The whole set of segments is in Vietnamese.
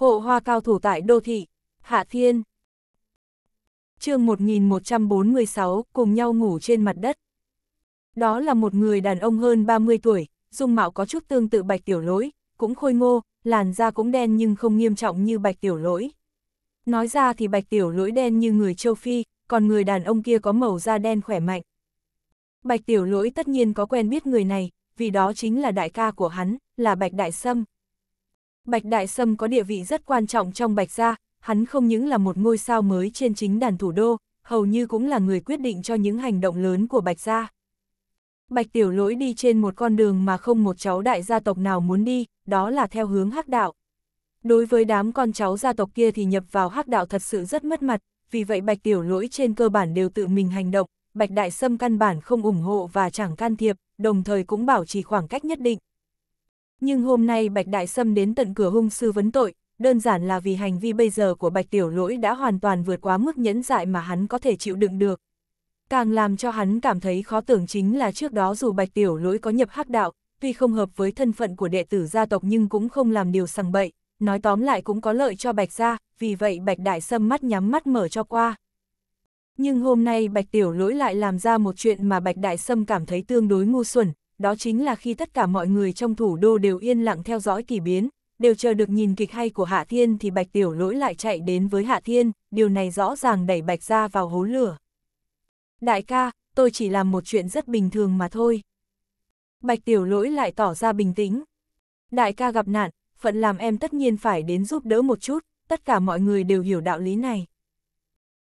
Hộ hoa cao thủ tại đô thị, Hạ Thiên. chương 1146, cùng nhau ngủ trên mặt đất. Đó là một người đàn ông hơn 30 tuổi, dung mạo có chút tương tự bạch tiểu lỗi, cũng khôi ngô, làn da cũng đen nhưng không nghiêm trọng như bạch tiểu lỗi. Nói ra thì bạch tiểu lỗi đen như người châu Phi, còn người đàn ông kia có màu da đen khỏe mạnh. Bạch tiểu lỗi tất nhiên có quen biết người này, vì đó chính là đại ca của hắn, là bạch đại sâm. Bạch Đại Sâm có địa vị rất quan trọng trong Bạch Gia, hắn không những là một ngôi sao mới trên chính đàn thủ đô, hầu như cũng là người quyết định cho những hành động lớn của Bạch Gia. Bạch Tiểu Lỗi đi trên một con đường mà không một cháu đại gia tộc nào muốn đi, đó là theo hướng hắc đạo. Đối với đám con cháu gia tộc kia thì nhập vào hắc đạo thật sự rất mất mặt, vì vậy Bạch Tiểu Lỗi trên cơ bản đều tự mình hành động, Bạch Đại Sâm căn bản không ủng hộ và chẳng can thiệp, đồng thời cũng bảo trì khoảng cách nhất định, nhưng hôm nay Bạch Đại Sâm đến tận cửa hung sư vấn tội, đơn giản là vì hành vi bây giờ của Bạch Tiểu Lỗi đã hoàn toàn vượt quá mức nhẫn dại mà hắn có thể chịu đựng được. Càng làm cho hắn cảm thấy khó tưởng chính là trước đó dù Bạch Tiểu Lỗi có nhập hắc đạo, tuy không hợp với thân phận của đệ tử gia tộc nhưng cũng không làm điều sằng bậy, nói tóm lại cũng có lợi cho Bạch gia, vì vậy Bạch Đại Sâm mắt nhắm mắt mở cho qua. Nhưng hôm nay Bạch Tiểu Lỗi lại làm ra một chuyện mà Bạch Đại Sâm cảm thấy tương đối ngu xuẩn, đó chính là khi tất cả mọi người trong thủ đô đều yên lặng theo dõi kỳ biến, đều chờ được nhìn kịch hay của Hạ Thiên thì Bạch Tiểu Lỗi lại chạy đến với Hạ Thiên, điều này rõ ràng đẩy Bạch ra vào hố lửa. Đại ca, tôi chỉ làm một chuyện rất bình thường mà thôi. Bạch Tiểu Lỗi lại tỏ ra bình tĩnh. Đại ca gặp nạn, phận làm em tất nhiên phải đến giúp đỡ một chút, tất cả mọi người đều hiểu đạo lý này.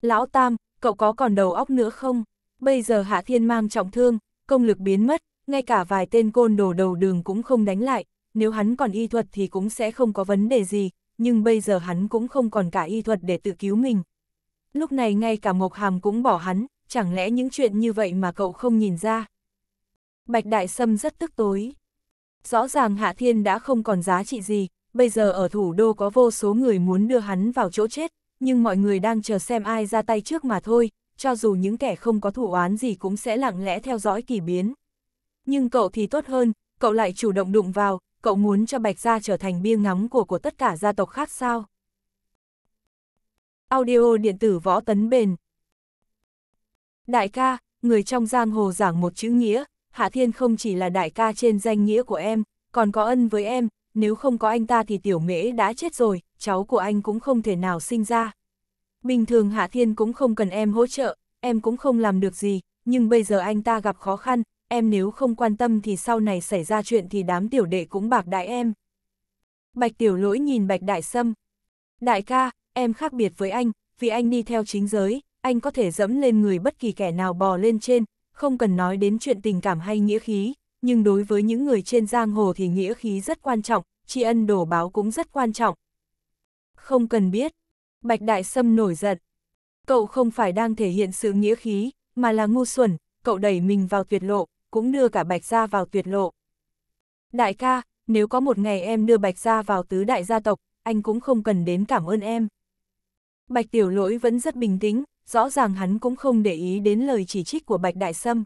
Lão Tam, cậu có còn đầu óc nữa không? Bây giờ Hạ Thiên mang trọng thương, công lực biến mất, ngay cả vài tên côn đồ đầu đường cũng không đánh lại, nếu hắn còn y thuật thì cũng sẽ không có vấn đề gì, nhưng bây giờ hắn cũng không còn cả y thuật để tự cứu mình. Lúc này ngay cả Mộc Hàm cũng bỏ hắn, chẳng lẽ những chuyện như vậy mà cậu không nhìn ra? Bạch Đại Sâm rất tức tối. Rõ ràng Hạ Thiên đã không còn giá trị gì, bây giờ ở thủ đô có vô số người muốn đưa hắn vào chỗ chết, nhưng mọi người đang chờ xem ai ra tay trước mà thôi, cho dù những kẻ không có thủ oán gì cũng sẽ lặng lẽ theo dõi kỳ biến nhưng cậu thì tốt hơn, cậu lại chủ động đụng vào, cậu muốn cho Bạch Gia trở thành bia ngắm của của tất cả gia tộc khác sao? Audio điện tử võ tấn bền Đại ca, người trong giang hồ giảng một chữ nghĩa, Hạ Thiên không chỉ là đại ca trên danh nghĩa của em, còn có ân với em, nếu không có anh ta thì tiểu mễ đã chết rồi, cháu của anh cũng không thể nào sinh ra. Bình thường Hạ Thiên cũng không cần em hỗ trợ, em cũng không làm được gì, nhưng bây giờ anh ta gặp khó khăn, em nếu không quan tâm thì sau này xảy ra chuyện thì đám tiểu đệ cũng bạc đại em. Bạch tiểu lỗi nhìn bạch đại sâm. Đại ca, em khác biệt với anh, vì anh đi theo chính giới, anh có thể dẫm lên người bất kỳ kẻ nào bò lên trên, không cần nói đến chuyện tình cảm hay nghĩa khí, nhưng đối với những người trên giang hồ thì nghĩa khí rất quan trọng, tri ân đổ báo cũng rất quan trọng. Không cần biết, Bạch Đại Sâm nổi giận. Cậu không phải đang thể hiện sự nghĩa khí, mà là ngu xuẩn, cậu đẩy mình vào tuyệt lộ, cũng đưa cả Bạch Gia vào tuyệt lộ. Đại ca, nếu có một ngày em đưa Bạch Gia vào tứ đại gia tộc, anh cũng không cần đến cảm ơn em. Bạch Tiểu Lỗi vẫn rất bình tĩnh, rõ ràng hắn cũng không để ý đến lời chỉ trích của Bạch Đại Sâm.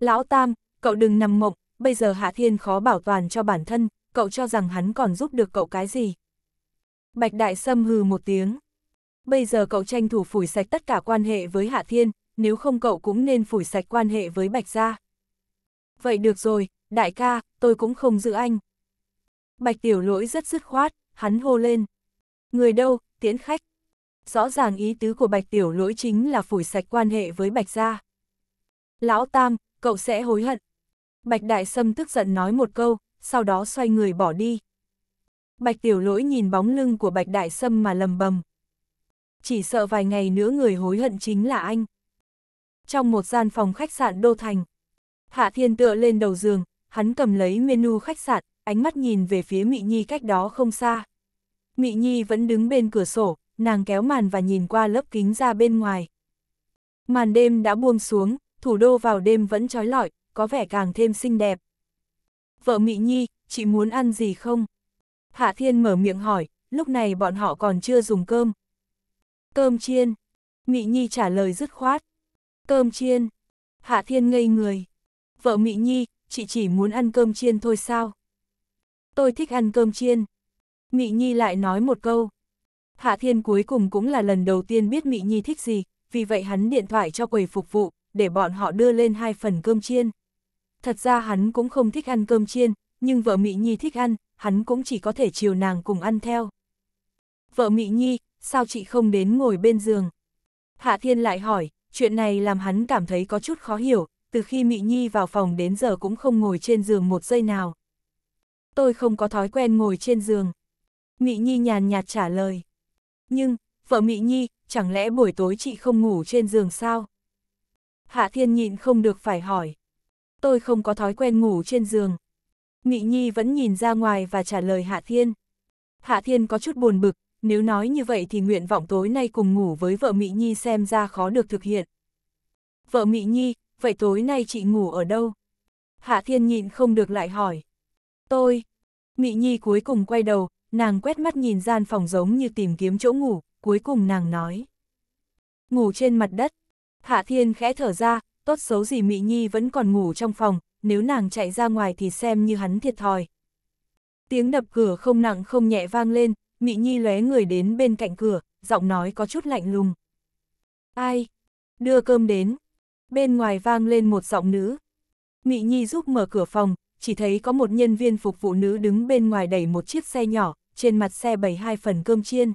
Lão Tam, cậu đừng nằm mộng, bây giờ Hạ Thiên khó bảo toàn cho bản thân, cậu cho rằng hắn còn giúp được cậu cái gì. Bạch Đại Sâm hừ một tiếng. Bây giờ cậu tranh thủ phủi sạch tất cả quan hệ với Hạ Thiên, nếu không cậu cũng nên phủi sạch quan hệ với Bạch Gia. Vậy được rồi, đại ca, tôi cũng không giữ anh. Bạch tiểu lỗi rất dứt khoát, hắn hô lên. Người đâu, tiễn khách. Rõ ràng ý tứ của bạch tiểu lỗi chính là phủi sạch quan hệ với bạch gia. Lão Tam, cậu sẽ hối hận. Bạch đại sâm tức giận nói một câu, sau đó xoay người bỏ đi. Bạch tiểu lỗi nhìn bóng lưng của bạch đại sâm mà lầm bầm. Chỉ sợ vài ngày nữa người hối hận chính là anh. Trong một gian phòng khách sạn Đô Thành, Hạ Thiên tựa lên đầu giường, hắn cầm lấy menu khách sạn, ánh mắt nhìn về phía Mị Nhi cách đó không xa. Mị Nhi vẫn đứng bên cửa sổ, nàng kéo màn và nhìn qua lớp kính ra bên ngoài. Màn đêm đã buông xuống, thủ đô vào đêm vẫn trói lọi, có vẻ càng thêm xinh đẹp. Vợ Mị Nhi, chị muốn ăn gì không? Hạ Thiên mở miệng hỏi, lúc này bọn họ còn chưa dùng cơm. Cơm chiên. Mị Nhi trả lời dứt khoát. Cơm chiên. Hạ Thiên ngây người vợ Mị Nhi, chị chỉ muốn ăn cơm chiên thôi sao? Tôi thích ăn cơm chiên. Mị Nhi lại nói một câu. Hạ Thiên cuối cùng cũng là lần đầu tiên biết Mị Nhi thích gì, vì vậy hắn điện thoại cho quầy phục vụ, để bọn họ đưa lên hai phần cơm chiên. Thật ra hắn cũng không thích ăn cơm chiên, nhưng vợ Mị Nhi thích ăn, hắn cũng chỉ có thể chiều nàng cùng ăn theo. Vợ Mị Nhi, sao chị không đến ngồi bên giường? Hạ Thiên lại hỏi, chuyện này làm hắn cảm thấy có chút khó hiểu, từ khi Mị Nhi vào phòng đến giờ cũng không ngồi trên giường một giây nào. Tôi không có thói quen ngồi trên giường. Mị Nhi nhàn nhạt trả lời. Nhưng, vợ Mị Nhi, chẳng lẽ buổi tối chị không ngủ trên giường sao? Hạ Thiên nhịn không được phải hỏi. Tôi không có thói quen ngủ trên giường. Mị Nhi vẫn nhìn ra ngoài và trả lời Hạ Thiên. Hạ Thiên có chút buồn bực, nếu nói như vậy thì nguyện vọng tối nay cùng ngủ với vợ Mị Nhi xem ra khó được thực hiện. Vợ Mị Nhi, vậy tối nay chị ngủ ở đâu? Hạ Thiên nhịn không được lại hỏi. Tôi. Mị Nhi cuối cùng quay đầu, nàng quét mắt nhìn gian phòng giống như tìm kiếm chỗ ngủ, cuối cùng nàng nói. Ngủ trên mặt đất. Hạ Thiên khẽ thở ra, tốt xấu gì Mị Nhi vẫn còn ngủ trong phòng, nếu nàng chạy ra ngoài thì xem như hắn thiệt thòi. Tiếng đập cửa không nặng không nhẹ vang lên, Mị Nhi lóe người đến bên cạnh cửa, giọng nói có chút lạnh lùng. Ai? Đưa cơm đến. Bên ngoài vang lên một giọng nữ. Mị Nhi giúp mở cửa phòng, chỉ thấy có một nhân viên phục vụ nữ đứng bên ngoài đẩy một chiếc xe nhỏ, trên mặt xe bày hai phần cơm chiên.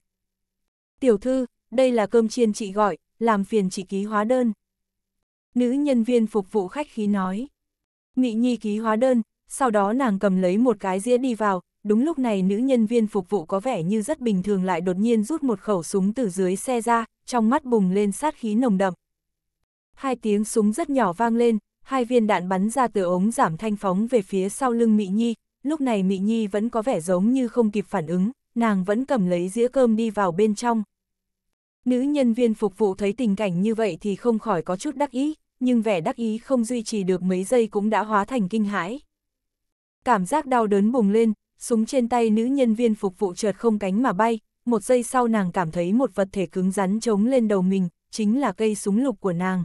Tiểu thư, đây là cơm chiên chị gọi, làm phiền chị ký hóa đơn. Nữ nhân viên phục vụ khách khí nói. Mị Nhi ký hóa đơn, sau đó nàng cầm lấy một cái dĩa đi vào, đúng lúc này nữ nhân viên phục vụ có vẻ như rất bình thường lại đột nhiên rút một khẩu súng từ dưới xe ra, trong mắt bùng lên sát khí nồng đậm hai tiếng súng rất nhỏ vang lên, hai viên đạn bắn ra từ ống giảm thanh phóng về phía sau lưng Mị Nhi, lúc này Mị Nhi vẫn có vẻ giống như không kịp phản ứng, nàng vẫn cầm lấy dĩa cơm đi vào bên trong. Nữ nhân viên phục vụ thấy tình cảnh như vậy thì không khỏi có chút đắc ý, nhưng vẻ đắc ý không duy trì được mấy giây cũng đã hóa thành kinh hãi. Cảm giác đau đớn bùng lên, súng trên tay nữ nhân viên phục vụ trượt không cánh mà bay, một giây sau nàng cảm thấy một vật thể cứng rắn trống lên đầu mình, chính là cây súng lục của nàng.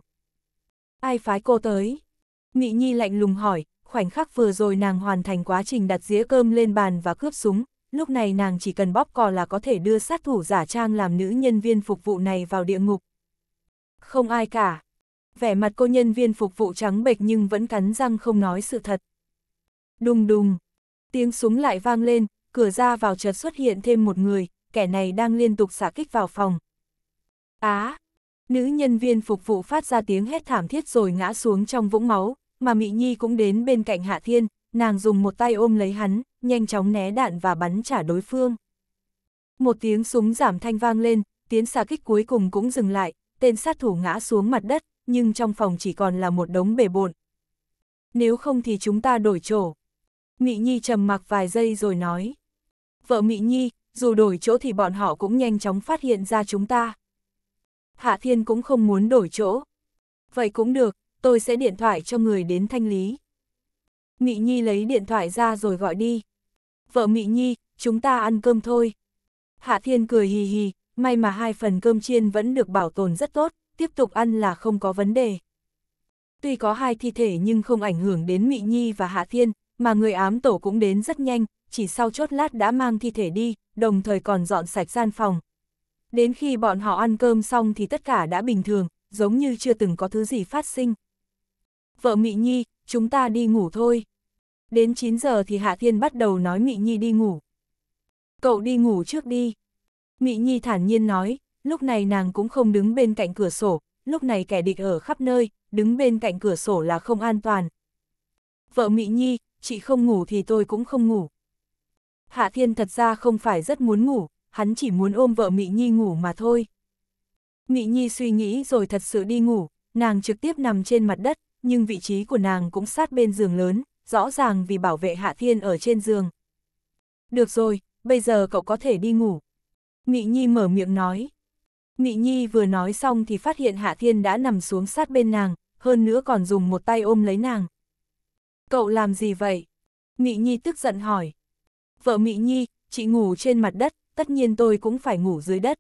Ai phái cô tới? Mị Nhi lạnh lùng hỏi, khoảnh khắc vừa rồi nàng hoàn thành quá trình đặt dĩa cơm lên bàn và cướp súng, lúc này nàng chỉ cần bóp cò là có thể đưa sát thủ giả trang làm nữ nhân viên phục vụ này vào địa ngục. Không ai cả. Vẻ mặt cô nhân viên phục vụ trắng bệch nhưng vẫn cắn răng không nói sự thật. Đùng đùng. Tiếng súng lại vang lên, cửa ra vào chợt xuất hiện thêm một người, kẻ này đang liên tục xả kích vào phòng. Á, à, Nữ nhân viên phục vụ phát ra tiếng hét thảm thiết rồi ngã xuống trong vũng máu, mà Mỹ Nhi cũng đến bên cạnh Hạ Thiên, nàng dùng một tay ôm lấy hắn, nhanh chóng né đạn và bắn trả đối phương. Một tiếng súng giảm thanh vang lên, tiến xa kích cuối cùng cũng dừng lại, tên sát thủ ngã xuống mặt đất, nhưng trong phòng chỉ còn là một đống bể bộn. Nếu không thì chúng ta đổi chỗ. Mỹ Nhi trầm mặc vài giây rồi nói. Vợ Mỹ Nhi, dù đổi chỗ thì bọn họ cũng nhanh chóng phát hiện ra chúng ta. Hạ Thiên cũng không muốn đổi chỗ. Vậy cũng được, tôi sẽ điện thoại cho người đến thanh lý. Mị Nhi lấy điện thoại ra rồi gọi đi. Vợ Mị Nhi, chúng ta ăn cơm thôi. Hạ Thiên cười hì hì, may mà hai phần cơm chiên vẫn được bảo tồn rất tốt, tiếp tục ăn là không có vấn đề. Tuy có hai thi thể nhưng không ảnh hưởng đến Mị Nhi và Hạ Thiên, mà người ám tổ cũng đến rất nhanh, chỉ sau chốt lát đã mang thi thể đi, đồng thời còn dọn sạch gian phòng, Đến khi bọn họ ăn cơm xong thì tất cả đã bình thường, giống như chưa từng có thứ gì phát sinh. Vợ Mị Nhi, chúng ta đi ngủ thôi. Đến 9 giờ thì Hạ Thiên bắt đầu nói Mị Nhi đi ngủ. Cậu đi ngủ trước đi. Mị Nhi thản nhiên nói, lúc này nàng cũng không đứng bên cạnh cửa sổ, lúc này kẻ địch ở khắp nơi, đứng bên cạnh cửa sổ là không an toàn. Vợ Mị Nhi, chị không ngủ thì tôi cũng không ngủ. Hạ Thiên thật ra không phải rất muốn ngủ, hắn chỉ muốn ôm vợ Mỹ Nhi ngủ mà thôi. Mỹ Nhi suy nghĩ rồi thật sự đi ngủ, nàng trực tiếp nằm trên mặt đất, nhưng vị trí của nàng cũng sát bên giường lớn, rõ ràng vì bảo vệ Hạ Thiên ở trên giường. Được rồi, bây giờ cậu có thể đi ngủ. Mỹ Nhi mở miệng nói. Mỹ Nhi vừa nói xong thì phát hiện Hạ Thiên đã nằm xuống sát bên nàng, hơn nữa còn dùng một tay ôm lấy nàng. Cậu làm gì vậy? Mỹ Nhi tức giận hỏi. Vợ Mỹ Nhi, chị ngủ trên mặt đất, tất nhiên tôi cũng phải ngủ dưới đất.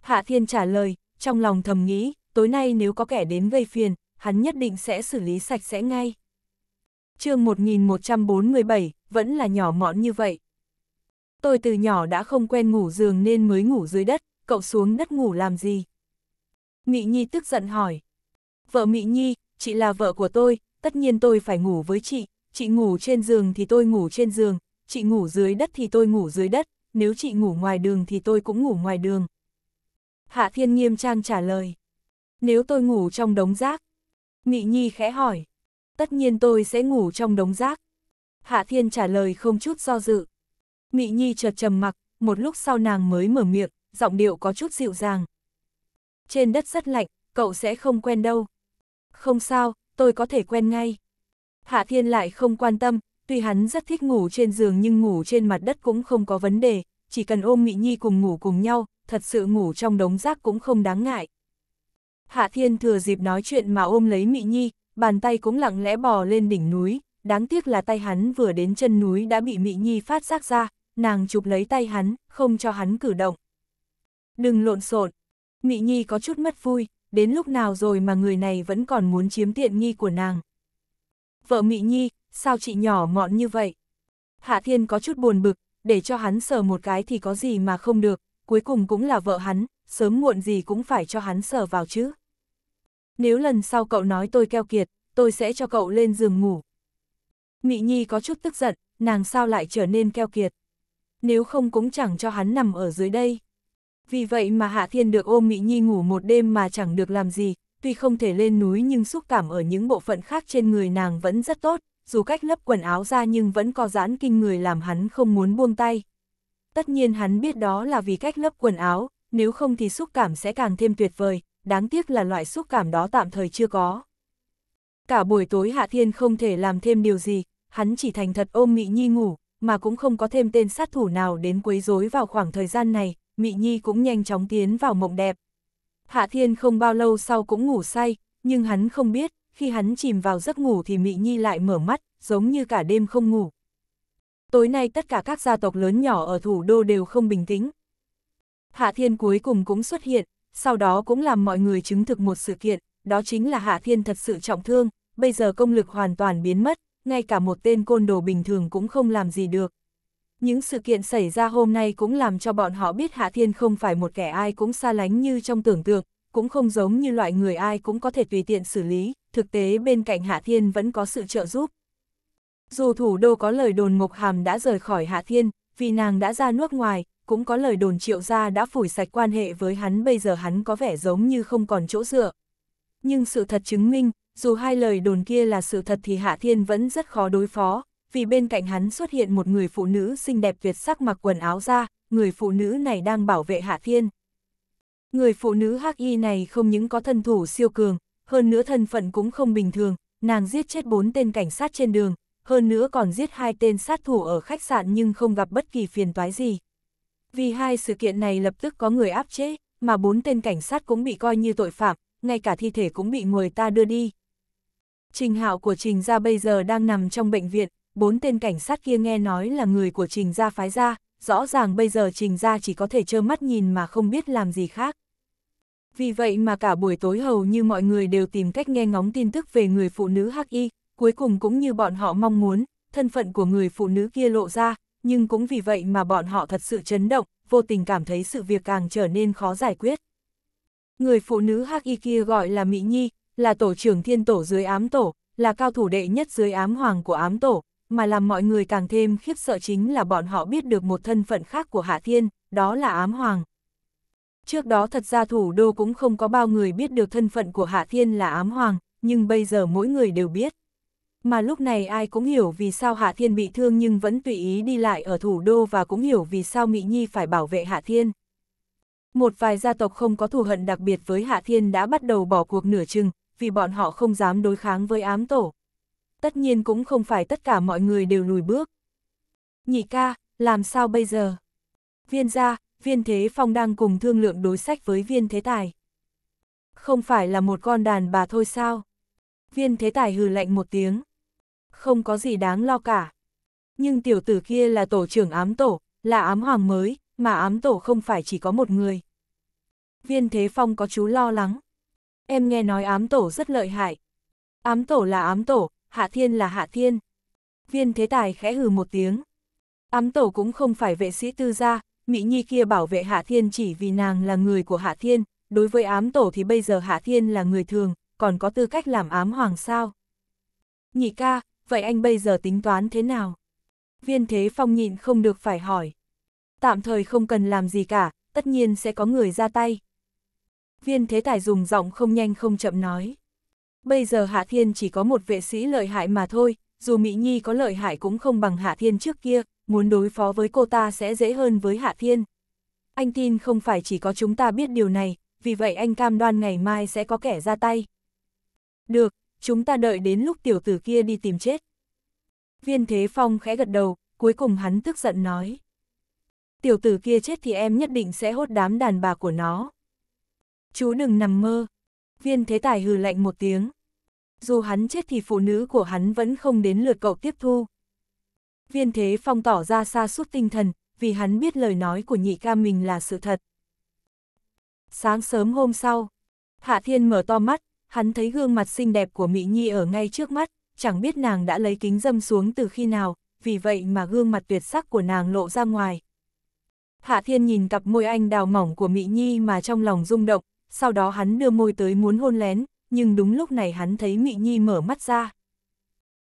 Hạ Thiên trả lời, trong lòng thầm nghĩ, tối nay nếu có kẻ đến gây phiền, hắn nhất định sẽ xử lý sạch sẽ ngay. chương 1147, vẫn là nhỏ mọn như vậy. Tôi từ nhỏ đã không quen ngủ giường nên mới ngủ dưới đất, cậu xuống đất ngủ làm gì? Mị Nhi tức giận hỏi. Vợ Mị Nhi, chị là vợ của tôi, tất nhiên tôi phải ngủ với chị, chị ngủ trên giường thì tôi ngủ trên giường, chị ngủ dưới đất thì tôi ngủ dưới đất, nếu chị ngủ ngoài đường thì tôi cũng ngủ ngoài đường. Hạ Thiên nghiêm trang trả lời. Nếu tôi ngủ trong đống rác. Mị Nhi khẽ hỏi. Tất nhiên tôi sẽ ngủ trong đống rác. Hạ Thiên trả lời không chút do dự. Mị Nhi chợt trầm mặc, một lúc sau nàng mới mở miệng, giọng điệu có chút dịu dàng. Trên đất rất lạnh, cậu sẽ không quen đâu. Không sao, tôi có thể quen ngay. Hạ Thiên lại không quan tâm, Tuy hắn rất thích ngủ trên giường nhưng ngủ trên mặt đất cũng không có vấn đề, chỉ cần ôm Mị Nhi cùng ngủ cùng nhau, thật sự ngủ trong đống rác cũng không đáng ngại. Hạ Thiên thừa dịp nói chuyện mà ôm lấy Mị Nhi, bàn tay cũng lặng lẽ bò lên đỉnh núi, đáng tiếc là tay hắn vừa đến chân núi đã bị Mị Nhi phát giác ra, nàng chụp lấy tay hắn, không cho hắn cử động. Đừng lộn xộn. Mị Nhi có chút mất vui, đến lúc nào rồi mà người này vẫn còn muốn chiếm tiện nghi của nàng. Vợ Mị Nhi, sao chị nhỏ ngọn như vậy? Hạ Thiên có chút buồn bực, để cho hắn sờ một cái thì có gì mà không được, cuối cùng cũng là vợ hắn, sớm muộn gì cũng phải cho hắn sờ vào chứ. Nếu lần sau cậu nói tôi keo kiệt, tôi sẽ cho cậu lên giường ngủ. Mị Nhi có chút tức giận, nàng sao lại trở nên keo kiệt. Nếu không cũng chẳng cho hắn nằm ở dưới đây. Vì vậy mà Hạ Thiên được ôm Mị Nhi ngủ một đêm mà chẳng được làm gì, tuy không thể lên núi nhưng xúc cảm ở những bộ phận khác trên người nàng vẫn rất tốt, dù cách lấp quần áo ra nhưng vẫn có giãn kinh người làm hắn không muốn buông tay. Tất nhiên hắn biết đó là vì cách lấp quần áo, nếu không thì xúc cảm sẽ càng thêm tuyệt vời, đáng tiếc là loại xúc cảm đó tạm thời chưa có. Cả buổi tối Hạ Thiên không thể làm thêm điều gì, hắn chỉ thành thật ôm Mị Nhi ngủ, mà cũng không có thêm tên sát thủ nào đến quấy rối vào khoảng thời gian này, Mị Nhi cũng nhanh chóng tiến vào mộng đẹp. Hạ Thiên không bao lâu sau cũng ngủ say, nhưng hắn không biết, khi hắn chìm vào giấc ngủ thì Mị Nhi lại mở mắt, giống như cả đêm không ngủ. Tối nay tất cả các gia tộc lớn nhỏ ở thủ đô đều không bình tĩnh. Hạ Thiên cuối cùng cũng xuất hiện, sau đó cũng làm mọi người chứng thực một sự kiện, đó chính là Hạ Thiên thật sự trọng thương, bây giờ công lực hoàn toàn biến mất, ngay cả một tên côn đồ bình thường cũng không làm gì được. Những sự kiện xảy ra hôm nay cũng làm cho bọn họ biết Hạ Thiên không phải một kẻ ai cũng xa lánh như trong tưởng tượng, cũng không giống như loại người ai cũng có thể tùy tiện xử lý, thực tế bên cạnh Hạ Thiên vẫn có sự trợ giúp. Dù thủ đô có lời đồn Mộc Hàm đã rời khỏi Hạ Thiên, vì nàng đã ra nước ngoài, cũng có lời đồn triệu gia đã phủi sạch quan hệ với hắn bây giờ hắn có vẻ giống như không còn chỗ dựa. Nhưng sự thật chứng minh, dù hai lời đồn kia là sự thật thì Hạ Thiên vẫn rất khó đối phó, vì bên cạnh hắn xuất hiện một người phụ nữ xinh đẹp tuyệt sắc mặc quần áo ra, người phụ nữ này đang bảo vệ Hạ Thiên. Người phụ nữ hắc y này không những có thân thủ siêu cường, hơn nữa thân phận cũng không bình thường, nàng giết chết bốn tên cảnh sát trên đường, hơn nữa còn giết hai tên sát thủ ở khách sạn nhưng không gặp bất kỳ phiền toái gì. Vì hai sự kiện này lập tức có người áp chế, mà bốn tên cảnh sát cũng bị coi như tội phạm, ngay cả thi thể cũng bị người ta đưa đi. Trình hạo của Trình gia bây giờ đang nằm trong bệnh viện, bốn tên cảnh sát kia nghe nói là người của Trình gia phái ra rõ ràng bây giờ Trình gia chỉ có thể trơ mắt nhìn mà không biết làm gì khác. Vì vậy mà cả buổi tối hầu như mọi người đều tìm cách nghe ngóng tin tức về người phụ nữ hắc y, cuối cùng cũng như bọn họ mong muốn, thân phận của người phụ nữ kia lộ ra, nhưng cũng vì vậy mà bọn họ thật sự chấn động, vô tình cảm thấy sự việc càng trở nên khó giải quyết. Người phụ nữ hắc y kia gọi là Mỹ Nhi, là tổ trưởng thiên tổ dưới ám tổ, là cao thủ đệ nhất dưới ám hoàng của ám tổ, mà làm mọi người càng thêm khiếp sợ chính là bọn họ biết được một thân phận khác của Hạ Thiên, đó là ám hoàng. Trước đó thật ra thủ đô cũng không có bao người biết được thân phận của Hạ Thiên là ám hoàng, nhưng bây giờ mỗi người đều biết. Mà lúc này ai cũng hiểu vì sao Hạ Thiên bị thương nhưng vẫn tùy ý đi lại ở thủ đô và cũng hiểu vì sao Mỹ Nhi phải bảo vệ Hạ Thiên. Một vài gia tộc không có thù hận đặc biệt với Hạ Thiên đã bắt đầu bỏ cuộc nửa chừng, vì bọn họ không dám đối kháng với ám tổ. Tất nhiên cũng không phải tất cả mọi người đều lùi bước. Nhị ca, làm sao bây giờ? Viên gia, viên thế phong đang cùng thương lượng đối sách với viên thế tài. Không phải là một con đàn bà thôi sao? Viên thế tài hừ lạnh một tiếng. Không có gì đáng lo cả. Nhưng tiểu tử kia là tổ trưởng ám tổ, là ám hoàng mới, mà ám tổ không phải chỉ có một người. Viên thế phong có chú lo lắng. Em nghe nói ám tổ rất lợi hại. Ám tổ là ám tổ, hạ thiên là hạ thiên. Viên thế tài khẽ hừ một tiếng. Ám tổ cũng không phải vệ sĩ tư gia, Mỹ Nhi kia bảo vệ Hạ Thiên chỉ vì nàng là người của Hạ Thiên, đối với ám tổ thì bây giờ Hạ Thiên là người thường, còn có tư cách làm ám hoàng sao. Nhị ca, vậy anh bây giờ tính toán thế nào? Viên Thế Phong nhịn không được phải hỏi. Tạm thời không cần làm gì cả, tất nhiên sẽ có người ra tay. Viên Thế Tài dùng giọng không nhanh không chậm nói. Bây giờ Hạ Thiên chỉ có một vệ sĩ lợi hại mà thôi, dù Mỹ Nhi có lợi hại cũng không bằng Hạ Thiên trước kia, muốn đối phó với cô ta sẽ dễ hơn với Hạ Thiên. Anh tin không phải chỉ có chúng ta biết điều này, vì vậy anh cam đoan ngày mai sẽ có kẻ ra tay. Được, chúng ta đợi đến lúc tiểu tử kia đi tìm chết. Viên Thế Phong khẽ gật đầu, cuối cùng hắn tức giận nói. Tiểu tử kia chết thì em nhất định sẽ hốt đám đàn bà của nó. Chú đừng nằm mơ. Viên Thế Tài hừ lạnh một tiếng. Dù hắn chết thì phụ nữ của hắn vẫn không đến lượt cậu tiếp thu. Viên Thế Phong tỏ ra xa suốt tinh thần, vì hắn biết lời nói của nhị ca mình là sự thật. Sáng sớm hôm sau, Hạ Thiên mở to mắt, hắn thấy gương mặt xinh đẹp của Mỹ Nhi ở ngay trước mắt, chẳng biết nàng đã lấy kính dâm xuống từ khi nào, vì vậy mà gương mặt tuyệt sắc của nàng lộ ra ngoài. Hạ Thiên nhìn cặp môi anh đào mỏng của Mỹ Nhi mà trong lòng rung động, sau đó hắn đưa môi tới muốn hôn lén, nhưng đúng lúc này hắn thấy Mỹ Nhi mở mắt ra.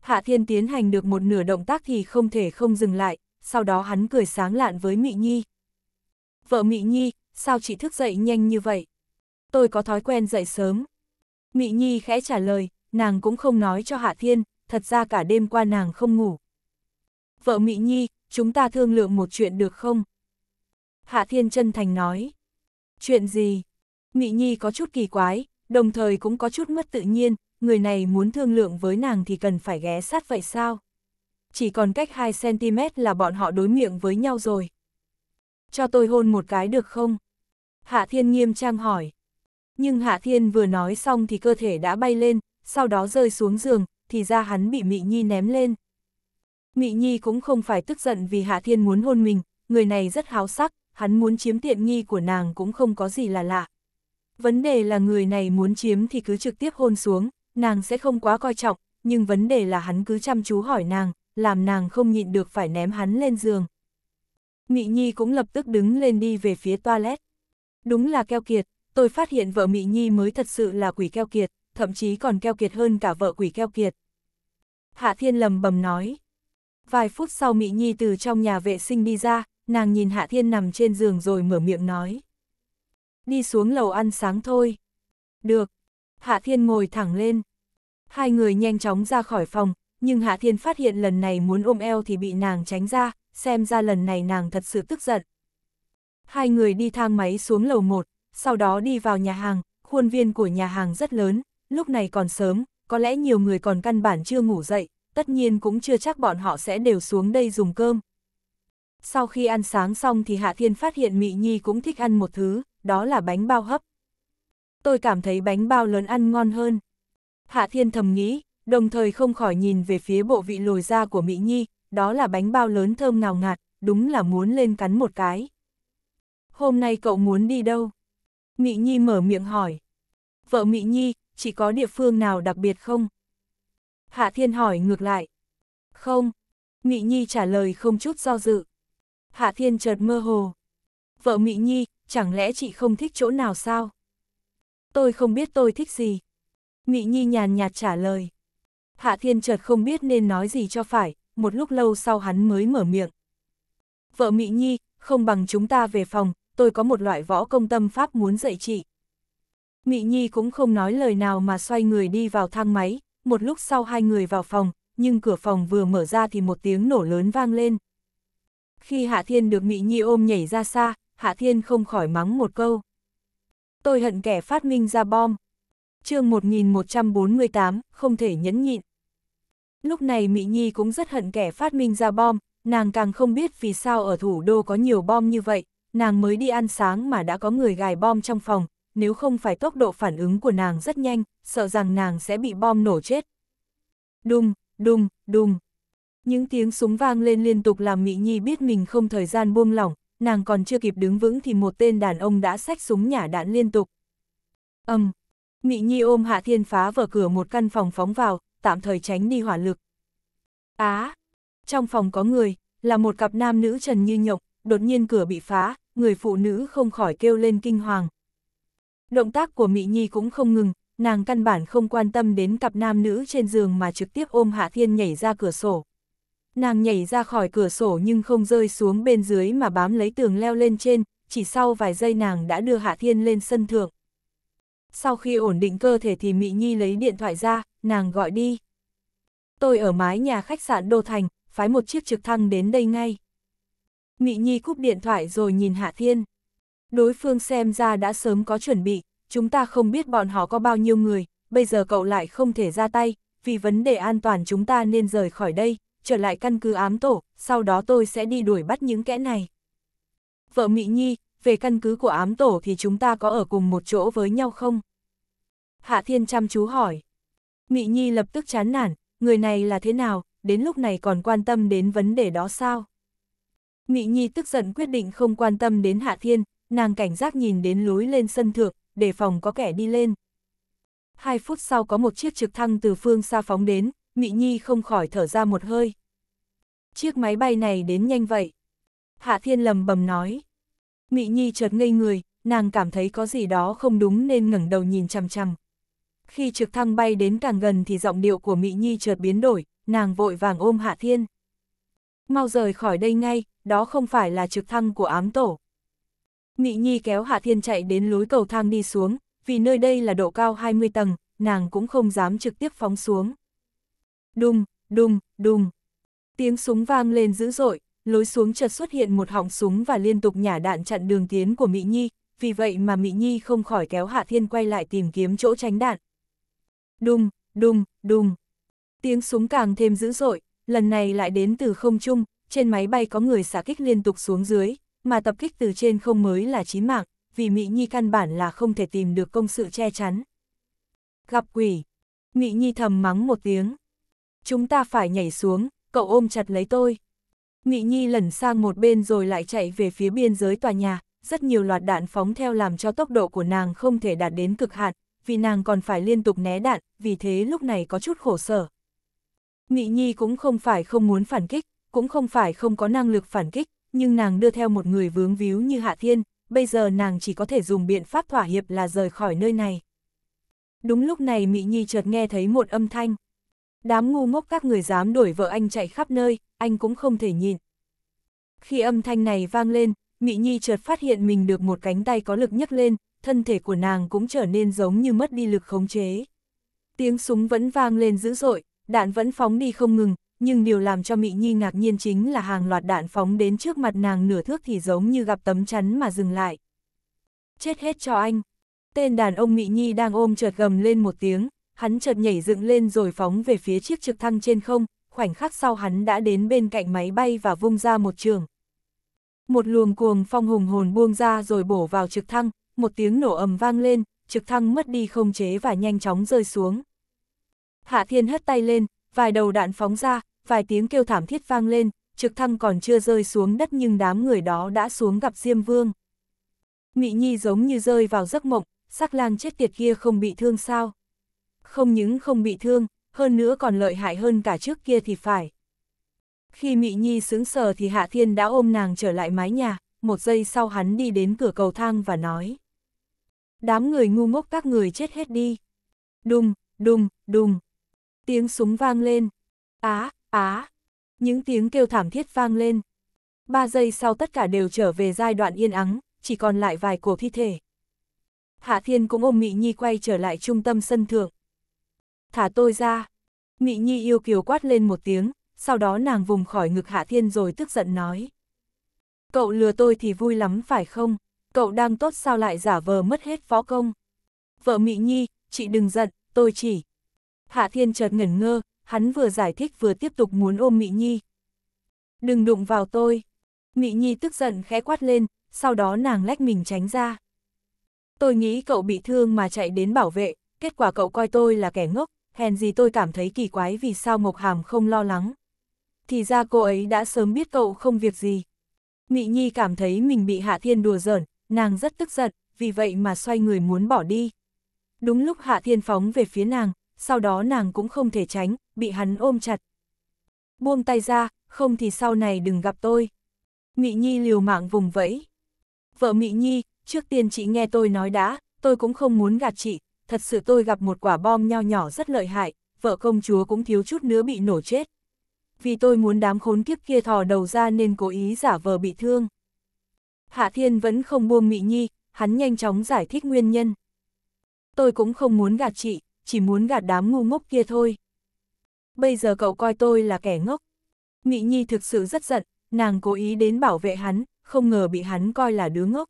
Hạ Thiên tiến hành được một nửa động tác thì không thể không dừng lại, sau đó hắn cười sáng lạn với Mị Nhi. Vợ Mị Nhi, sao chị thức dậy nhanh như vậy? Tôi có thói quen dậy sớm. Mị Nhi khẽ trả lời, nàng cũng không nói cho Hạ Thiên, thật ra cả đêm qua nàng không ngủ. Vợ Mị Nhi, chúng ta thương lượng một chuyện được không? Hạ Thiên chân thành nói. Chuyện gì? Mị Nhi có chút kỳ quái, đồng thời cũng có chút mất tự nhiên, người này muốn thương lượng với nàng thì cần phải ghé sát vậy sao? Chỉ còn cách 2cm là bọn họ đối miệng với nhau rồi. Cho tôi hôn một cái được không? Hạ Thiên nghiêm trang hỏi. Nhưng Hạ Thiên vừa nói xong thì cơ thể đã bay lên, sau đó rơi xuống giường, thì ra hắn bị Mị Nhi ném lên. Mị Nhi cũng không phải tức giận vì Hạ Thiên muốn hôn mình, người này rất háo sắc, hắn muốn chiếm tiện nghi của nàng cũng không có gì là lạ. Vấn đề là người này muốn chiếm thì cứ trực tiếp hôn xuống, nàng sẽ không quá coi trọng, nhưng vấn đề là hắn cứ chăm chú hỏi nàng, làm nàng không nhịn được phải ném hắn lên giường. Mị Nhi cũng lập tức đứng lên đi về phía toilet. Đúng là keo kiệt, tôi phát hiện vợ Mị Nhi mới thật sự là quỷ keo kiệt, thậm chí còn keo kiệt hơn cả vợ quỷ keo kiệt. Hạ Thiên lầm bầm nói. Vài phút sau Mị Nhi từ trong nhà vệ sinh đi ra, nàng nhìn Hạ Thiên nằm trên giường rồi mở miệng nói. Đi xuống lầu ăn sáng thôi. Được. Hạ Thiên ngồi thẳng lên. Hai người nhanh chóng ra khỏi phòng, nhưng Hạ Thiên phát hiện lần này muốn ôm eo thì bị nàng tránh ra, xem ra lần này nàng thật sự tức giận. Hai người đi thang máy xuống lầu 1, sau đó đi vào nhà hàng, khuôn viên của nhà hàng rất lớn, lúc này còn sớm, có lẽ nhiều người còn căn bản chưa ngủ dậy, tất nhiên cũng chưa chắc bọn họ sẽ đều xuống đây dùng cơm. Sau khi ăn sáng xong thì Hạ Thiên phát hiện Mị Nhi cũng thích ăn một thứ, đó là bánh bao hấp. Tôi cảm thấy bánh bao lớn ăn ngon hơn. Hạ Thiên thầm nghĩ, đồng thời không khỏi nhìn về phía bộ vị lồi da của Mỹ Nhi, đó là bánh bao lớn thơm ngào ngạt, đúng là muốn lên cắn một cái. Hôm nay cậu muốn đi đâu? Mỹ Nhi mở miệng hỏi. Vợ Mỹ Nhi, chỉ có địa phương nào đặc biệt không? Hạ Thiên hỏi ngược lại. Không. Mỹ Nhi trả lời không chút do dự. Hạ Thiên chợt mơ hồ. Vợ Mỹ Nhi, chẳng lẽ chị không thích chỗ nào sao? Tôi không biết tôi thích gì. Mị Nhi nhàn nhạt trả lời. Hạ Thiên chợt không biết nên nói gì cho phải, một lúc lâu sau hắn mới mở miệng. Vợ Mị Nhi, không bằng chúng ta về phòng, tôi có một loại võ công tâm pháp muốn dạy chị. Mị Nhi cũng không nói lời nào mà xoay người đi vào thang máy, một lúc sau hai người vào phòng, nhưng cửa phòng vừa mở ra thì một tiếng nổ lớn vang lên. Khi Hạ Thiên được Mị Nhi ôm nhảy ra xa, Hạ Thiên không khỏi mắng một câu. Tôi hận kẻ phát minh ra bom chương 1148, không thể nhẫn nhịn. Lúc này Mỹ Nhi cũng rất hận kẻ phát minh ra bom, nàng càng không biết vì sao ở thủ đô có nhiều bom như vậy, nàng mới đi ăn sáng mà đã có người gài bom trong phòng, nếu không phải tốc độ phản ứng của nàng rất nhanh, sợ rằng nàng sẽ bị bom nổ chết. Đùng, đùng, đùng. Những tiếng súng vang lên liên tục làm Mỹ Nhi biết mình không thời gian buông lỏng, nàng còn chưa kịp đứng vững thì một tên đàn ông đã xách súng nhả đạn liên tục. Âm, Mị Nhi ôm Hạ Thiên phá vỡ cửa một căn phòng phóng vào, tạm thời tránh đi hỏa lực. Á! À, trong phòng có người, là một cặp nam nữ trần như nhộng, đột nhiên cửa bị phá, người phụ nữ không khỏi kêu lên kinh hoàng. Động tác của Mị Nhi cũng không ngừng, nàng căn bản không quan tâm đến cặp nam nữ trên giường mà trực tiếp ôm Hạ Thiên nhảy ra cửa sổ. Nàng nhảy ra khỏi cửa sổ nhưng không rơi xuống bên dưới mà bám lấy tường leo lên trên, chỉ sau vài giây nàng đã đưa Hạ Thiên lên sân thượng sau khi ổn định cơ thể thì Mỹ Nhi lấy điện thoại ra, nàng gọi đi. Tôi ở mái nhà khách sạn Đô Thành, phái một chiếc trực thăng đến đây ngay. Mỹ Nhi cúp điện thoại rồi nhìn Hạ Thiên. Đối phương xem ra đã sớm có chuẩn bị, chúng ta không biết bọn họ có bao nhiêu người, bây giờ cậu lại không thể ra tay, vì vấn đề an toàn chúng ta nên rời khỏi đây, trở lại căn cứ ám tổ, sau đó tôi sẽ đi đuổi bắt những kẻ này. Vợ Mỹ Nhi, về căn cứ của ám tổ thì chúng ta có ở cùng một chỗ với nhau không? Hạ Thiên chăm chú hỏi. Mị Nhi lập tức chán nản, người này là thế nào, đến lúc này còn quan tâm đến vấn đề đó sao? Mị Nhi tức giận quyết định không quan tâm đến Hạ Thiên, nàng cảnh giác nhìn đến lối lên sân thượng, để phòng có kẻ đi lên. Hai phút sau có một chiếc trực thăng từ phương xa phóng đến, Mị Nhi không khỏi thở ra một hơi. Chiếc máy bay này đến nhanh vậy. Hạ Thiên lầm bầm nói. Mị Nhi chợt ngây người, nàng cảm thấy có gì đó không đúng nên ngẩng đầu nhìn chằm chằm, khi trực thăng bay đến càng gần thì giọng điệu của Mỹ Nhi chợt biến đổi, nàng vội vàng ôm Hạ Thiên. Mau rời khỏi đây ngay, đó không phải là trực thăng của ám tổ. Mỹ Nhi kéo Hạ Thiên chạy đến lối cầu thang đi xuống, vì nơi đây là độ cao 20 tầng, nàng cũng không dám trực tiếp phóng xuống. Đùng, đùng, đùng. Tiếng súng vang lên dữ dội, lối xuống chợt xuất hiện một họng súng và liên tục nhả đạn chặn đường tiến của Mỹ Nhi, vì vậy mà Mỹ Nhi không khỏi kéo Hạ Thiên quay lại tìm kiếm chỗ tránh đạn. Đùng, đùng, đùng. Tiếng súng càng thêm dữ dội, lần này lại đến từ không trung, trên máy bay có người xả kích liên tục xuống dưới, mà tập kích từ trên không mới là chí mạng, vì Mỹ Nhi căn bản là không thể tìm được công sự che chắn. Gặp quỷ, Mỹ Nhi thầm mắng một tiếng. Chúng ta phải nhảy xuống, cậu ôm chặt lấy tôi. Mỹ Nhi lẩn sang một bên rồi lại chạy về phía biên giới tòa nhà, rất nhiều loạt đạn phóng theo làm cho tốc độ của nàng không thể đạt đến cực hạn, vì nàng còn phải liên tục né đạn, vì thế lúc này có chút khổ sở. Mị Nhi cũng không phải không muốn phản kích, cũng không phải không có năng lực phản kích, nhưng nàng đưa theo một người vướng víu như Hạ Thiên, bây giờ nàng chỉ có thể dùng biện pháp thỏa hiệp là rời khỏi nơi này. Đúng lúc này Mị Nhi chợt nghe thấy một âm thanh. Đám ngu ngốc các người dám đuổi vợ anh chạy khắp nơi, anh cũng không thể nhìn. Khi âm thanh này vang lên, Mị Nhi chợt phát hiện mình được một cánh tay có lực nhấc lên, thân thể của nàng cũng trở nên giống như mất đi lực khống chế. Tiếng súng vẫn vang lên dữ dội, đạn vẫn phóng đi không ngừng, nhưng điều làm cho Mị Nhi ngạc nhiên chính là hàng loạt đạn phóng đến trước mặt nàng nửa thước thì giống như gặp tấm chắn mà dừng lại. Chết hết cho anh. Tên đàn ông Mị Nhi đang ôm chợt gầm lên một tiếng, hắn chợt nhảy dựng lên rồi phóng về phía chiếc trực thăng trên không, khoảnh khắc sau hắn đã đến bên cạnh máy bay và vung ra một trường. Một luồng cuồng phong hùng hồn buông ra rồi bổ vào trực thăng, một tiếng nổ ầm vang lên, trực thăng mất đi không chế và nhanh chóng rơi xuống. Hạ Thiên hất tay lên, vài đầu đạn phóng ra, vài tiếng kêu thảm thiết vang lên, trực thăng còn chưa rơi xuống đất nhưng đám người đó đã xuống gặp Diêm Vương. Mị Nhi giống như rơi vào giấc mộng, sắc lang chết tiệt kia không bị thương sao. Không những không bị thương, hơn nữa còn lợi hại hơn cả trước kia thì phải. Khi Mị Nhi sững sờ thì Hạ Thiên đã ôm nàng trở lại mái nhà, một giây sau hắn đi đến cửa cầu thang và nói. Đám người ngu ngốc các người chết hết đi. Đùng, đùng, đùng. Tiếng súng vang lên. Á, á. Những tiếng kêu thảm thiết vang lên. Ba giây sau tất cả đều trở về giai đoạn yên ắng, chỉ còn lại vài cổ thi thể. Hạ Thiên cũng ôm Mị Nhi quay trở lại trung tâm sân thượng. Thả tôi ra. Mị Nhi yêu kiều quát lên một tiếng, sau đó nàng vùng khỏi ngực Hạ Thiên rồi tức giận nói. Cậu lừa tôi thì vui lắm phải không? cậu đang tốt sao lại giả vờ mất hết võ công. Vợ Mỹ Nhi, chị đừng giận, tôi chỉ. Hạ Thiên chợt ngẩn ngơ, hắn vừa giải thích vừa tiếp tục muốn ôm Mỹ Nhi. Đừng đụng vào tôi. Mỹ Nhi tức giận khẽ quát lên, sau đó nàng lách mình tránh ra. Tôi nghĩ cậu bị thương mà chạy đến bảo vệ, kết quả cậu coi tôi là kẻ ngốc, hèn gì tôi cảm thấy kỳ quái vì sao Mộc Hàm không lo lắng. Thì ra cô ấy đã sớm biết cậu không việc gì. mỹ Nhi cảm thấy mình bị Hạ Thiên đùa giỡn, nàng rất tức giận, vì vậy mà xoay người muốn bỏ đi. Đúng lúc Hạ Thiên phóng về phía nàng, sau đó nàng cũng không thể tránh, bị hắn ôm chặt. Buông tay ra, không thì sau này đừng gặp tôi. Mị Nhi liều mạng vùng vẫy. Vợ Mị Nhi, trước tiên chị nghe tôi nói đã, tôi cũng không muốn gạt chị, thật sự tôi gặp một quả bom nho nhỏ rất lợi hại, vợ công chúa cũng thiếu chút nữa bị nổ chết. Vì tôi muốn đám khốn kiếp kia thò đầu ra nên cố ý giả vờ bị thương. Hạ Thiên vẫn không buông Mị Nhi, hắn nhanh chóng giải thích nguyên nhân. Tôi cũng không muốn gạt chị, chỉ muốn gạt đám ngu ngốc kia thôi. Bây giờ cậu coi tôi là kẻ ngốc. Mị Nhi thực sự rất giận, nàng cố ý đến bảo vệ hắn, không ngờ bị hắn coi là đứa ngốc.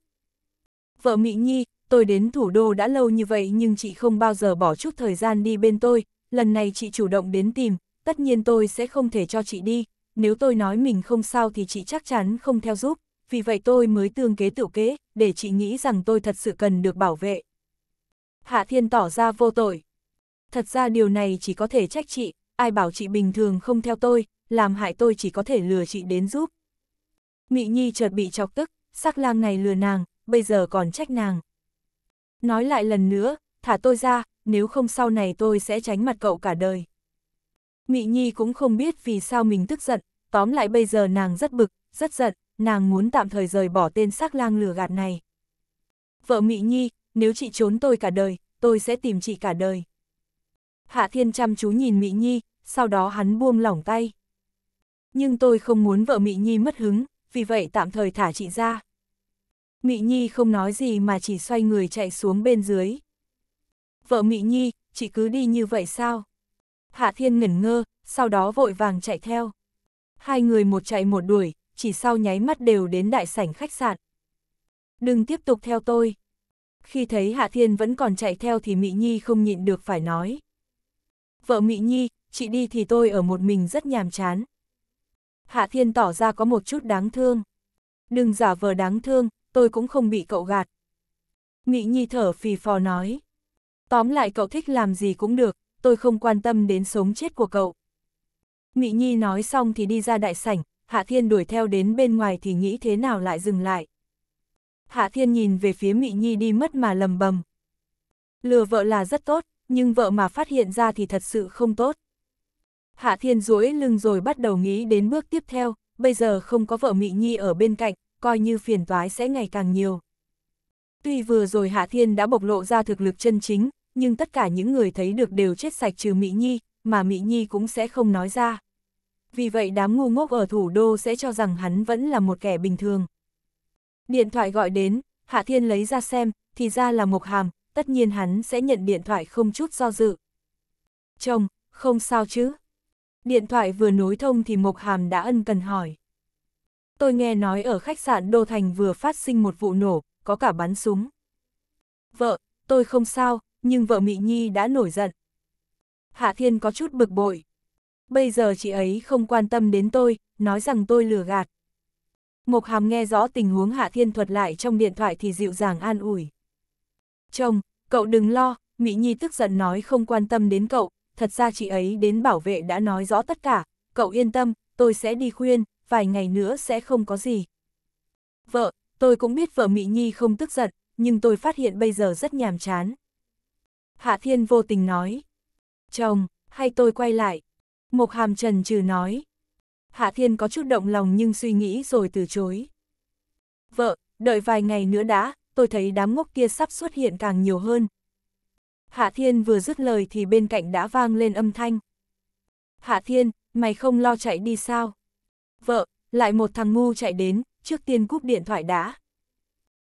Vợ Mị Nhi, tôi đến thủ đô đã lâu như vậy nhưng chị không bao giờ bỏ chút thời gian đi bên tôi, lần này chị chủ động đến tìm, tất nhiên tôi sẽ không thể cho chị đi, nếu tôi nói mình không sao thì chị chắc chắn không theo giúp vì vậy tôi mới tương kế tiểu kế, để chị nghĩ rằng tôi thật sự cần được bảo vệ. Hạ Thiên tỏ ra vô tội. Thật ra điều này chỉ có thể trách chị, ai bảo chị bình thường không theo tôi, làm hại tôi chỉ có thể lừa chị đến giúp. Mị Nhi chợt bị chọc tức, sắc lang này lừa nàng, bây giờ còn trách nàng. Nói lại lần nữa, thả tôi ra, nếu không sau này tôi sẽ tránh mặt cậu cả đời. Mị Nhi cũng không biết vì sao mình tức giận, tóm lại bây giờ nàng rất bực, rất giận nàng muốn tạm thời rời bỏ tên sắc lang lừa gạt này. Vợ Mỹ Nhi, nếu chị trốn tôi cả đời, tôi sẽ tìm chị cả đời. Hạ Thiên chăm chú nhìn Mỹ Nhi, sau đó hắn buông lỏng tay. Nhưng tôi không muốn vợ Mỹ Nhi mất hứng, vì vậy tạm thời thả chị ra. Mỹ Nhi không nói gì mà chỉ xoay người chạy xuống bên dưới. Vợ Mỹ Nhi, chị cứ đi như vậy sao? Hạ Thiên ngẩn ngơ, sau đó vội vàng chạy theo. Hai người một chạy một đuổi, chỉ sau nháy mắt đều đến đại sảnh khách sạn. Đừng tiếp tục theo tôi. Khi thấy Hạ Thiên vẫn còn chạy theo thì Mỹ Nhi không nhịn được phải nói. Vợ Mỹ Nhi, chị đi thì tôi ở một mình rất nhàm chán. Hạ Thiên tỏ ra có một chút đáng thương. Đừng giả vờ đáng thương, tôi cũng không bị cậu gạt. Mỹ Nhi thở phì phò nói. Tóm lại cậu thích làm gì cũng được, tôi không quan tâm đến sống chết của cậu. Mỹ Nhi nói xong thì đi ra đại sảnh, Hạ Thiên đuổi theo đến bên ngoài thì nghĩ thế nào lại dừng lại. Hạ Thiên nhìn về phía Mị Nhi đi mất mà lầm bầm. Lừa vợ là rất tốt, nhưng vợ mà phát hiện ra thì thật sự không tốt. Hạ Thiên duỗi lưng rồi bắt đầu nghĩ đến bước tiếp theo, bây giờ không có vợ Mị Nhi ở bên cạnh, coi như phiền toái sẽ ngày càng nhiều. Tuy vừa rồi Hạ Thiên đã bộc lộ ra thực lực chân chính, nhưng tất cả những người thấy được đều chết sạch trừ Mỹ Nhi, mà Mỹ Nhi cũng sẽ không nói ra vì vậy đám ngu ngốc ở thủ đô sẽ cho rằng hắn vẫn là một kẻ bình thường. Điện thoại gọi đến, Hạ Thiên lấy ra xem, thì ra là Mộc Hàm, tất nhiên hắn sẽ nhận điện thoại không chút do dự. Chồng, không sao chứ? Điện thoại vừa nối thông thì Mộc Hàm đã ân cần hỏi. Tôi nghe nói ở khách sạn Đô Thành vừa phát sinh một vụ nổ, có cả bắn súng. Vợ, tôi không sao, nhưng vợ Mỹ Nhi đã nổi giận. Hạ Thiên có chút bực bội bây giờ chị ấy không quan tâm đến tôi, nói rằng tôi lừa gạt. Mộc Hàm nghe rõ tình huống Hạ Thiên thuật lại trong điện thoại thì dịu dàng an ủi. Chồng, cậu đừng lo, Mỹ Nhi tức giận nói không quan tâm đến cậu, thật ra chị ấy đến bảo vệ đã nói rõ tất cả, cậu yên tâm, tôi sẽ đi khuyên, vài ngày nữa sẽ không có gì. Vợ, tôi cũng biết vợ Mỹ Nhi không tức giận, nhưng tôi phát hiện bây giờ rất nhàm chán. Hạ Thiên vô tình nói. Chồng, hay tôi quay lại, Mộc Hàm trần trừ nói. Hạ Thiên có chút động lòng nhưng suy nghĩ rồi từ chối. Vợ, đợi vài ngày nữa đã, tôi thấy đám ngốc kia sắp xuất hiện càng nhiều hơn. Hạ Thiên vừa dứt lời thì bên cạnh đã vang lên âm thanh. Hạ Thiên, mày không lo chạy đi sao? Vợ, lại một thằng ngu chạy đến, trước tiên cúp điện thoại đã.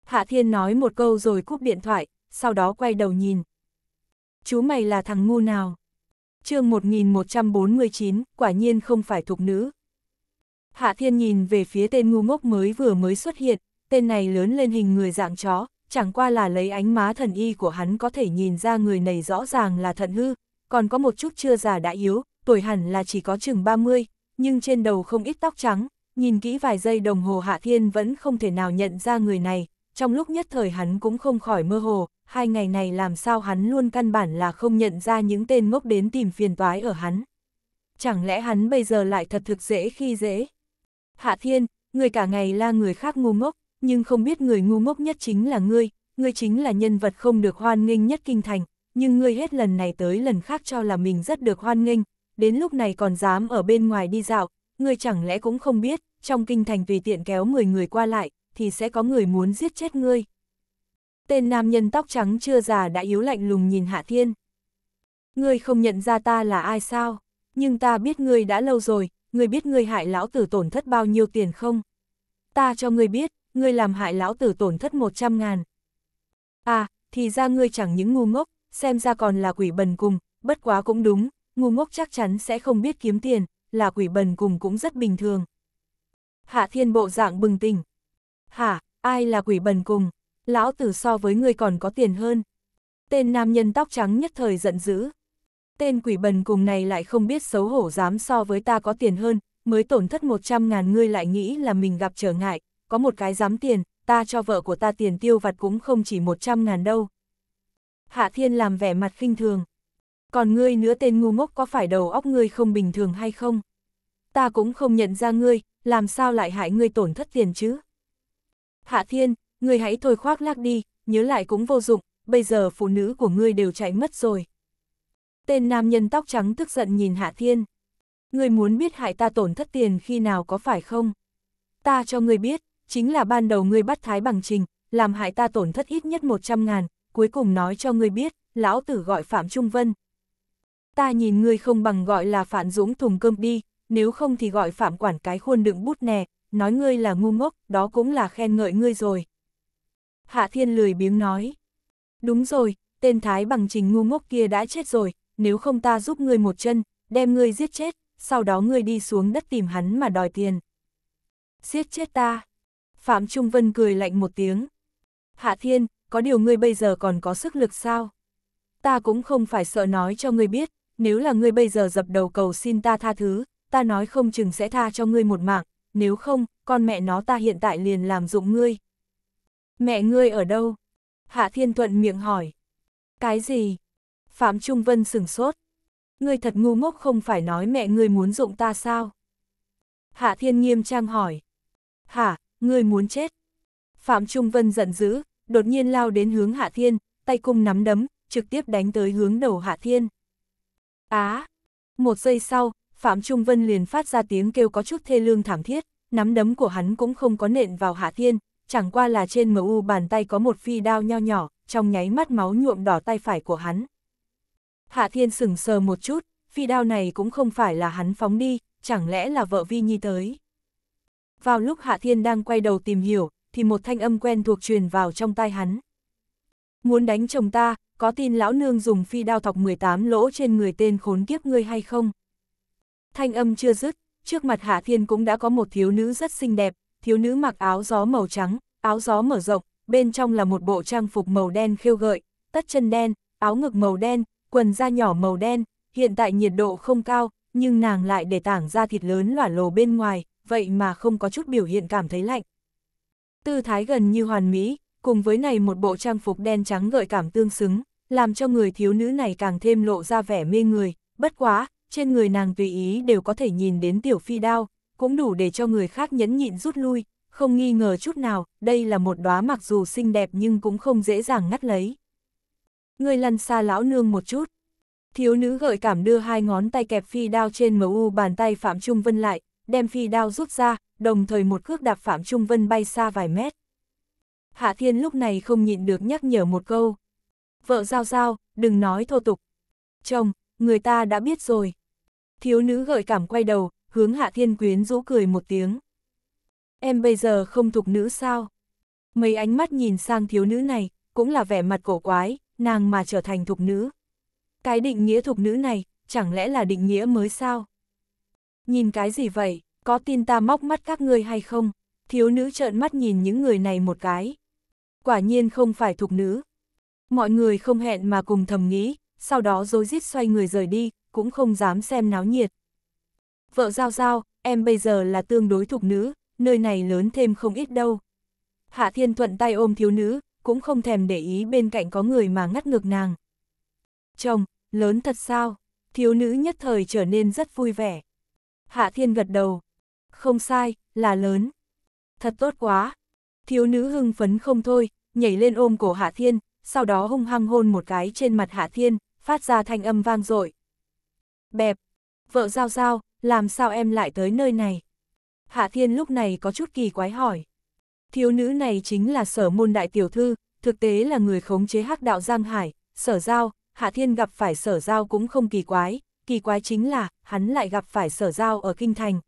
Hạ Thiên nói một câu rồi cúp điện thoại, sau đó quay đầu nhìn. Chú mày là thằng ngu nào? chương 1149, quả nhiên không phải thuộc nữ. Hạ Thiên nhìn về phía tên ngu ngốc mới vừa mới xuất hiện, tên này lớn lên hình người dạng chó, chẳng qua là lấy ánh má thần y của hắn có thể nhìn ra người này rõ ràng là thận hư, còn có một chút chưa già đã yếu, tuổi hẳn là chỉ có chừng 30, nhưng trên đầu không ít tóc trắng, nhìn kỹ vài giây đồng hồ Hạ Thiên vẫn không thể nào nhận ra người này, trong lúc nhất thời hắn cũng không khỏi mơ hồ, hai ngày này làm sao hắn luôn căn bản là không nhận ra những tên ngốc đến tìm phiền toái ở hắn. Chẳng lẽ hắn bây giờ lại thật thực dễ khi dễ? Hạ Thiên, người cả ngày la người khác ngu ngốc, nhưng không biết người ngu ngốc nhất chính là ngươi, ngươi chính là nhân vật không được hoan nghênh nhất kinh thành, nhưng ngươi hết lần này tới lần khác cho là mình rất được hoan nghênh, đến lúc này còn dám ở bên ngoài đi dạo, ngươi chẳng lẽ cũng không biết, trong kinh thành tùy tiện kéo 10 người qua lại, thì sẽ có người muốn giết chết ngươi. Tên nam nhân tóc trắng chưa già đã yếu lạnh lùng nhìn Hạ Thiên. Ngươi không nhận ra ta là ai sao, nhưng ta biết ngươi đã lâu rồi, ngươi biết ngươi hại lão tử tổn thất bao nhiêu tiền không? Ta cho ngươi biết, ngươi làm hại lão tử tổn thất 100 ngàn. À, thì ra ngươi chẳng những ngu ngốc, xem ra còn là quỷ bần cùng, bất quá cũng đúng, ngu ngốc chắc chắn sẽ không biết kiếm tiền, là quỷ bần cùng cũng rất bình thường. Hạ thiên bộ dạng bừng tỉnh, Hả, ai là quỷ bần cùng? Lão tử so với người còn có tiền hơn. Tên nam nhân tóc trắng nhất thời giận dữ. Tên quỷ bần cùng này lại không biết xấu hổ dám so với ta có tiền hơn, mới tổn thất 100 ngàn ngươi lại nghĩ là mình gặp trở ngại, có một cái dám tiền, ta cho vợ của ta tiền tiêu vặt cũng không chỉ 100 ngàn đâu. Hạ Thiên làm vẻ mặt khinh thường. Còn ngươi nữa tên ngu ngốc có phải đầu óc ngươi không bình thường hay không? Ta cũng không nhận ra ngươi, làm sao lại hại ngươi tổn thất tiền chứ? Hạ Thiên, ngươi hãy thôi khoác lác đi, nhớ lại cũng vô dụng, bây giờ phụ nữ của ngươi đều chạy mất rồi. Tên nam nhân tóc trắng tức giận nhìn Hạ Thiên. Ngươi muốn biết hại ta tổn thất tiền khi nào có phải không? Ta cho ngươi biết, chính là ban đầu ngươi bắt thái bằng trình, làm hại ta tổn thất ít nhất 100 ngàn, cuối cùng nói cho ngươi biết, lão tử gọi Phạm Trung Vân. Ta nhìn ngươi không bằng gọi là Phạm Dũng thùng cơm đi, nếu không thì gọi Phạm quản cái khuôn đựng bút nè, nói ngươi là ngu ngốc, đó cũng là khen ngợi ngươi rồi. Hạ Thiên lười biếng nói. Đúng rồi, tên Thái bằng trình ngu ngốc kia đã chết rồi, nếu không ta giúp ngươi một chân, đem ngươi giết chết, sau đó ngươi đi xuống đất tìm hắn mà đòi tiền. Giết chết ta. Phạm Trung Vân cười lạnh một tiếng. Hạ Thiên, có điều ngươi bây giờ còn có sức lực sao? Ta cũng không phải sợ nói cho ngươi biết, nếu là ngươi bây giờ dập đầu cầu xin ta tha thứ, ta nói không chừng sẽ tha cho ngươi một mạng, nếu không, con mẹ nó ta hiện tại liền làm dụng ngươi. Mẹ ngươi ở đâu? Hạ Thiên Thuận miệng hỏi. Cái gì? Phạm Trung Vân sửng sốt. Ngươi thật ngu ngốc không phải nói mẹ ngươi muốn dụng ta sao? Hạ Thiên nghiêm trang hỏi. Hả, ngươi muốn chết? Phạm Trung Vân giận dữ, đột nhiên lao đến hướng Hạ Thiên, tay cung nắm đấm, trực tiếp đánh tới hướng đầu Hạ Thiên. Á! À, một giây sau, Phạm Trung Vân liền phát ra tiếng kêu có chút thê lương thảm thiết, nắm đấm của hắn cũng không có nện vào Hạ Thiên, chẳng qua là trên MU bàn tay có một phi đao nho nhỏ, trong nháy mắt máu nhuộm đỏ tay phải của hắn. Hạ Thiên sừng sờ một chút, phi đao này cũng không phải là hắn phóng đi, chẳng lẽ là vợ Vi Nhi tới. Vào lúc Hạ Thiên đang quay đầu tìm hiểu, thì một thanh âm quen thuộc truyền vào trong tai hắn. Muốn đánh chồng ta, có tin lão nương dùng phi đao thọc 18 lỗ trên người tên khốn kiếp ngươi hay không? Thanh âm chưa dứt, trước mặt Hạ Thiên cũng đã có một thiếu nữ rất xinh đẹp, thiếu nữ mặc áo gió màu trắng, áo gió mở rộng, bên trong là một bộ trang phục màu đen khêu gợi, tất chân đen, áo ngực màu đen, quần da nhỏ màu đen, hiện tại nhiệt độ không cao, nhưng nàng lại để tảng da thịt lớn lỏa lồ bên ngoài, vậy mà không có chút biểu hiện cảm thấy lạnh. Tư thái gần như hoàn mỹ, cùng với này một bộ trang phục đen trắng gợi cảm tương xứng, làm cho người thiếu nữ này càng thêm lộ ra vẻ mê người, bất quá, trên người nàng tùy ý đều có thể nhìn đến tiểu phi đao, cũng đủ để cho người khác nhẫn nhịn rút lui, không nghi ngờ chút nào, đây là một đóa mặc dù xinh đẹp nhưng cũng không dễ dàng ngắt lấy. Người lăn xa lão nương một chút. Thiếu nữ gợi cảm đưa hai ngón tay kẹp phi đao trên mu bàn tay Phạm Trung Vân lại, đem phi đao rút ra, đồng thời một cước đạp Phạm Trung Vân bay xa vài mét. Hạ Thiên lúc này không nhịn được nhắc nhở một câu. Vợ giao giao, đừng nói thô tục. Chồng, người ta đã biết rồi thiếu nữ gợi cảm quay đầu, hướng Hạ Thiên Quyến rũ cười một tiếng. Em bây giờ không thuộc nữ sao? Mấy ánh mắt nhìn sang thiếu nữ này, cũng là vẻ mặt cổ quái, nàng mà trở thành thuộc nữ. Cái định nghĩa thuộc nữ này, chẳng lẽ là định nghĩa mới sao? Nhìn cái gì vậy, có tin ta móc mắt các ngươi hay không? Thiếu nữ trợn mắt nhìn những người này một cái. Quả nhiên không phải thuộc nữ. Mọi người không hẹn mà cùng thầm nghĩ, sau đó dối rít xoay người rời đi, cũng không dám xem náo nhiệt. Vợ Giao Giao, em bây giờ là tương đối thục nữ, nơi này lớn thêm không ít đâu. Hạ Thiên Thuận tay ôm thiếu nữ, cũng không thèm để ý bên cạnh có người mà ngắt ngược nàng. Chồng, lớn thật sao? Thiếu nữ nhất thời trở nên rất vui vẻ. Hạ Thiên gật đầu. Không sai, là lớn. Thật tốt quá. Thiếu nữ hưng phấn không thôi, nhảy lên ôm cổ Hạ Thiên, sau đó hung hăng hôn một cái trên mặt Hạ Thiên, phát ra thanh âm vang dội bẹp, vợ giao giao, làm sao em lại tới nơi này? Hạ Thiên lúc này có chút kỳ quái hỏi. Thiếu nữ này chính là sở môn đại tiểu thư, thực tế là người khống chế hắc đạo Giang Hải, sở giao, Hạ Thiên gặp phải sở giao cũng không kỳ quái, kỳ quái chính là hắn lại gặp phải sở giao ở Kinh Thành.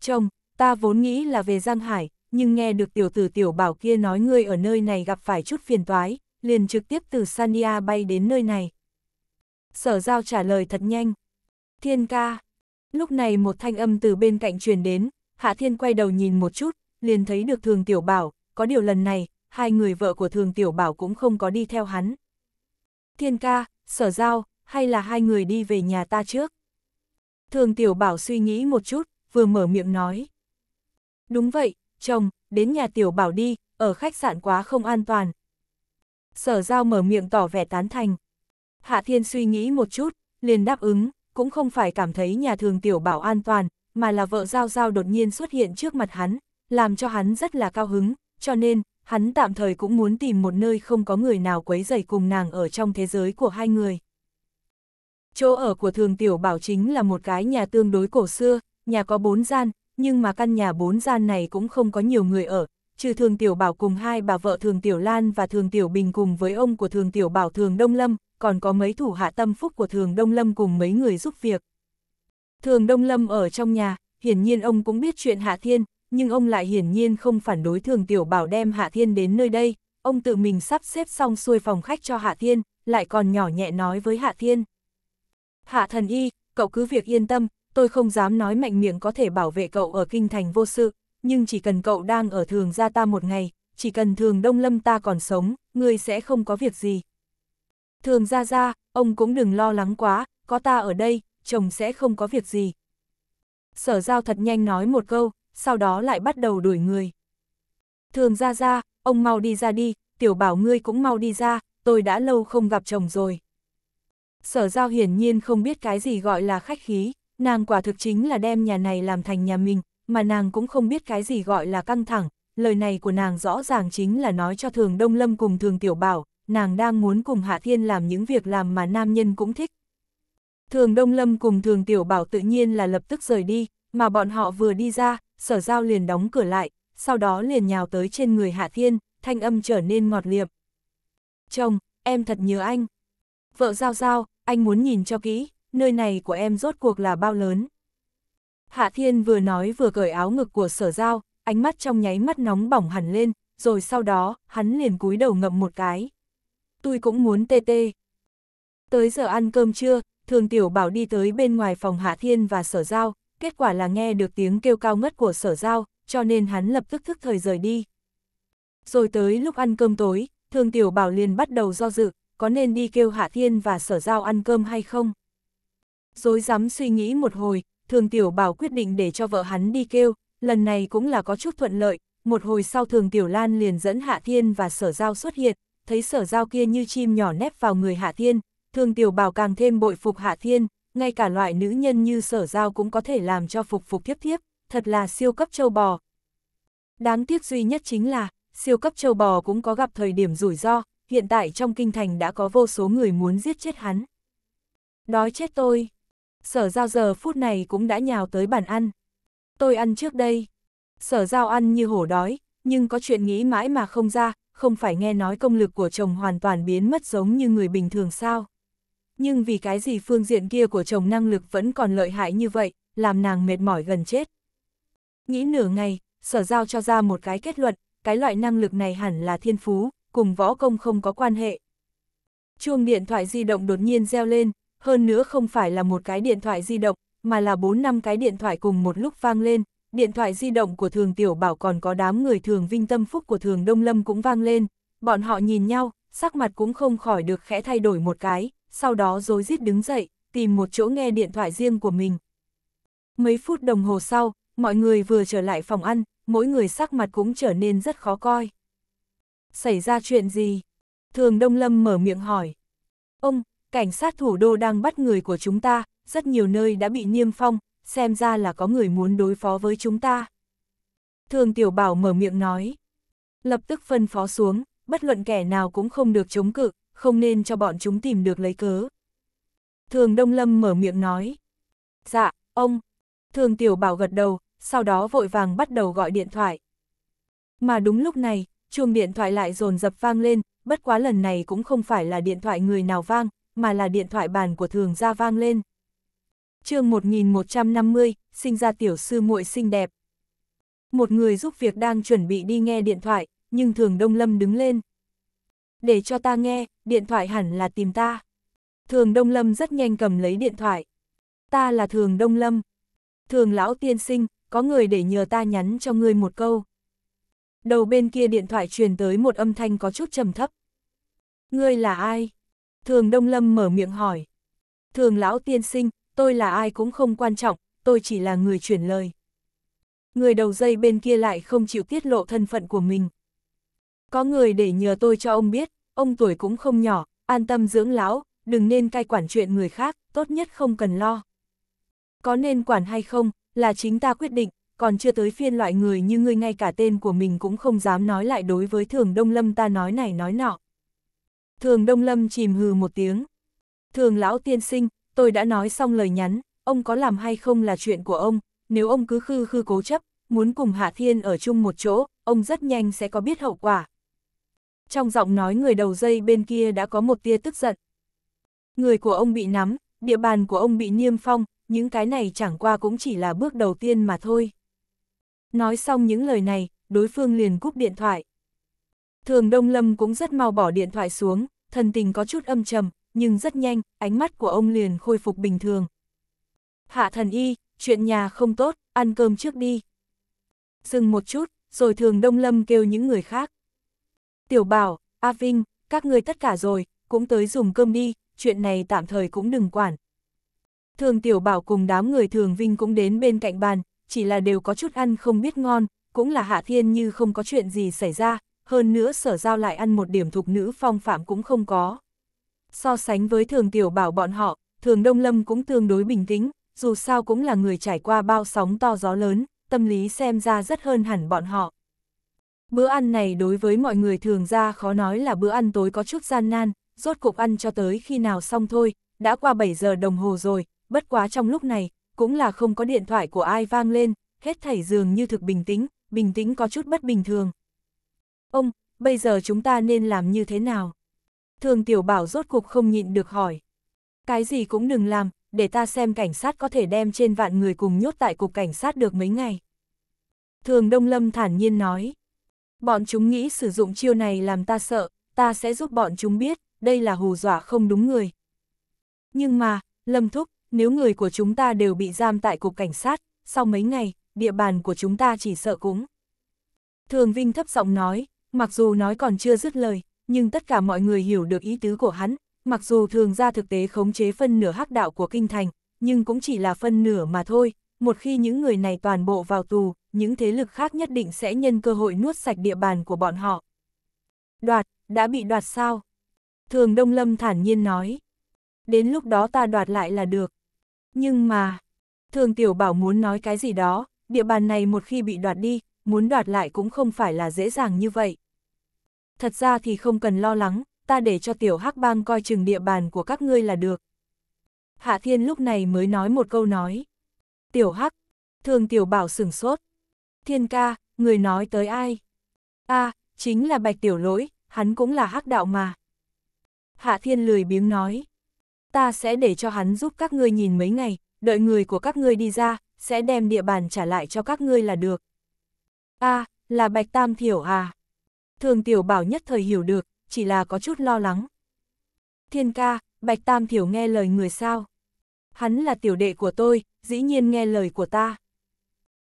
Chồng, ta vốn nghĩ là về Giang Hải, nhưng nghe được tiểu tử tiểu bảo kia nói ngươi ở nơi này gặp phải chút phiền toái, liền trực tiếp từ Sania bay đến nơi này. Sở giao trả lời thật nhanh. Thiên ca. Lúc này một thanh âm từ bên cạnh truyền đến, Hạ Thiên quay đầu nhìn một chút, liền thấy được Thường Tiểu Bảo, có điều lần này, hai người vợ của Thường Tiểu Bảo cũng không có đi theo hắn. Thiên ca, sở giao, hay là hai người đi về nhà ta trước? Thường Tiểu Bảo suy nghĩ một chút, vừa mở miệng nói. Đúng vậy, chồng, đến nhà Tiểu Bảo đi, ở khách sạn quá không an toàn. Sở giao mở miệng tỏ vẻ tán thành. Hạ Thiên suy nghĩ một chút, liền đáp ứng, cũng không phải cảm thấy nhà thường tiểu bảo an toàn, mà là vợ Giao Giao đột nhiên xuất hiện trước mặt hắn, làm cho hắn rất là cao hứng, cho nên, hắn tạm thời cũng muốn tìm một nơi không có người nào quấy rầy cùng nàng ở trong thế giới của hai người. Chỗ ở của thường tiểu bảo chính là một cái nhà tương đối cổ xưa, nhà có bốn gian, nhưng mà căn nhà bốn gian này cũng không có nhiều người ở, trừ thường tiểu bảo cùng hai bà vợ thường tiểu Lan và thường tiểu Bình cùng với ông của thường tiểu bảo thường Đông Lâm, còn có mấy thủ hạ tâm phúc của Thường Đông Lâm cùng mấy người giúp việc. Thường Đông Lâm ở trong nhà, hiển nhiên ông cũng biết chuyện Hạ Thiên, nhưng ông lại hiển nhiên không phản đối Thường Tiểu Bảo đem Hạ Thiên đến nơi đây, ông tự mình sắp xếp xong xuôi phòng khách cho Hạ Thiên, lại còn nhỏ nhẹ nói với Hạ Thiên. Hạ thần y, cậu cứ việc yên tâm, tôi không dám nói mạnh miệng có thể bảo vệ cậu ở kinh thành vô sự, nhưng chỉ cần cậu đang ở thường gia ta một ngày, chỉ cần thường đông lâm ta còn sống, người sẽ không có việc gì. Thường ra ra, ông cũng đừng lo lắng quá, có ta ở đây, chồng sẽ không có việc gì. Sở giao thật nhanh nói một câu, sau đó lại bắt đầu đuổi người. Thường ra ra, ông mau đi ra đi, tiểu bảo ngươi cũng mau đi ra, tôi đã lâu không gặp chồng rồi. Sở giao hiển nhiên không biết cái gì gọi là khách khí, nàng quả thực chính là đem nhà này làm thành nhà mình, mà nàng cũng không biết cái gì gọi là căng thẳng, lời này của nàng rõ ràng chính là nói cho thường Đông Lâm cùng thường Tiểu Bảo, nàng đang muốn cùng Hạ Thiên làm những việc làm mà nam nhân cũng thích. Thường Đông Lâm cùng Thường Tiểu Bảo tự nhiên là lập tức rời đi, mà bọn họ vừa đi ra, sở giao liền đóng cửa lại, sau đó liền nhào tới trên người Hạ Thiên, thanh âm trở nên ngọt liệm. Chồng, em thật nhớ anh. Vợ giao giao, anh muốn nhìn cho kỹ, nơi này của em rốt cuộc là bao lớn. Hạ Thiên vừa nói vừa cởi áo ngực của sở giao, ánh mắt trong nháy mắt nóng bỏng hẳn lên, rồi sau đó, hắn liền cúi đầu ngậm một cái tôi cũng muốn tê tê. Tới giờ ăn cơm trưa, thường tiểu bảo đi tới bên ngoài phòng Hạ Thiên và sở giao, kết quả là nghe được tiếng kêu cao ngất của sở giao, cho nên hắn lập tức thức thời rời đi. Rồi tới lúc ăn cơm tối, thường tiểu bảo liền bắt đầu do dự, có nên đi kêu Hạ Thiên và sở giao ăn cơm hay không? rồi dám suy nghĩ một hồi, thường tiểu bảo quyết định để cho vợ hắn đi kêu, lần này cũng là có chút thuận lợi, một hồi sau thường tiểu lan liền dẫn Hạ Thiên và sở giao xuất hiện, thấy sở giao kia như chim nhỏ nép vào người Hạ Thiên, thương tiểu bảo càng thêm bội phục Hạ Thiên, ngay cả loại nữ nhân như sở giao cũng có thể làm cho phục phục thiếp thiếp thật là siêu cấp châu bò. Đáng tiếc duy nhất chính là, siêu cấp châu bò cũng có gặp thời điểm rủi ro, hiện tại trong kinh thành đã có vô số người muốn giết chết hắn. Đói chết tôi. Sở giao giờ phút này cũng đã nhào tới bàn ăn. Tôi ăn trước đây. Sở giao ăn như hổ đói, nhưng có chuyện nghĩ mãi mà không ra, không phải nghe nói công lực của chồng hoàn toàn biến mất giống như người bình thường sao. Nhưng vì cái gì phương diện kia của chồng năng lực vẫn còn lợi hại như vậy, làm nàng mệt mỏi gần chết. Nghĩ nửa ngày, sở giao cho ra một cái kết luận, cái loại năng lực này hẳn là thiên phú, cùng võ công không có quan hệ. Chuông điện thoại di động đột nhiên reo lên, hơn nữa không phải là một cái điện thoại di động, mà là bốn năm cái điện thoại cùng một lúc vang lên, điện thoại di động của thường tiểu bảo còn có đám người thường vinh tâm phúc của thường Đông Lâm cũng vang lên, bọn họ nhìn nhau, sắc mặt cũng không khỏi được khẽ thay đổi một cái, sau đó dối rít đứng dậy, tìm một chỗ nghe điện thoại riêng của mình. Mấy phút đồng hồ sau, mọi người vừa trở lại phòng ăn, mỗi người sắc mặt cũng trở nên rất khó coi. Xảy ra chuyện gì? Thường Đông Lâm mở miệng hỏi. Ông, cảnh sát thủ đô đang bắt người của chúng ta, rất nhiều nơi đã bị niêm phong, xem ra là có người muốn đối phó với chúng ta. Thường tiểu bảo mở miệng nói, lập tức phân phó xuống, bất luận kẻ nào cũng không được chống cự, không nên cho bọn chúng tìm được lấy cớ. Thường Đông Lâm mở miệng nói, dạ, ông, thường tiểu bảo gật đầu, sau đó vội vàng bắt đầu gọi điện thoại. Mà đúng lúc này, chuông điện thoại lại dồn dập vang lên, bất quá lần này cũng không phải là điện thoại người nào vang, mà là điện thoại bàn của thường ra vang lên chương 1150, sinh ra tiểu sư muội xinh đẹp. Một người giúp việc đang chuẩn bị đi nghe điện thoại, nhưng thường Đông Lâm đứng lên. Để cho ta nghe, điện thoại hẳn là tìm ta. Thường Đông Lâm rất nhanh cầm lấy điện thoại. Ta là Thường Đông Lâm. Thường Lão Tiên Sinh, có người để nhờ ta nhắn cho ngươi một câu. Đầu bên kia điện thoại truyền tới một âm thanh có chút trầm thấp. Ngươi là ai? Thường Đông Lâm mở miệng hỏi. Thường Lão Tiên Sinh, tôi là ai cũng không quan trọng, tôi chỉ là người chuyển lời. Người đầu dây bên kia lại không chịu tiết lộ thân phận của mình. Có người để nhờ tôi cho ông biết, ông tuổi cũng không nhỏ, an tâm dưỡng lão, đừng nên cai quản chuyện người khác, tốt nhất không cần lo. Có nên quản hay không, là chính ta quyết định, còn chưa tới phiên loại người như ngươi ngay cả tên của mình cũng không dám nói lại đối với thường Đông Lâm ta nói này nói nọ. Thường Đông Lâm chìm hừ một tiếng. Thường lão tiên sinh, tôi đã nói xong lời nhắn, ông có làm hay không là chuyện của ông, nếu ông cứ khư khư cố chấp, muốn cùng Hạ Thiên ở chung một chỗ, ông rất nhanh sẽ có biết hậu quả. Trong giọng nói người đầu dây bên kia đã có một tia tức giận. Người của ông bị nắm, địa bàn của ông bị niêm phong, những cái này chẳng qua cũng chỉ là bước đầu tiên mà thôi. Nói xong những lời này, đối phương liền cúp điện thoại. Thường Đông Lâm cũng rất mau bỏ điện thoại xuống, thần tình có chút âm trầm, nhưng rất nhanh, ánh mắt của ông liền khôi phục bình thường. Hạ thần y, chuyện nhà không tốt, ăn cơm trước đi. Dừng một chút, rồi thường Đông Lâm kêu những người khác. Tiểu bảo, A Vinh, các người tất cả rồi, cũng tới dùng cơm đi, chuyện này tạm thời cũng đừng quản. Thường Tiểu Bảo cùng đám người Thường Vinh cũng đến bên cạnh bàn, chỉ là đều có chút ăn không biết ngon, cũng là Hạ Thiên như không có chuyện gì xảy ra, hơn nữa sở giao lại ăn một điểm thục nữ phong phạm cũng không có. So sánh với thường tiểu bảo bọn họ, thường Đông Lâm cũng tương đối bình tĩnh, dù sao cũng là người trải qua bao sóng to gió lớn, tâm lý xem ra rất hơn hẳn bọn họ. Bữa ăn này đối với mọi người thường ra khó nói là bữa ăn tối có chút gian nan, rốt cục ăn cho tới khi nào xong thôi, đã qua 7 giờ đồng hồ rồi, bất quá trong lúc này, cũng là không có điện thoại của ai vang lên, hết thảy dường như thực bình tĩnh, bình tĩnh có chút bất bình thường. Ông, bây giờ chúng ta nên làm như thế nào? Thường tiểu bảo rốt cục không nhịn được hỏi. Cái gì cũng đừng làm, để ta xem cảnh sát có thể đem trên vạn người cùng nhốt tại cục cảnh sát được mấy ngày. Thường Đông Lâm thản nhiên nói. Bọn chúng nghĩ sử dụng chiêu này làm ta sợ, ta sẽ giúp bọn chúng biết, đây là hù dọa không đúng người. Nhưng mà, Lâm Thúc, nếu người của chúng ta đều bị giam tại cục cảnh sát, sau mấy ngày, địa bàn của chúng ta chỉ sợ cũng. Thường Vinh thấp giọng nói, mặc dù nói còn chưa dứt lời, nhưng tất cả mọi người hiểu được ý tứ của hắn, mặc dù thường ra thực tế khống chế phân nửa hắc đạo của kinh thành, nhưng cũng chỉ là phân nửa mà thôi, một khi những người này toàn bộ vào tù, những thế lực khác nhất định sẽ nhân cơ hội nuốt sạch địa bàn của bọn họ. Đoạt, đã bị đoạt sao? Thường Đông Lâm thản nhiên nói. Đến lúc đó ta đoạt lại là được. Nhưng mà, Thường Tiểu Bảo muốn nói cái gì đó, địa bàn này một khi bị đoạt đi, muốn đoạt lại cũng không phải là dễ dàng như vậy thật ra thì không cần lo lắng, ta để cho tiểu hắc bang coi chừng địa bàn của các ngươi là được. Hạ Thiên lúc này mới nói một câu nói. Tiểu hắc, thường tiểu bảo sửng sốt. Thiên ca, người nói tới ai? a à, chính là bạch tiểu lỗi, hắn cũng là hắc đạo mà. Hạ Thiên lười biếng nói. Ta sẽ để cho hắn giúp các ngươi nhìn mấy ngày, đợi người của các ngươi đi ra, sẽ đem địa bàn trả lại cho các ngươi là được. a à, là bạch tam thiểu à? Thường tiểu bảo nhất thời hiểu được, chỉ là có chút lo lắng. Thiên ca, Bạch Tam Thiểu nghe lời người sao? Hắn là tiểu đệ của tôi, dĩ nhiên nghe lời của ta.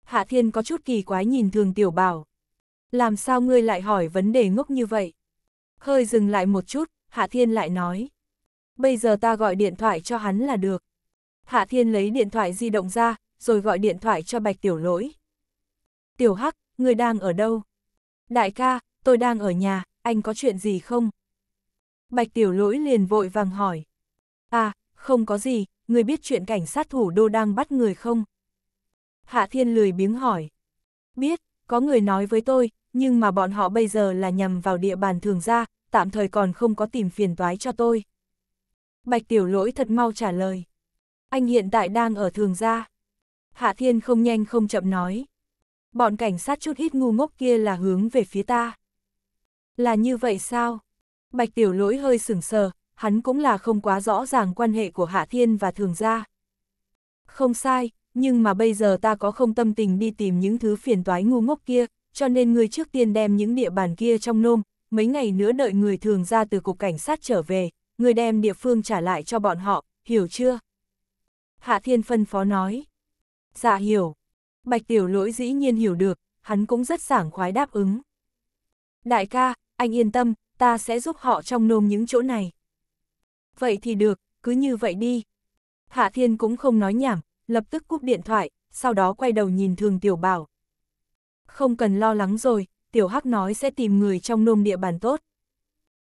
Hạ Thiên có chút kỳ quái nhìn thường tiểu bảo. Làm sao ngươi lại hỏi vấn đề ngốc như vậy? Hơi dừng lại một chút, Hạ Thiên lại nói. Bây giờ ta gọi điện thoại cho hắn là được. Hạ Thiên lấy điện thoại di động ra, rồi gọi điện thoại cho Bạch Tiểu Lỗi. Tiểu Hắc, ngươi đang ở đâu? Đại ca, tôi đang ở nhà, anh có chuyện gì không? Bạch Tiểu Lỗi liền vội vàng hỏi. À, không có gì, người biết chuyện cảnh sát thủ đô đang bắt người không? Hạ Thiên lười biếng hỏi. Biết, có người nói với tôi, nhưng mà bọn họ bây giờ là nhằm vào địa bàn thường gia, tạm thời còn không có tìm phiền toái cho tôi. Bạch Tiểu Lỗi thật mau trả lời. Anh hiện tại đang ở thường gia. Hạ Thiên không nhanh không chậm nói. Bọn cảnh sát chút ít ngu ngốc kia là hướng về phía ta. Là như vậy sao? Bạch Tiểu Lỗi hơi sửng sờ, hắn cũng là không quá rõ ràng quan hệ của Hạ Thiên và Thường Gia. Không sai, nhưng mà bây giờ ta có không tâm tình đi tìm những thứ phiền toái ngu ngốc kia, cho nên người trước tiên đem những địa bàn kia trong nôm, mấy ngày nữa đợi người Thường Gia từ cục cảnh sát trở về, người đem địa phương trả lại cho bọn họ, hiểu chưa? Hạ Thiên phân phó nói. Dạ hiểu. Bạch Tiểu Lỗi dĩ nhiên hiểu được, hắn cũng rất sảng khoái đáp ứng. Đại ca, anh yên tâm, ta sẽ giúp họ trong nôm những chỗ này. Vậy thì được, cứ như vậy đi. Hạ Thiên cũng không nói nhảm, lập tức cúp điện thoại, sau đó quay đầu nhìn thường tiểu bảo. Không cần lo lắng rồi, tiểu hắc nói sẽ tìm người trong nôm địa bàn tốt.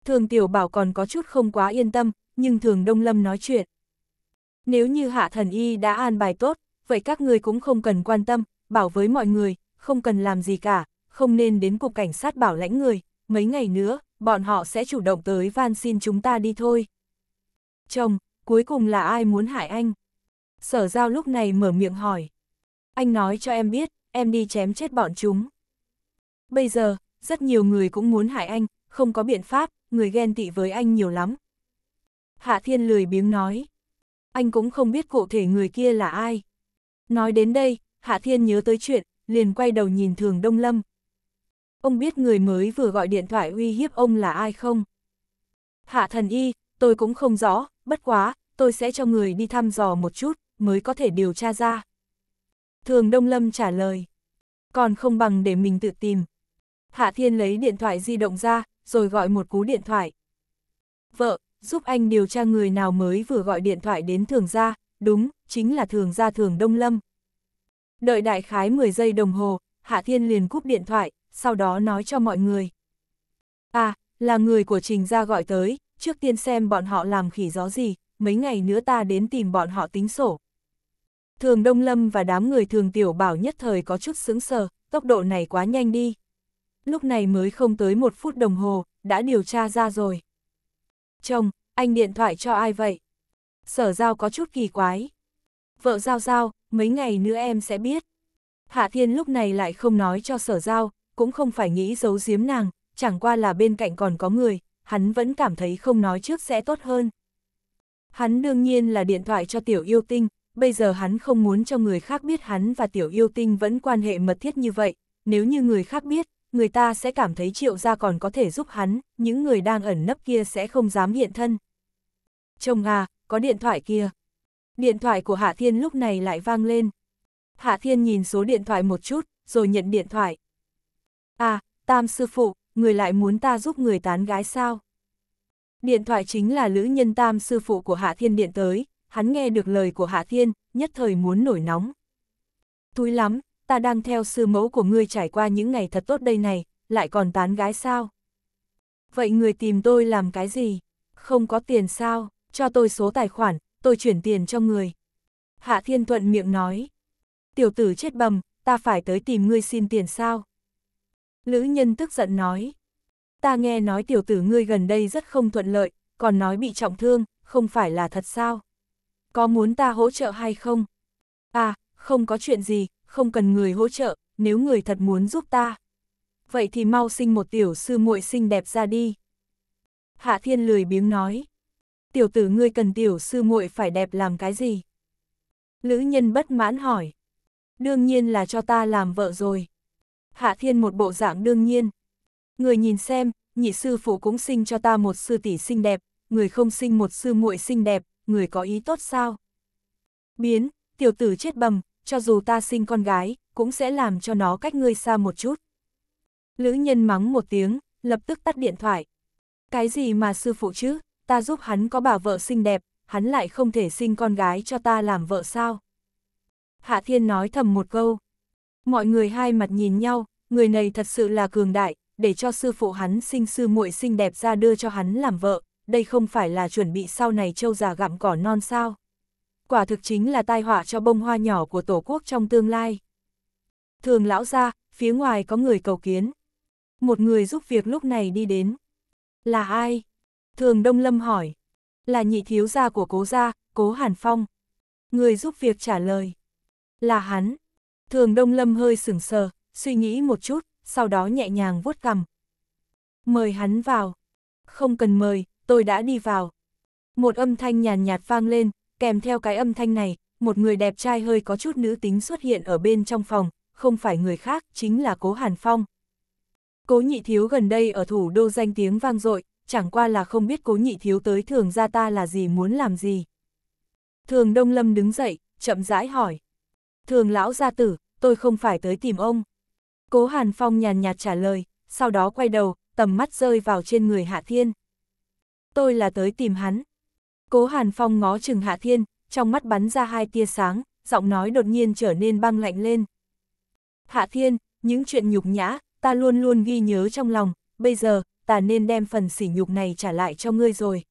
Thường tiểu bảo còn có chút không quá yên tâm, nhưng thường đông lâm nói chuyện. Nếu như hạ thần y đã an bài tốt, vậy các người cũng không cần quan tâm, bảo với mọi người, không cần làm gì cả, không nên đến cục cảnh sát bảo lãnh người, mấy ngày nữa, bọn họ sẽ chủ động tới van xin chúng ta đi thôi. Chồng, cuối cùng là ai muốn hại anh? Sở giao lúc này mở miệng hỏi. Anh nói cho em biết, em đi chém chết bọn chúng. Bây giờ, rất nhiều người cũng muốn hại anh, không có biện pháp, người ghen tị với anh nhiều lắm. Hạ Thiên lười biếng nói. Anh cũng không biết cụ thể người kia là ai. Nói đến đây, Hạ Thiên nhớ tới chuyện, liền quay đầu nhìn Thường Đông Lâm, ông biết người mới vừa gọi điện thoại uy hiếp ông là ai không? Hạ thần y, tôi cũng không rõ, bất quá, tôi sẽ cho người đi thăm dò một chút, mới có thể điều tra ra. Thường Đông Lâm trả lời, còn không bằng để mình tự tìm. Hạ Thiên lấy điện thoại di động ra, rồi gọi một cú điện thoại. Vợ, giúp anh điều tra người nào mới vừa gọi điện thoại đến thường gia, đúng, chính là thường gia thường Đông Lâm. Đợi đại khái 10 giây đồng hồ, Hạ Thiên liền cúp điện thoại, sau đó nói cho mọi người. À, là người của Trình gia gọi tới, trước tiên xem bọn họ làm khỉ gió gì, mấy ngày nữa ta đến tìm bọn họ tính sổ. Thường Đông Lâm và đám người thường tiểu bảo nhất thời có chút sững sờ, tốc độ này quá nhanh đi. Lúc này mới không tới một phút đồng hồ, đã điều tra ra rồi. Chồng, anh điện thoại cho ai vậy? Sở giao có chút kỳ quái. Vợ giao giao, mấy ngày nữa em sẽ biết. Hạ Thiên lúc này lại không nói cho sở giao, cũng không phải nghĩ giấu giếm nàng, chẳng qua là bên cạnh còn có người, hắn vẫn cảm thấy không nói trước sẽ tốt hơn. Hắn đương nhiên là điện thoại cho tiểu yêu tinh, bây giờ hắn không muốn cho người khác biết hắn và tiểu yêu tinh vẫn quan hệ mật thiết như vậy, nếu như người khác biết, người ta sẽ cảm thấy triệu gia còn có thể giúp hắn, những người đang ẩn nấp kia sẽ không dám hiện thân. Chồng à, có điện thoại kia. Điện thoại của Hạ Thiên lúc này lại vang lên. Hạ Thiên nhìn số điện thoại một chút, rồi nhận điện thoại. À, tam sư phụ, người lại muốn ta giúp người tán gái sao? Điện thoại chính là lữ nhân tam sư phụ của Hạ Thiên điện tới, hắn nghe được lời của Hạ Thiên, nhất thời muốn nổi nóng. Túi lắm, ta đang theo sư mẫu của ngươi trải qua những ngày thật tốt đây này, lại còn tán gái sao? Vậy người tìm tôi làm cái gì? Không có tiền sao? Cho tôi số tài khoản, tôi chuyển tiền cho người. Hạ Thiên Thuận miệng nói. Tiểu tử chết bầm, ta phải tới tìm ngươi xin tiền sao? Lữ nhân tức giận nói. Ta nghe nói tiểu tử ngươi gần đây rất không thuận lợi, còn nói bị trọng thương, không phải là thật sao? Có muốn ta hỗ trợ hay không? À, không có chuyện gì, không cần người hỗ trợ, nếu người thật muốn giúp ta. Vậy thì mau sinh một tiểu sư muội xinh đẹp ra đi. Hạ thiên lười biếng nói. Tiểu tử ngươi cần tiểu sư muội phải đẹp làm cái gì? Lữ nhân bất mãn hỏi. Đương nhiên là cho ta làm vợ rồi. Hạ Thiên một bộ dạng đương nhiên. Người nhìn xem, nhị sư phụ cũng sinh cho ta một sư tỷ xinh đẹp, người không sinh một sư muội xinh đẹp, người có ý tốt sao? Biến, tiểu tử chết bầm, cho dù ta sinh con gái, cũng sẽ làm cho nó cách ngươi xa một chút. Lữ nhân mắng một tiếng, lập tức tắt điện thoại. Cái gì mà sư phụ chứ, ta giúp hắn có bà vợ xinh đẹp, hắn lại không thể sinh con gái cho ta làm vợ sao? Hạ Thiên nói thầm một câu. Mọi người hai mặt nhìn nhau, người này thật sự là cường đại, để cho sư phụ hắn sinh sư muội xinh đẹp ra đưa cho hắn làm vợ, đây không phải là chuẩn bị sau này châu già gặm cỏ non sao. Quả thực chính là tai họa cho bông hoa nhỏ của Tổ quốc trong tương lai. Thường lão ra, phía ngoài có người cầu kiến. Một người giúp việc lúc này đi đến. Là ai? Thường Đông Lâm hỏi. Là nhị thiếu gia của cố gia, cố Hàn Phong. Người giúp việc trả lời. Là hắn. Thường Đông Lâm hơi sửng sờ, suy nghĩ một chút, sau đó nhẹ nhàng vuốt cằm. Mời hắn vào. Không cần mời, tôi đã đi vào. Một âm thanh nhàn nhạt vang lên, kèm theo cái âm thanh này, một người đẹp trai hơi có chút nữ tính xuất hiện ở bên trong phòng, không phải người khác, chính là Cố Hàn Phong. Cố nhị thiếu gần đây ở thủ đô danh tiếng vang dội, chẳng qua là không biết cố nhị thiếu tới thường gia ta là gì muốn làm gì. Thường Đông Lâm đứng dậy, chậm rãi hỏi thường lão gia tử, tôi không phải tới tìm ông. Cố Hàn Phong nhàn nhạt trả lời, sau đó quay đầu, tầm mắt rơi vào trên người Hạ Thiên. Tôi là tới tìm hắn. Cố Hàn Phong ngó chừng Hạ Thiên, trong mắt bắn ra hai tia sáng, giọng nói đột nhiên trở nên băng lạnh lên. Hạ Thiên, những chuyện nhục nhã, ta luôn luôn ghi nhớ trong lòng, bây giờ, ta nên đem phần sỉ nhục này trả lại cho ngươi rồi.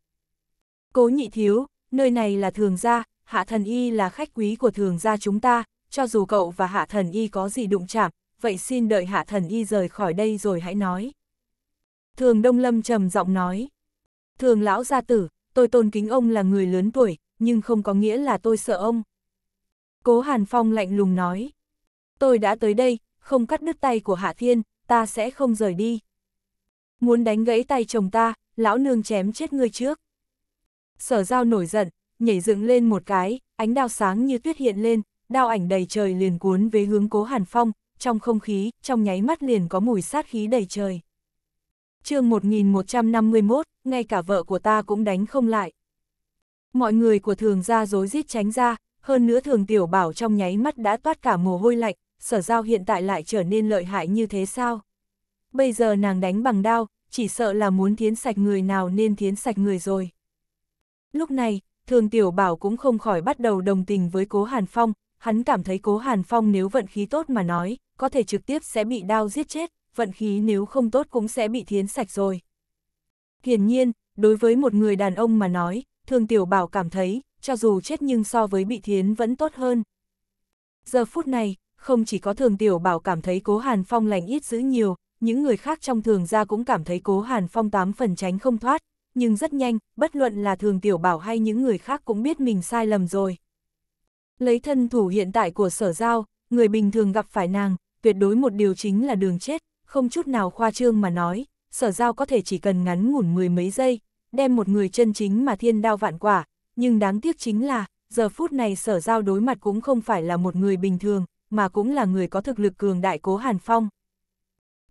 Cố nhị thiếu, nơi này là thường gia, hạ thần y là khách quý của thường gia chúng ta, cho dù cậu và hạ thần y có gì đụng chạm, vậy xin đợi hạ thần y rời khỏi đây rồi hãy nói. Thường Đông Lâm trầm giọng nói. Thường lão gia tử, tôi tôn kính ông là người lớn tuổi, nhưng không có nghĩa là tôi sợ ông. Cố Hàn Phong lạnh lùng nói. Tôi đã tới đây, không cắt đứt tay của Hạ Thiên, ta sẽ không rời đi. Muốn đánh gãy tay chồng ta, lão nương chém chết ngươi trước. Sở giao nổi giận, nhảy dựng lên một cái, ánh đao sáng như tuyết hiện lên, đao ảnh đầy trời liền cuốn về hướng cố hàn phong, trong không khí, trong nháy mắt liền có mùi sát khí đầy trời. chương 1151, ngay cả vợ của ta cũng đánh không lại. Mọi người của thường gia dối rít tránh ra, hơn nữa thường tiểu bảo trong nháy mắt đã toát cả mồ hôi lạnh, sở giao hiện tại lại trở nên lợi hại như thế sao? Bây giờ nàng đánh bằng đao, chỉ sợ là muốn thiến sạch người nào nên thiến sạch người rồi. Lúc này, thường tiểu bảo cũng không khỏi bắt đầu đồng tình với cố Hàn Phong, hắn cảm thấy cố Hàn Phong nếu vận khí tốt mà nói, có thể trực tiếp sẽ bị đao giết chết, vận khí nếu không tốt cũng sẽ bị thiến sạch rồi. Hiển nhiên, đối với một người đàn ông mà nói, thường tiểu bảo cảm thấy, cho dù chết nhưng so với bị thiến vẫn tốt hơn. Giờ phút này, không chỉ có thường tiểu bảo cảm thấy cố Hàn Phong lành ít giữ nhiều, những người khác trong thường gia cũng cảm thấy cố Hàn Phong tám phần tránh không thoát, nhưng rất nhanh, bất luận là thường tiểu bảo hay những người khác cũng biết mình sai lầm rồi. Lấy thân thủ hiện tại của sở giao, người bình thường gặp phải nàng, tuyệt đối một điều chính là đường chết, không chút nào khoa trương mà nói, sở giao có thể chỉ cần ngắn ngủn mười mấy giây, đem một người chân chính mà thiên đao vạn quả, nhưng đáng tiếc chính là, giờ phút này sở giao đối mặt cũng không phải là một người bình thường, mà cũng là người có thực lực cường đại cố Hàn Phong.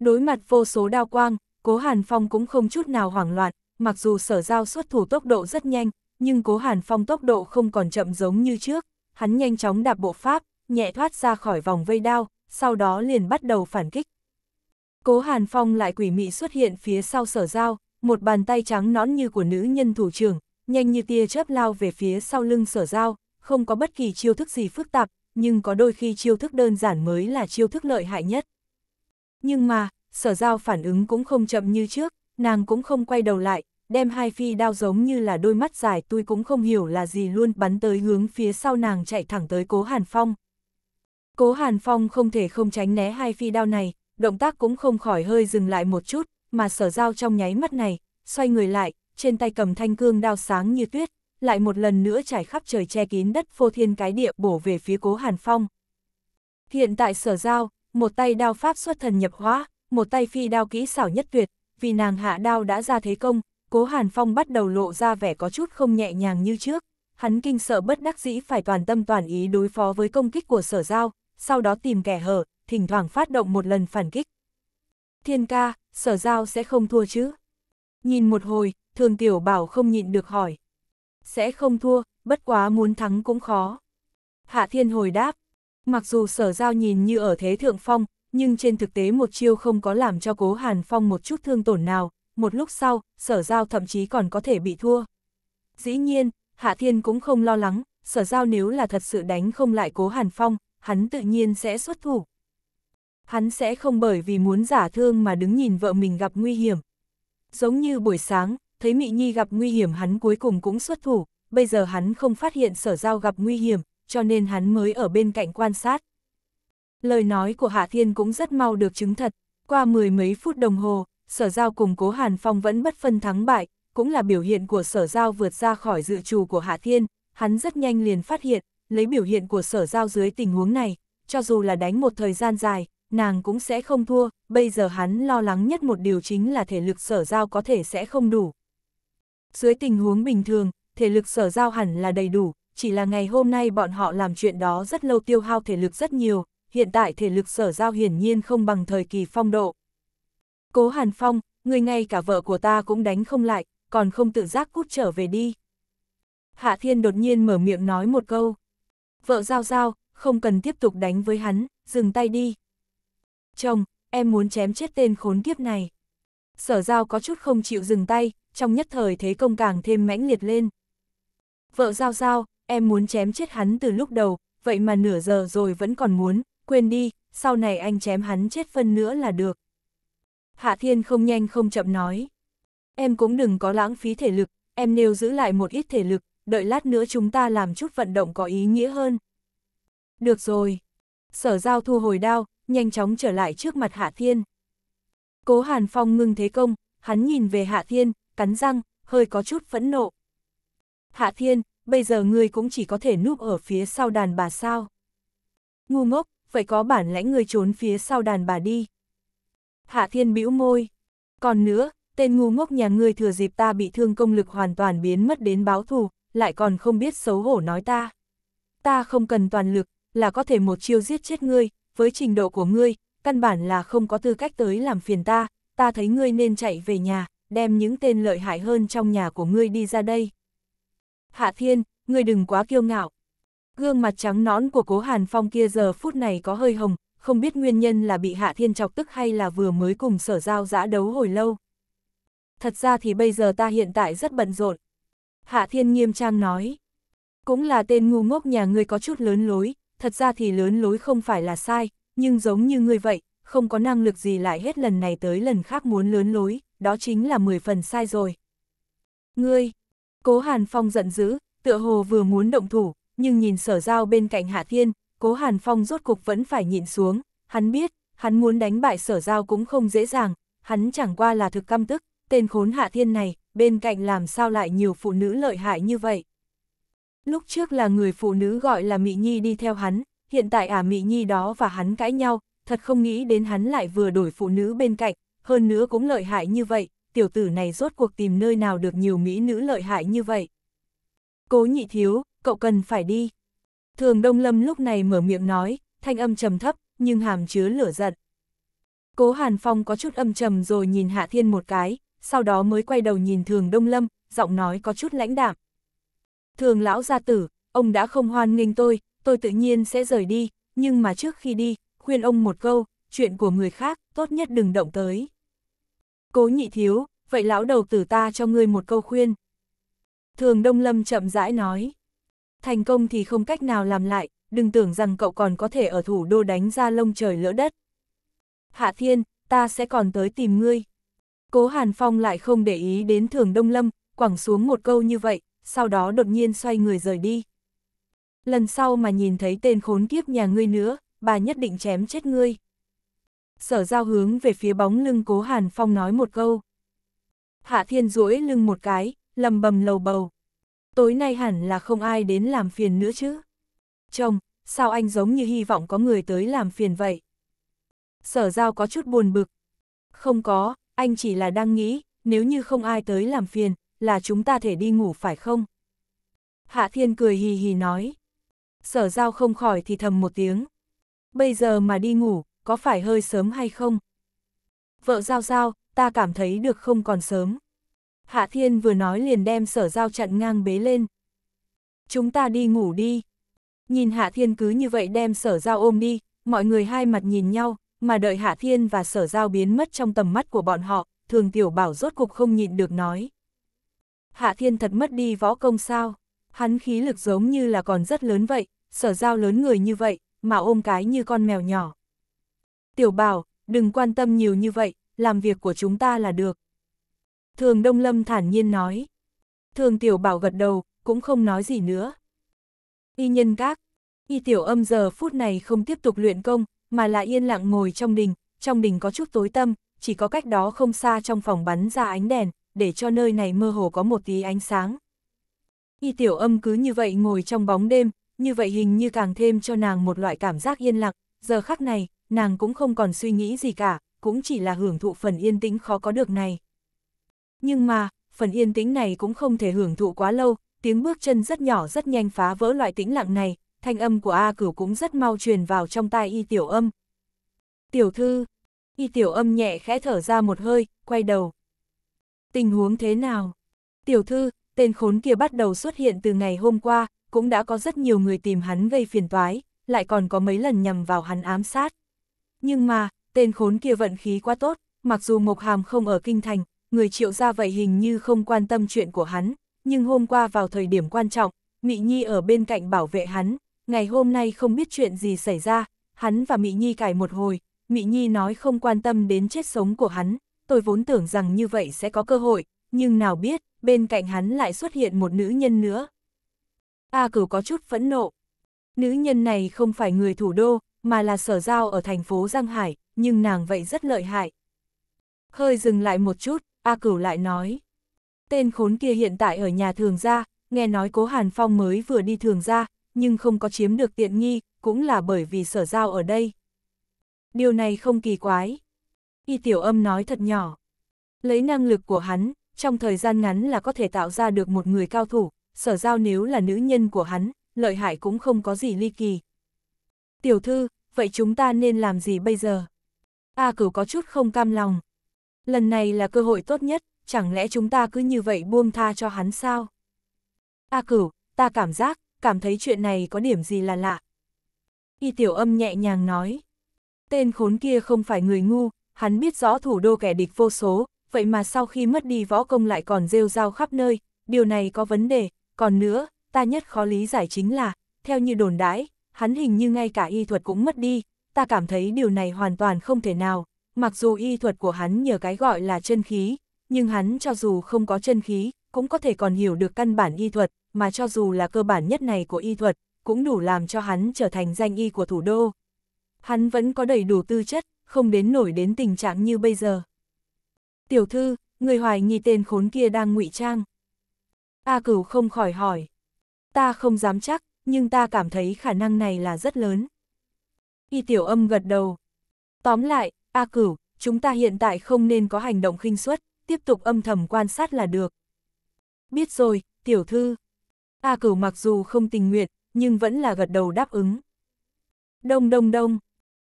Đối mặt vô số đao quang, cố Hàn Phong cũng không chút nào hoảng loạn, mặc dù sở giao xuất thủ tốc độ rất nhanh, nhưng cố Hàn Phong tốc độ không còn chậm giống như trước, hắn nhanh chóng đạp bộ pháp, nhẹ thoát ra khỏi vòng vây đao, sau đó liền bắt đầu phản kích. Cố Hàn Phong lại quỷ mị xuất hiện phía sau sở giao một bàn tay trắng nõn như của nữ nhân thủ trưởng, nhanh như tia chớp lao về phía sau lưng sở giao không có bất kỳ chiêu thức gì phức tạp, nhưng có đôi khi chiêu thức đơn giản mới là chiêu thức lợi hại nhất. Nhưng mà, sở giao phản ứng cũng không chậm như trước, nàng cũng không quay đầu lại, đem hai phi đao giống như là đôi mắt dài tôi cũng không hiểu là gì luôn bắn tới hướng phía sau nàng chạy thẳng tới cố Hàn Phong. Cố Hàn Phong không thể không tránh né hai phi đao này, động tác cũng không khỏi hơi dừng lại một chút, mà sở dao trong nháy mắt này, xoay người lại, trên tay cầm thanh cương đao sáng như tuyết, lại một lần nữa trải khắp trời che kín đất phô thiên cái địa bổ về phía cố Hàn Phong. Hiện tại sở giao, một tay đao pháp xuất thần nhập hóa, một tay phi đao kỹ xảo nhất tuyệt, vì nàng hạ đao đã ra thế công, Cố Hàn Phong bắt đầu lộ ra vẻ có chút không nhẹ nhàng như trước, hắn kinh sợ bất đắc dĩ phải toàn tâm toàn ý đối phó với công kích của sở giao, sau đó tìm kẻ hở, thỉnh thoảng phát động một lần phản kích. Thiên ca, sở giao sẽ không thua chứ? Nhìn một hồi, thường tiểu bảo không nhịn được hỏi. Sẽ không thua, bất quá muốn thắng cũng khó. Hạ thiên hồi đáp, mặc dù sở giao nhìn như ở thế thượng phong, nhưng trên thực tế một chiêu không có làm cho cố Hàn Phong một chút thương tổn nào, một lúc sau, sở giao thậm chí còn có thể bị thua. Dĩ nhiên, Hạ Thiên cũng không lo lắng, sở giao nếu là thật sự đánh không lại cố Hàn Phong, hắn tự nhiên sẽ xuất thủ. Hắn sẽ không bởi vì muốn giả thương mà đứng nhìn vợ mình gặp nguy hiểm. Giống như buổi sáng, thấy Mị Nhi gặp nguy hiểm hắn cuối cùng cũng xuất thủ, bây giờ hắn không phát hiện sở giao gặp nguy hiểm, cho nên hắn mới ở bên cạnh quan sát. Lời nói của Hạ Thiên cũng rất mau được chứng thật, qua mười mấy phút đồng hồ, sở giao cùng cố Hàn Phong vẫn bất phân thắng bại, cũng là biểu hiện của sở giao vượt ra khỏi dự trù của Hạ Thiên, hắn rất nhanh liền phát hiện, lấy biểu hiện của sở giao dưới tình huống này, cho dù là đánh một thời gian dài, nàng cũng sẽ không thua, bây giờ hắn lo lắng nhất một điều chính là thể lực sở giao có thể sẽ không đủ. Dưới tình huống bình thường, thể lực sở giao hẳn là đầy đủ, chỉ là ngày hôm nay bọn họ làm chuyện đó rất lâu tiêu hao thể lực rất nhiều, hiện tại thể lực sở giao hiển nhiên không bằng thời kỳ phong độ. Cố Hàn Phong, người ngay cả vợ của ta cũng đánh không lại, còn không tự giác cút trở về đi. Hạ Thiên đột nhiên mở miệng nói một câu. Vợ giao giao, không cần tiếp tục đánh với hắn, dừng tay đi. Chồng, em muốn chém chết tên khốn kiếp này. Sở giao có chút không chịu dừng tay, trong nhất thời thế công càng thêm mãnh liệt lên. Vợ giao giao, em muốn chém chết hắn từ lúc đầu, vậy mà nửa giờ rồi vẫn còn muốn, quên đi, sau này anh chém hắn chết phân nữa là được. Hạ Thiên không nhanh không chậm nói. Em cũng đừng có lãng phí thể lực, em nêu giữ lại một ít thể lực, đợi lát nữa chúng ta làm chút vận động có ý nghĩa hơn. Được rồi. Sở giao thu hồi đao, nhanh chóng trở lại trước mặt Hạ Thiên. Cố Hàn Phong ngưng thế công, hắn nhìn về Hạ Thiên, cắn răng, hơi có chút phẫn nộ. Hạ Thiên, bây giờ ngươi cũng chỉ có thể núp ở phía sau đàn bà sao. Ngu ngốc, vậy có bản lãnh ngươi trốn phía sau đàn bà đi. Hạ thiên bĩu môi. Còn nữa, tên ngu ngốc nhà ngươi thừa dịp ta bị thương công lực hoàn toàn biến mất đến báo thù, lại còn không biết xấu hổ nói ta. Ta không cần toàn lực, là có thể một chiêu giết chết ngươi, với trình độ của ngươi, căn bản là không có tư cách tới làm phiền ta, ta thấy ngươi nên chạy về nhà, đem những tên lợi hại hơn trong nhà của ngươi đi ra đây. Hạ Thiên, ngươi đừng quá kiêu ngạo. Gương mặt trắng nõn của cố Hàn Phong kia giờ phút này có hơi hồng, không biết nguyên nhân là bị Hạ Thiên chọc tức hay là vừa mới cùng sở giao giã đấu hồi lâu. Thật ra thì bây giờ ta hiện tại rất bận rộn. Hạ Thiên nghiêm trang nói. Cũng là tên ngu ngốc nhà ngươi có chút lớn lối, thật ra thì lớn lối không phải là sai, nhưng giống như ngươi vậy, không có năng lực gì lại hết lần này tới lần khác muốn lớn lối, đó chính là 10 phần sai rồi. Ngươi, cố Hàn Phong giận dữ, tựa hồ vừa muốn động thủ, nhưng nhìn sở giao bên cạnh Hạ Thiên, Cố Hàn Phong rốt cục vẫn phải nhịn xuống, hắn biết, hắn muốn đánh bại sở giao cũng không dễ dàng, hắn chẳng qua là thực căm tức, tên khốn hạ thiên này, bên cạnh làm sao lại nhiều phụ nữ lợi hại như vậy. Lúc trước là người phụ nữ gọi là Mị Nhi đi theo hắn, hiện tại ả à Mỹ Nhi đó và hắn cãi nhau, thật không nghĩ đến hắn lại vừa đổi phụ nữ bên cạnh, hơn nữa cũng lợi hại như vậy, tiểu tử này rốt cuộc tìm nơi nào được nhiều Mỹ nữ lợi hại như vậy. Cố nhị thiếu, cậu cần phải đi. Thường Đông Lâm lúc này mở miệng nói, thanh âm trầm thấp, nhưng hàm chứa lửa giận. Cố Hàn Phong có chút âm trầm rồi nhìn Hạ Thiên một cái, sau đó mới quay đầu nhìn Thường Đông Lâm, giọng nói có chút lãnh đạm. Thường lão gia tử, ông đã không hoan nghênh tôi, tôi tự nhiên sẽ rời đi, nhưng mà trước khi đi, khuyên ông một câu, chuyện của người khác, tốt nhất đừng động tới. Cố nhị thiếu, vậy lão đầu tử ta cho ngươi một câu khuyên. Thường Đông Lâm chậm rãi nói thành công thì không cách nào làm lại, đừng tưởng rằng cậu còn có thể ở thủ đô đánh ra lông trời lỡ đất. Hạ Thiên, ta sẽ còn tới tìm ngươi. Cố Hàn Phong lại không để ý đến thường Đông Lâm, quẳng xuống một câu như vậy, sau đó đột nhiên xoay người rời đi. Lần sau mà nhìn thấy tên khốn kiếp nhà ngươi nữa, bà nhất định chém chết ngươi. Sở giao hướng về phía bóng lưng cố Hàn Phong nói một câu. Hạ Thiên duỗi lưng một cái, lầm bầm lầu bầu. Tối nay hẳn là không ai đến làm phiền nữa chứ. Chồng, sao anh giống như hy vọng có người tới làm phiền vậy? Sở giao có chút buồn bực. Không có, anh chỉ là đang nghĩ, nếu như không ai tới làm phiền, là chúng ta thể đi ngủ phải không? Hạ Thiên cười hì hì nói. Sở giao không khỏi thì thầm một tiếng. Bây giờ mà đi ngủ, có phải hơi sớm hay không? Vợ giao giao, ta cảm thấy được không còn sớm. Hạ Thiên vừa nói liền đem sở giao chặn ngang bế lên. Chúng ta đi ngủ đi. Nhìn Hạ Thiên cứ như vậy đem sở giao ôm đi, mọi người hai mặt nhìn nhau, mà đợi Hạ Thiên và sở giao biến mất trong tầm mắt của bọn họ, thường tiểu bảo rốt cục không nhịn được nói. Hạ Thiên thật mất đi võ công sao, hắn khí lực giống như là còn rất lớn vậy, sở giao lớn người như vậy, mà ôm cái như con mèo nhỏ. Tiểu bảo, đừng quan tâm nhiều như vậy, làm việc của chúng ta là được. Thường Đông Lâm thản nhiên nói. Thường Tiểu Bảo gật đầu, cũng không nói gì nữa. Y nhân các, Y Tiểu Âm giờ phút này không tiếp tục luyện công, mà là yên lặng ngồi trong đình, trong đình có chút tối tâm, chỉ có cách đó không xa trong phòng bắn ra ánh đèn, để cho nơi này mơ hồ có một tí ánh sáng. Y Tiểu Âm cứ như vậy ngồi trong bóng đêm, như vậy hình như càng thêm cho nàng một loại cảm giác yên lặng, giờ khắc này, nàng cũng không còn suy nghĩ gì cả, cũng chỉ là hưởng thụ phần yên tĩnh khó có được này. Nhưng mà, phần yên tĩnh này cũng không thể hưởng thụ quá lâu, tiếng bước chân rất nhỏ rất nhanh phá vỡ loại tĩnh lặng này, thanh âm của A Cửu cũng rất mau truyền vào trong tai y tiểu âm. Tiểu thư, y tiểu âm nhẹ khẽ thở ra một hơi, quay đầu. Tình huống thế nào? Tiểu thư, tên khốn kia bắt đầu xuất hiện từ ngày hôm qua, cũng đã có rất nhiều người tìm hắn gây phiền toái, lại còn có mấy lần nhằm vào hắn ám sát. Nhưng mà, tên khốn kia vận khí quá tốt, mặc dù Mộc Hàm không ở kinh thành, người triệu ra vậy hình như không quan tâm chuyện của hắn, nhưng hôm qua vào thời điểm quan trọng, Mị Nhi ở bên cạnh bảo vệ hắn, ngày hôm nay không biết chuyện gì xảy ra, hắn và Mị Nhi cãi một hồi, Mị Nhi nói không quan tâm đến chết sống của hắn, tôi vốn tưởng rằng như vậy sẽ có cơ hội, nhưng nào biết, bên cạnh hắn lại xuất hiện một nữ nhân nữa. A cửu có chút phẫn nộ. Nữ nhân này không phải người thủ đô, mà là sở giao ở thành phố Giang Hải, nhưng nàng vậy rất lợi hại. Hơi dừng lại một chút, A Cửu lại nói. Tên khốn kia hiện tại ở nhà thường gia, nghe nói Cố Hàn Phong mới vừa đi thường gia, nhưng không có chiếm được tiện nghi, cũng là bởi vì sở giao ở đây. Điều này không kỳ quái. Y tiểu âm nói thật nhỏ. Lấy năng lực của hắn, trong thời gian ngắn là có thể tạo ra được một người cao thủ, sở giao nếu là nữ nhân của hắn, lợi hại cũng không có gì ly kỳ. Tiểu thư, vậy chúng ta nên làm gì bây giờ? A cửu có chút không cam lòng, Lần này là cơ hội tốt nhất, chẳng lẽ chúng ta cứ như vậy buông tha cho hắn sao? A cửu, ta cảm giác, cảm thấy chuyện này có điểm gì là lạ. Y tiểu âm nhẹ nhàng nói. Tên khốn kia không phải người ngu, hắn biết rõ thủ đô kẻ địch vô số, vậy mà sau khi mất đi võ công lại còn rêu rao khắp nơi, điều này có vấn đề, còn nữa, ta nhất khó lý giải chính là, theo như đồn đãi, hắn hình như ngay cả y thuật cũng mất đi, ta cảm thấy điều này hoàn toàn không thể nào, mặc dù y thuật của hắn nhờ cái gọi là chân khí, nhưng hắn cho dù không có chân khí, cũng có thể còn hiểu được căn bản y thuật, mà cho dù là cơ bản nhất này của y thuật, cũng đủ làm cho hắn trở thành danh y của thủ đô. Hắn vẫn có đầy đủ tư chất, không đến nổi đến tình trạng như bây giờ. Tiểu thư, người hoài nghi tên khốn kia đang ngụy trang. A cửu không khỏi hỏi. Ta không dám chắc, nhưng ta cảm thấy khả năng này là rất lớn. Y tiểu âm gật đầu. Tóm lại, A cửu, chúng ta hiện tại không nên có hành động khinh suất, tiếp tục âm thầm quan sát là được. Biết rồi, tiểu thư. A cửu mặc dù không tình nguyện, nhưng vẫn là gật đầu đáp ứng. Đông đông đông.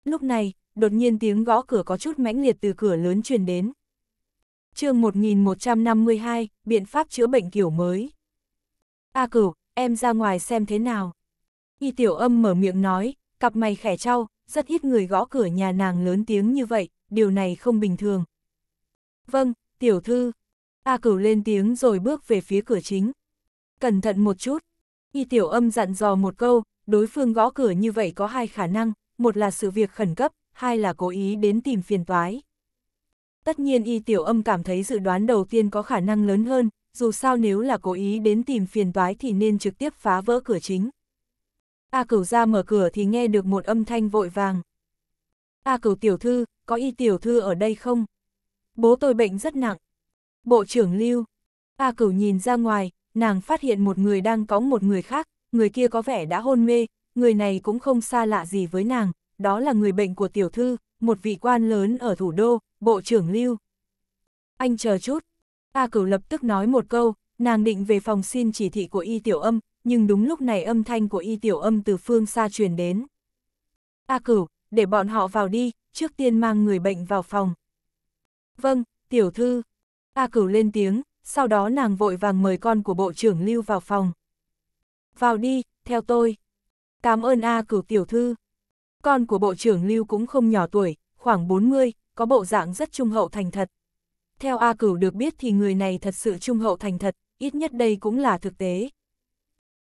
Lúc này, đột nhiên tiếng gõ cửa có chút mãnh liệt từ cửa lớn truyền đến. chương 1152, biện pháp chữa bệnh kiểu mới. A cửu, em ra ngoài xem thế nào. Y tiểu âm mở miệng nói, cặp mày khẻ trao, rất ít người gõ cửa nhà nàng lớn tiếng như vậy, điều này không bình thường. Vâng, tiểu thư. A cửu lên tiếng rồi bước về phía cửa chính. Cẩn thận một chút. Y tiểu âm dặn dò một câu, đối phương gõ cửa như vậy có hai khả năng, một là sự việc khẩn cấp, hai là cố ý đến tìm phiền toái. Tất nhiên y tiểu âm cảm thấy dự đoán đầu tiên có khả năng lớn hơn, dù sao nếu là cố ý đến tìm phiền toái thì nên trực tiếp phá vỡ cửa chính. A cửu ra mở cửa thì nghe được một âm thanh vội vàng. A cửu tiểu thư, có y tiểu thư ở đây không? Bố tôi bệnh rất nặng. Bộ trưởng lưu. A cửu nhìn ra ngoài, nàng phát hiện một người đang có một người khác, người kia có vẻ đã hôn mê, người này cũng không xa lạ gì với nàng, đó là người bệnh của tiểu thư, một vị quan lớn ở thủ đô, bộ trưởng lưu. Anh chờ chút. A cửu lập tức nói một câu, nàng định về phòng xin chỉ thị của y tiểu âm, nhưng đúng lúc này âm thanh của y tiểu âm từ phương xa truyền đến. A cửu, để bọn họ vào đi, trước tiên mang người bệnh vào phòng. Vâng, tiểu thư. A cửu lên tiếng, sau đó nàng vội vàng mời con của bộ trưởng lưu vào phòng. Vào đi, theo tôi. Cảm ơn A cửu tiểu thư. Con của bộ trưởng lưu cũng không nhỏ tuổi, khoảng 40, có bộ dạng rất trung hậu thành thật. Theo A cửu được biết thì người này thật sự trung hậu thành thật, ít nhất đây cũng là thực tế.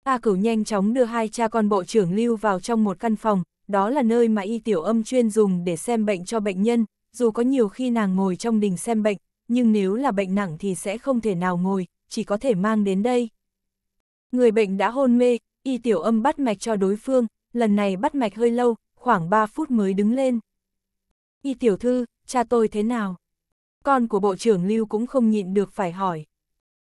A Cửu nhanh chóng đưa hai cha con bộ trưởng lưu vào trong một căn phòng, đó là nơi mà y tiểu âm chuyên dùng để xem bệnh cho bệnh nhân, dù có nhiều khi nàng ngồi trong đình xem bệnh, nhưng nếu là bệnh nặng thì sẽ không thể nào ngồi, chỉ có thể mang đến đây. Người bệnh đã hôn mê, y tiểu âm bắt mạch cho đối phương, lần này bắt mạch hơi lâu, khoảng 3 phút mới đứng lên. Y tiểu thư, cha tôi thế nào? Con của bộ trưởng Lưu cũng không nhịn được phải hỏi.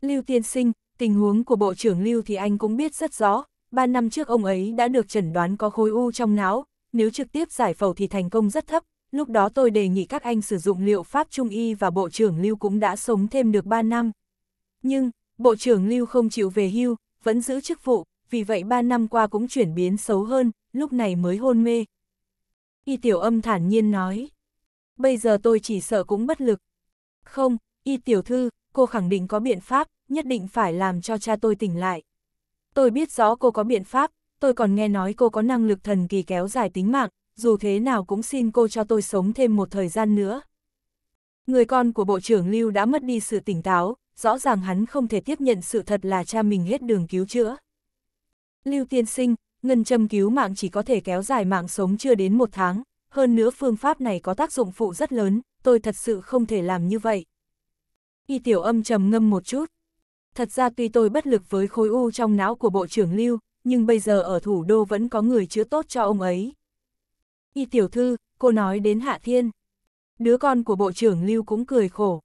Lưu tiên sinh, Tình huống của Bộ trưởng Lưu thì anh cũng biết rất rõ, 3 năm trước ông ấy đã được chẩn đoán có khối u trong não, nếu trực tiếp giải phẫu thì thành công rất thấp, lúc đó tôi đề nghị các anh sử dụng liệu pháp trung y và Bộ trưởng Lưu cũng đã sống thêm được 3 năm. Nhưng, Bộ trưởng Lưu không chịu về hưu, vẫn giữ chức vụ, vì vậy 3 năm qua cũng chuyển biến xấu hơn, lúc này mới hôn mê. Y tiểu âm thản nhiên nói, bây giờ tôi chỉ sợ cũng bất lực. Không, Y tiểu thư, cô khẳng định có biện pháp, nhất định phải làm cho cha tôi tỉnh lại. Tôi biết rõ cô có biện pháp, tôi còn nghe nói cô có năng lực thần kỳ kéo dài tính mạng, dù thế nào cũng xin cô cho tôi sống thêm một thời gian nữa. Người con của Bộ trưởng Lưu đã mất đi sự tỉnh táo, rõ ràng hắn không thể tiếp nhận sự thật là cha mình hết đường cứu chữa. Lưu tiên sinh, ngân châm cứu mạng chỉ có thể kéo dài mạng sống chưa đến một tháng, hơn nữa phương pháp này có tác dụng phụ rất lớn, tôi thật sự không thể làm như vậy. Y tiểu âm trầm ngâm một chút, Thật ra tuy tôi bất lực với khối u trong não của Bộ trưởng Lưu, nhưng bây giờ ở thủ đô vẫn có người chữa tốt cho ông ấy. Y tiểu thư, cô nói đến Hạ Thiên. Đứa con của Bộ trưởng Lưu cũng cười khổ.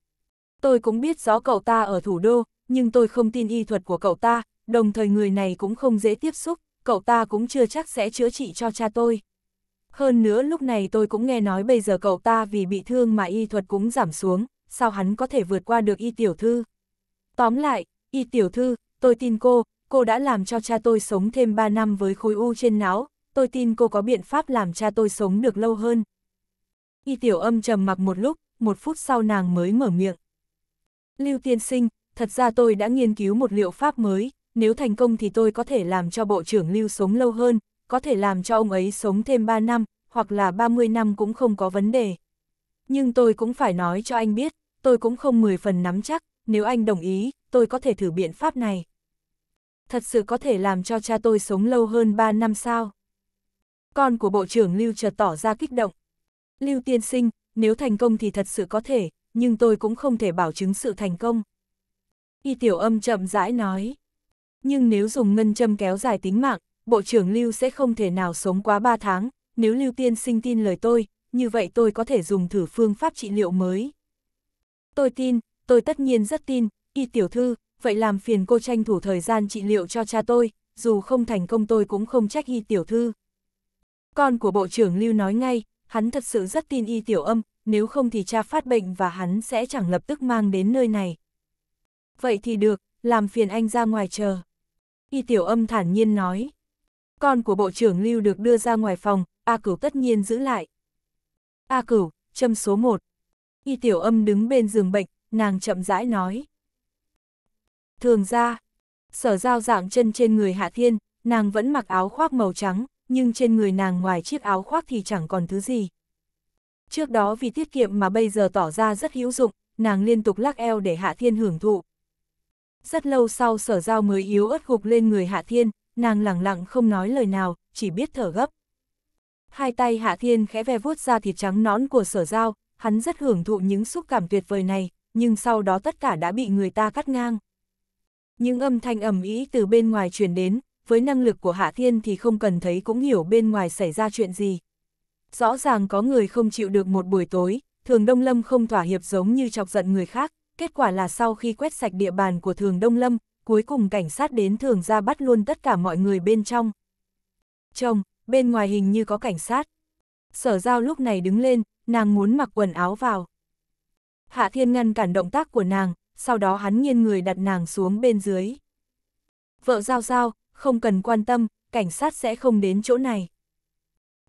Tôi cũng biết rõ cậu ta ở thủ đô, nhưng tôi không tin y thuật của cậu ta, đồng thời người này cũng không dễ tiếp xúc, cậu ta cũng chưa chắc sẽ chữa trị cho cha tôi. Hơn nữa lúc này tôi cũng nghe nói bây giờ cậu ta vì bị thương mà y thuật cũng giảm xuống, sao hắn có thể vượt qua được y tiểu thư. Tóm lại, Y tiểu thư, tôi tin cô, cô đã làm cho cha tôi sống thêm 3 năm với khối u trên não, tôi tin cô có biện pháp làm cha tôi sống được lâu hơn. Y tiểu âm trầm mặc một lúc, một phút sau nàng mới mở miệng. Lưu tiên sinh, thật ra tôi đã nghiên cứu một liệu pháp mới, nếu thành công thì tôi có thể làm cho bộ trưởng Lưu sống lâu hơn, có thể làm cho ông ấy sống thêm 3 năm, hoặc là 30 năm cũng không có vấn đề. Nhưng tôi cũng phải nói cho anh biết, tôi cũng không mười phần nắm chắc, nếu anh đồng ý, tôi có thể thử biện pháp này. Thật sự có thể làm cho cha tôi sống lâu hơn 3 năm sao? Con của Bộ trưởng Lưu chợt tỏ ra kích động. Lưu tiên sinh, nếu thành công thì thật sự có thể, nhưng tôi cũng không thể bảo chứng sự thành công. Y tiểu âm chậm rãi nói. Nhưng nếu dùng ngân châm kéo dài tính mạng, Bộ trưởng Lưu sẽ không thể nào sống quá 3 tháng. Nếu Lưu tiên sinh tin lời tôi, như vậy tôi có thể dùng thử phương pháp trị liệu mới. Tôi tin, tôi tất nhiên rất tin, y tiểu thư, vậy làm phiền cô tranh thủ thời gian trị liệu cho cha tôi, dù không thành công tôi cũng không trách y tiểu thư. Con của bộ trưởng Lưu nói ngay, hắn thật sự rất tin y tiểu âm, nếu không thì cha phát bệnh và hắn sẽ chẳng lập tức mang đến nơi này. Vậy thì được, làm phiền anh ra ngoài chờ. Y tiểu âm thản nhiên nói. Con của bộ trưởng Lưu được đưa ra ngoài phòng, A Cửu tất nhiên giữ lại. A Cửu, châm số 1. Y tiểu âm đứng bên giường bệnh, nàng chậm rãi nói thường ra. Sở giao dạng chân trên người Hạ Thiên, nàng vẫn mặc áo khoác màu trắng, nhưng trên người nàng ngoài chiếc áo khoác thì chẳng còn thứ gì. Trước đó vì tiết kiệm mà bây giờ tỏ ra rất hữu dụng, nàng liên tục lắc eo để Hạ Thiên hưởng thụ. Rất lâu sau sở giao mới yếu ớt gục lên người Hạ Thiên, nàng lặng lặng không nói lời nào, chỉ biết thở gấp. Hai tay Hạ Thiên khẽ ve vuốt ra thịt trắng nõn của sở giao, hắn rất hưởng thụ những xúc cảm tuyệt vời này, nhưng sau đó tất cả đã bị người ta cắt ngang. Những âm thanh ầm ý từ bên ngoài truyền đến, với năng lực của Hạ Thiên thì không cần thấy cũng hiểu bên ngoài xảy ra chuyện gì. Rõ ràng có người không chịu được một buổi tối, Thường Đông Lâm không thỏa hiệp giống như chọc giận người khác, kết quả là sau khi quét sạch địa bàn của Thường Đông Lâm, cuối cùng cảnh sát đến Thường ra bắt luôn tất cả mọi người bên trong. Chồng, bên ngoài hình như có cảnh sát. Sở giao lúc này đứng lên, nàng muốn mặc quần áo vào. Hạ Thiên ngăn cản động tác của nàng, sau đó hắn nghiêng người đặt nàng xuống bên dưới. Vợ giao giao, không cần quan tâm, cảnh sát sẽ không đến chỗ này.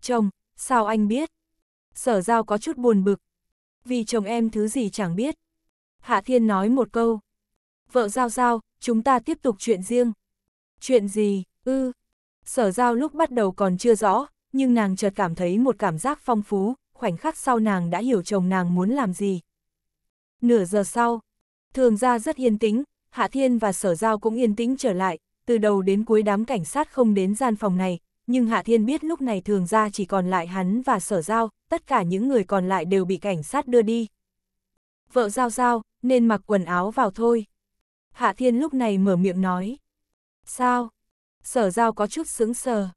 Chồng, sao anh biết? Sở giao có chút buồn bực. Vì chồng em thứ gì chẳng biết. Hạ Thiên nói một câu. Vợ giao giao, chúng ta tiếp tục chuyện riêng. Chuyện gì, ư? Sở giao lúc bắt đầu còn chưa rõ, nhưng nàng chợt cảm thấy một cảm giác phong phú, khoảnh khắc sau nàng đã hiểu chồng nàng muốn làm gì. Nửa giờ sau, Thường ra rất yên tĩnh, Hạ Thiên và Sở Giao cũng yên tĩnh trở lại, từ đầu đến cuối đám cảnh sát không đến gian phòng này, nhưng Hạ Thiên biết lúc này thường ra chỉ còn lại hắn và Sở Giao, tất cả những người còn lại đều bị cảnh sát đưa đi. Vợ Giao Giao, nên mặc quần áo vào thôi. Hạ Thiên lúc này mở miệng nói. Sao? Sở Giao có chút sững sờ.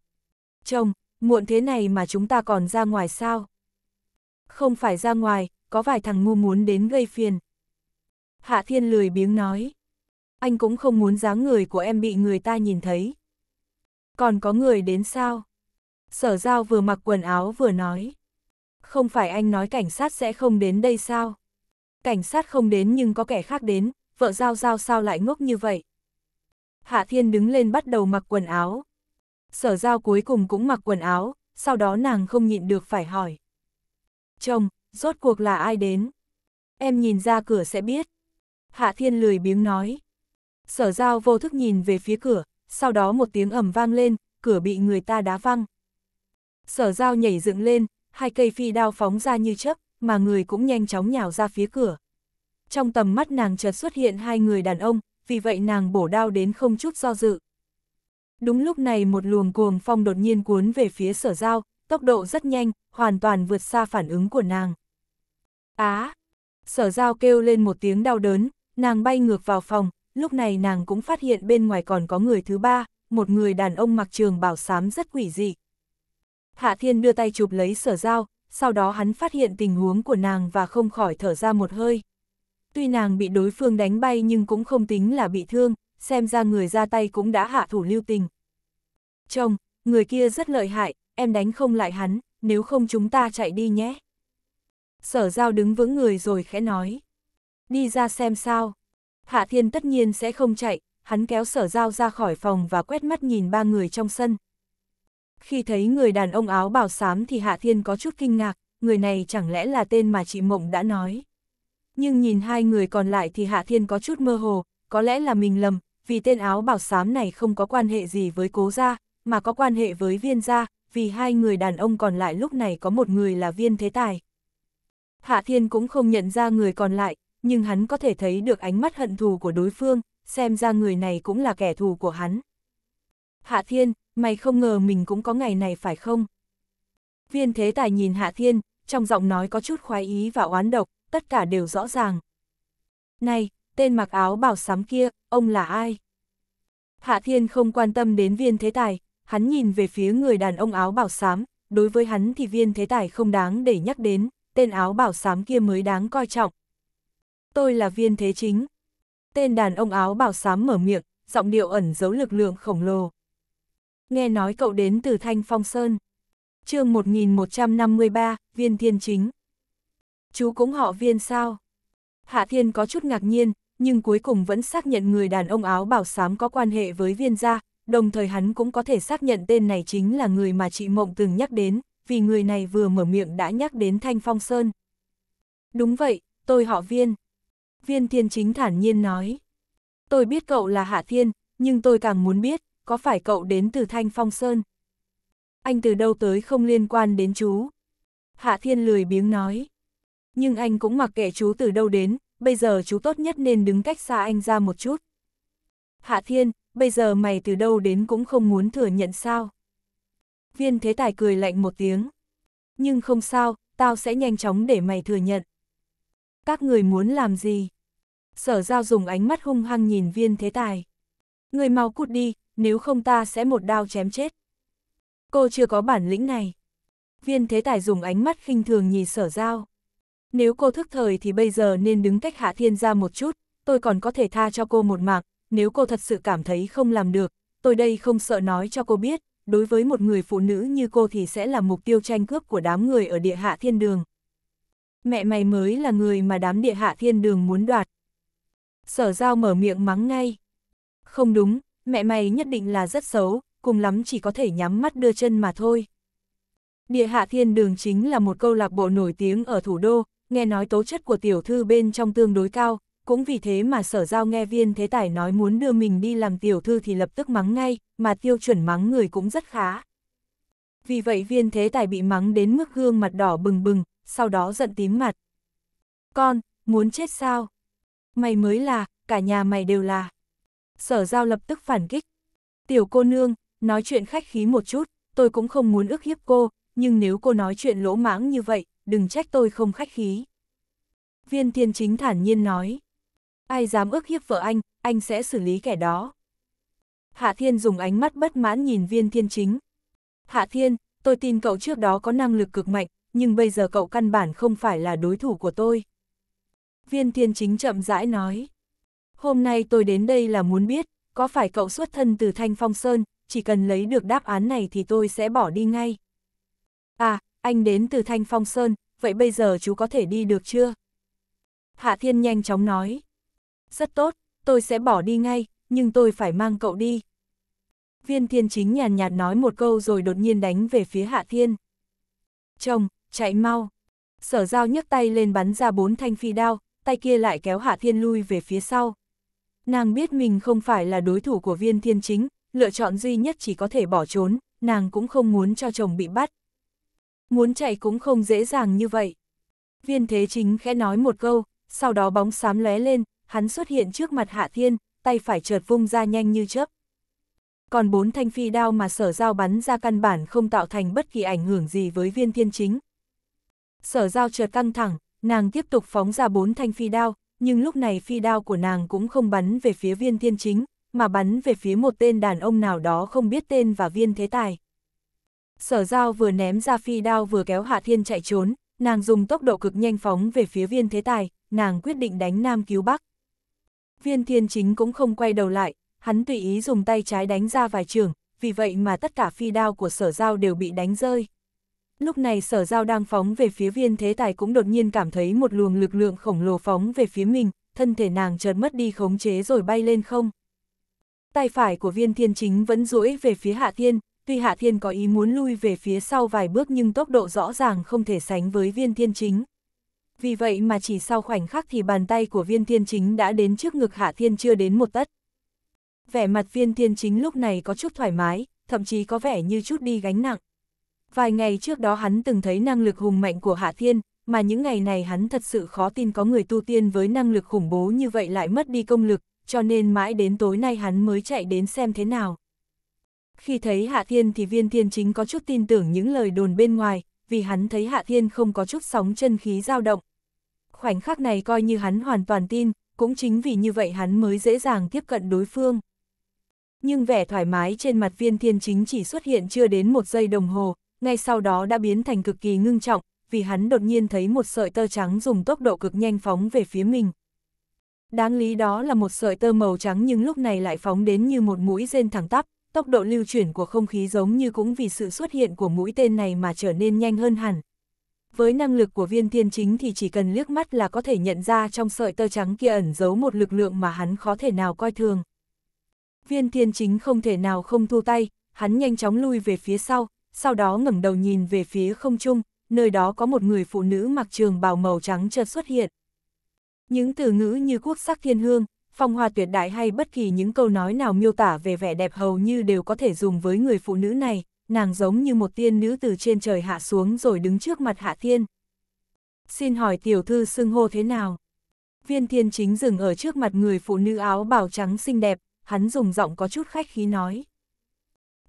Chồng, muộn thế này mà chúng ta còn ra ngoài sao? Không phải ra ngoài, có vài thằng ngu muốn đến gây phiền, Hạ Thiên lười biếng nói. Anh cũng không muốn dáng người của em bị người ta nhìn thấy. Còn có người đến sao? Sở giao vừa mặc quần áo vừa nói. Không phải anh nói cảnh sát sẽ không đến đây sao? Cảnh sát không đến nhưng có kẻ khác đến, vợ giao giao sao lại ngốc như vậy? Hạ Thiên đứng lên bắt đầu mặc quần áo. Sở giao cuối cùng cũng mặc quần áo, sau đó nàng không nhịn được phải hỏi. Chồng, rốt cuộc là ai đến? Em nhìn ra cửa sẽ biết. Hạ Thiên lười biếng nói. Sở giao vô thức nhìn về phía cửa, sau đó một tiếng ầm vang lên, cửa bị người ta đá văng. Sở giao nhảy dựng lên, hai cây phi đao phóng ra như chớp, mà người cũng nhanh chóng nhào ra phía cửa. Trong tầm mắt nàng chợt xuất hiện hai người đàn ông, vì vậy nàng bổ đao đến không chút do dự. Đúng lúc này một luồng cuồng phong đột nhiên cuốn về phía sở giao, tốc độ rất nhanh, hoàn toàn vượt xa phản ứng của nàng. Á! À, sở giao kêu lên một tiếng đau đớn, Nàng bay ngược vào phòng, lúc này nàng cũng phát hiện bên ngoài còn có người thứ ba, một người đàn ông mặc trường bảo sám rất quỷ dị. Hạ Thiên đưa tay chụp lấy sở dao, sau đó hắn phát hiện tình huống của nàng và không khỏi thở ra một hơi. Tuy nàng bị đối phương đánh bay nhưng cũng không tính là bị thương, xem ra người ra tay cũng đã hạ thủ lưu tình. Chồng, người kia rất lợi hại, em đánh không lại hắn, nếu không chúng ta chạy đi nhé. Sở giao đứng vững người rồi khẽ nói đi ra xem sao. Hạ Thiên tất nhiên sẽ không chạy, hắn kéo sở giao ra khỏi phòng và quét mắt nhìn ba người trong sân. Khi thấy người đàn ông áo bào xám thì Hạ Thiên có chút kinh ngạc, người này chẳng lẽ là tên mà chị Mộng đã nói. Nhưng nhìn hai người còn lại thì Hạ Thiên có chút mơ hồ, có lẽ là mình lầm, vì tên áo bào xám này không có quan hệ gì với cố gia, mà có quan hệ với viên gia, vì hai người đàn ông còn lại lúc này có một người là viên thế tài. Hạ Thiên cũng không nhận ra người còn lại, nhưng hắn có thể thấy được ánh mắt hận thù của đối phương, xem ra người này cũng là kẻ thù của hắn. Hạ Thiên, mày không ngờ mình cũng có ngày này phải không? Viên Thế Tài nhìn Hạ Thiên, trong giọng nói có chút khoái ý và oán độc, tất cả đều rõ ràng. Này, tên mặc áo bảo sám kia, ông là ai? Hạ Thiên không quan tâm đến Viên Thế Tài, hắn nhìn về phía người đàn ông áo bảo sám, đối với hắn thì Viên Thế Tài không đáng để nhắc đến, tên áo bảo sám kia mới đáng coi trọng, tôi là viên thế chính. Tên đàn ông áo bảo sám mở miệng, giọng điệu ẩn giấu lực lượng khổng lồ. Nghe nói cậu đến từ Thanh Phong Sơn. chương 1153, viên thiên chính. Chú cũng họ viên sao? Hạ Thiên có chút ngạc nhiên, nhưng cuối cùng vẫn xác nhận người đàn ông áo bảo sám có quan hệ với viên gia, đồng thời hắn cũng có thể xác nhận tên này chính là người mà chị Mộng từng nhắc đến, vì người này vừa mở miệng đã nhắc đến Thanh Phong Sơn. Đúng vậy, tôi họ viên viên thiên chính thản nhiên nói. Tôi biết cậu là Hạ Thiên, nhưng tôi càng muốn biết, có phải cậu đến từ Thanh Phong Sơn? Anh từ đâu tới không liên quan đến chú? Hạ Thiên lười biếng nói. Nhưng anh cũng mặc kệ chú từ đâu đến, bây giờ chú tốt nhất nên đứng cách xa anh ra một chút. Hạ Thiên, bây giờ mày từ đâu đến cũng không muốn thừa nhận sao? Viên Thế Tài cười lạnh một tiếng. Nhưng không sao, tao sẽ nhanh chóng để mày thừa nhận. Các người muốn làm gì? sở giao dùng ánh mắt hung hăng nhìn viên thế tài. Người mau cút đi, nếu không ta sẽ một đao chém chết. Cô chưa có bản lĩnh này. Viên thế tài dùng ánh mắt khinh thường nhìn sở giao. Nếu cô thức thời thì bây giờ nên đứng cách hạ thiên ra một chút, tôi còn có thể tha cho cô một mạng, nếu cô thật sự cảm thấy không làm được, tôi đây không sợ nói cho cô biết, đối với một người phụ nữ như cô thì sẽ là mục tiêu tranh cướp của đám người ở địa hạ thiên đường. Mẹ mày mới là người mà đám địa hạ thiên đường muốn đoạt sở giao mở miệng mắng ngay. Không đúng, mẹ mày nhất định là rất xấu, cùng lắm chỉ có thể nhắm mắt đưa chân mà thôi. Địa hạ thiên đường chính là một câu lạc bộ nổi tiếng ở thủ đô, nghe nói tố chất của tiểu thư bên trong tương đối cao, cũng vì thế mà sở giao nghe viên thế tài nói muốn đưa mình đi làm tiểu thư thì lập tức mắng ngay, mà tiêu chuẩn mắng người cũng rất khá. Vì vậy viên thế tài bị mắng đến mức gương mặt đỏ bừng bừng, sau đó giận tím mặt. Con, muốn chết sao? mày mới là, cả nhà mày đều là. Sở giao lập tức phản kích. Tiểu cô nương, nói chuyện khách khí một chút, tôi cũng không muốn ước hiếp cô, nhưng nếu cô nói chuyện lỗ mãng như vậy, đừng trách tôi không khách khí. Viên thiên chính thản nhiên nói. Ai dám ước hiếp vợ anh, anh sẽ xử lý kẻ đó. Hạ Thiên dùng ánh mắt bất mãn nhìn viên thiên chính. Hạ Thiên, tôi tin cậu trước đó có năng lực cực mạnh, nhưng bây giờ cậu căn bản không phải là đối thủ của tôi. Viên thiên chính chậm rãi nói. Hôm nay tôi đến đây là muốn biết, có phải cậu xuất thân từ Thanh Phong Sơn, chỉ cần lấy được đáp án này thì tôi sẽ bỏ đi ngay. À, anh đến từ Thanh Phong Sơn, vậy bây giờ chú có thể đi được chưa? Hạ Thiên nhanh chóng nói. Rất tốt, tôi sẽ bỏ đi ngay, nhưng tôi phải mang cậu đi. Viên Thiên Chính nhàn nhạt, nói một câu rồi đột nhiên đánh về phía Hạ Thiên. Chồng, chạy mau. Sở giao nhấc tay lên bắn ra bốn thanh phi đao, tay kia lại kéo Hạ Thiên lui về phía sau. Nàng biết mình không phải là đối thủ của viên thiên chính, lựa chọn duy nhất chỉ có thể bỏ trốn, nàng cũng không muốn cho chồng bị bắt. Muốn chạy cũng không dễ dàng như vậy. Viên thế chính khẽ nói một câu, sau đó bóng xám lóe lên, hắn xuất hiện trước mặt Hạ Thiên, tay phải chợt vung ra nhanh như chớp. Còn bốn thanh phi đao mà sở giao bắn ra căn bản không tạo thành bất kỳ ảnh hưởng gì với viên thiên chính. Sở giao chợt căng thẳng, nàng tiếp tục phóng ra bốn thanh phi đao, nhưng lúc này phi đao của nàng cũng không bắn về phía viên thiên chính, mà bắn về phía một tên đàn ông nào đó không biết tên và viên thế tài. Sở giao vừa ném ra phi đao vừa kéo Hạ Thiên chạy trốn, nàng dùng tốc độ cực nhanh phóng về phía viên thế tài, nàng quyết định đánh Nam cứu Bắc. Viên thiên chính cũng không quay đầu lại, hắn tùy ý dùng tay trái đánh ra vài trường, vì vậy mà tất cả phi đao của sở giao đều bị đánh rơi. Lúc này sở giao đang phóng về phía viên thế tài cũng đột nhiên cảm thấy một luồng lực lượng khổng lồ phóng về phía mình, thân thể nàng chợt mất đi khống chế rồi bay lên không. Tay phải của viên thiên chính vẫn duỗi về phía hạ thiên, tuy hạ thiên có ý muốn lui về phía sau vài bước nhưng tốc độ rõ ràng không thể sánh với viên thiên chính. Vì vậy mà chỉ sau khoảnh khắc thì bàn tay của viên thiên chính đã đến trước ngực hạ thiên chưa đến một tấc. Vẻ mặt viên thiên chính lúc này có chút thoải mái, thậm chí có vẻ như chút đi gánh nặng. Vài ngày trước đó hắn từng thấy năng lực hùng mạnh của Hạ Thiên, mà những ngày này hắn thật sự khó tin có người tu tiên với năng lực khủng bố như vậy lại mất đi công lực, cho nên mãi đến tối nay hắn mới chạy đến xem thế nào. Khi thấy Hạ Thiên thì viên thiên chính có chút tin tưởng những lời đồn bên ngoài, vì hắn thấy Hạ Thiên không có chút sóng chân khí dao động. Khoảnh khắc này coi như hắn hoàn toàn tin, cũng chính vì như vậy hắn mới dễ dàng tiếp cận đối phương. Nhưng vẻ thoải mái trên mặt viên thiên chính chỉ xuất hiện chưa đến một giây đồng hồ, ngay sau đó đã biến thành cực kỳ ngưng trọng, vì hắn đột nhiên thấy một sợi tơ trắng dùng tốc độ cực nhanh phóng về phía mình. Đáng lý đó là một sợi tơ màu trắng nhưng lúc này lại phóng đến như một mũi rên thẳng tắp, tốc độ lưu chuyển của không khí giống như cũng vì sự xuất hiện của mũi tên này mà trở nên nhanh hơn hẳn. Với năng lực của viên thiên chính thì chỉ cần liếc mắt là có thể nhận ra trong sợi tơ trắng kia ẩn giấu một lực lượng mà hắn khó thể nào coi thường. Viên thiên chính không thể nào không thu tay, hắn nhanh chóng lui về phía sau, sau đó ngẩng đầu nhìn về phía không trung, nơi đó có một người phụ nữ mặc trường bào màu trắng chợt xuất hiện. Những từ ngữ như quốc sắc thiên hương, phong hoa tuyệt đại hay bất kỳ những câu nói nào miêu tả về vẻ đẹp hầu như đều có thể dùng với người phụ nữ này, nàng giống như một tiên nữ từ trên trời hạ xuống rồi đứng trước mặt hạ thiên. Xin hỏi tiểu thư xưng hô thế nào? Viên thiên chính dừng ở trước mặt người phụ nữ áo bào trắng xinh đẹp, hắn dùng giọng có chút khách khí nói.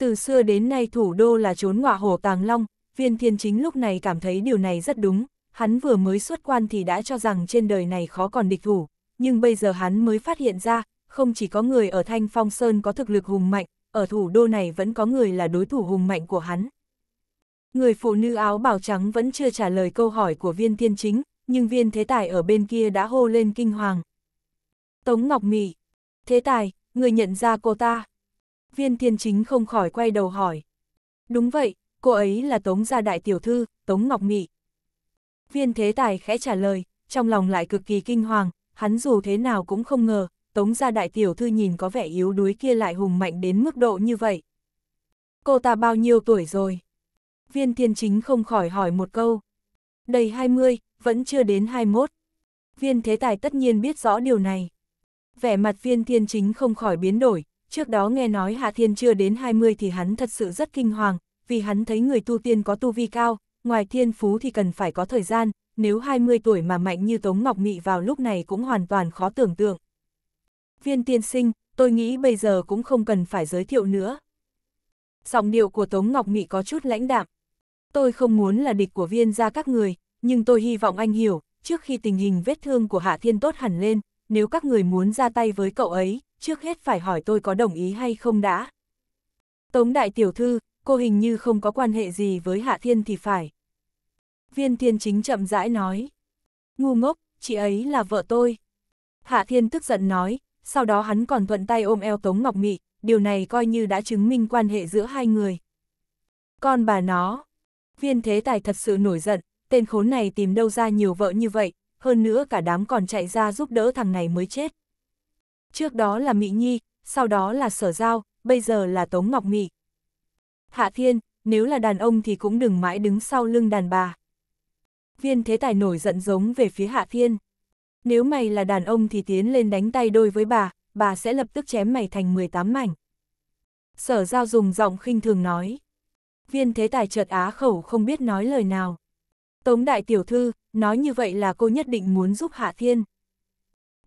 Từ xưa đến nay thủ đô là trốn ngọa hổ tàng long, viên thiên chính lúc này cảm thấy điều này rất đúng, hắn vừa mới xuất quan thì đã cho rằng trên đời này khó còn địch thủ, nhưng bây giờ hắn mới phát hiện ra, không chỉ có người ở Thanh Phong Sơn có thực lực hùng mạnh, ở thủ đô này vẫn có người là đối thủ hùng mạnh của hắn. Người phụ nữ áo bào trắng vẫn chưa trả lời câu hỏi của viên thiên chính, nhưng viên thế tài ở bên kia đã hô lên kinh hoàng. Tống Ngọc Mỹ, thế tài, người nhận ra cô ta viên thiên chính không khỏi quay đầu hỏi. Đúng vậy, cô ấy là Tống gia đại tiểu thư, Tống Ngọc Mị. Viên thế tài khẽ trả lời, trong lòng lại cực kỳ kinh hoàng, hắn dù thế nào cũng không ngờ, Tống gia đại tiểu thư nhìn có vẻ yếu đuối kia lại hùng mạnh đến mức độ như vậy. Cô ta bao nhiêu tuổi rồi? Viên thiên chính không khỏi hỏi một câu. Đầy 20, vẫn chưa đến 21. Viên thế tài tất nhiên biết rõ điều này. Vẻ mặt viên thiên chính không khỏi biến đổi, Trước đó nghe nói Hạ Thiên chưa đến 20 thì hắn thật sự rất kinh hoàng, vì hắn thấy người tu tiên có tu vi cao, ngoài thiên phú thì cần phải có thời gian, nếu 20 tuổi mà mạnh như Tống Ngọc Nghị vào lúc này cũng hoàn toàn khó tưởng tượng. Viên tiên sinh, tôi nghĩ bây giờ cũng không cần phải giới thiệu nữa. Giọng điệu của Tống Ngọc Nghị có chút lãnh đạm. Tôi không muốn là địch của viên gia các người, nhưng tôi hy vọng anh hiểu, trước khi tình hình vết thương của Hạ Thiên tốt hẳn lên, nếu các người muốn ra tay với cậu ấy, trước hết phải hỏi tôi có đồng ý hay không đã. Tống đại tiểu thư, cô hình như không có quan hệ gì với Hạ Thiên thì phải. Viên thiên chính chậm rãi nói. Ngu ngốc, chị ấy là vợ tôi. Hạ Thiên tức giận nói, sau đó hắn còn thuận tay ôm eo Tống Ngọc Mị, điều này coi như đã chứng minh quan hệ giữa hai người. Con bà nó, viên thế tài thật sự nổi giận, tên khốn này tìm đâu ra nhiều vợ như vậy, hơn nữa cả đám còn chạy ra giúp đỡ thằng này mới chết. Trước đó là Mỹ Nhi, sau đó là Sở Giao, bây giờ là Tống Ngọc Mị. Hạ Thiên, nếu là đàn ông thì cũng đừng mãi đứng sau lưng đàn bà. Viên Thế Tài nổi giận giống về phía Hạ Thiên. Nếu mày là đàn ông thì tiến lên đánh tay đôi với bà, bà sẽ lập tức chém mày thành 18 mảnh. Sở Giao dùng giọng khinh thường nói. Viên Thế Tài chợt á khẩu không biết nói lời nào. Tống Đại Tiểu Thư, nói như vậy là cô nhất định muốn giúp Hạ Thiên.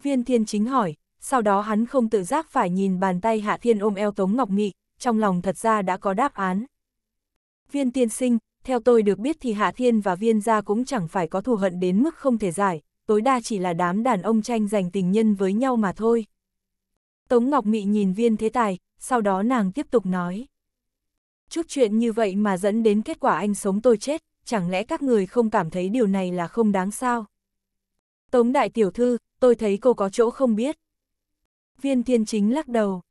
Viên Thiên Chính hỏi, sau đó hắn không tự giác phải nhìn bàn tay Hạ Thiên ôm eo Tống Ngọc Nghị, trong lòng thật ra đã có đáp án. Viên tiên sinh, theo tôi được biết thì Hạ Thiên và Viên gia cũng chẳng phải có thù hận đến mức không thể giải, tối đa chỉ là đám đàn ông tranh giành tình nhân với nhau mà thôi. Tống Ngọc Mị nhìn Viên Thế Tài, sau đó nàng tiếp tục nói. Chút chuyện như vậy mà dẫn đến kết quả anh sống tôi chết, chẳng lẽ các người không cảm thấy điều này là không đáng sao? Tống Đại Tiểu Thư, tôi thấy cô có chỗ không biết viên thiên chính lắc đầu.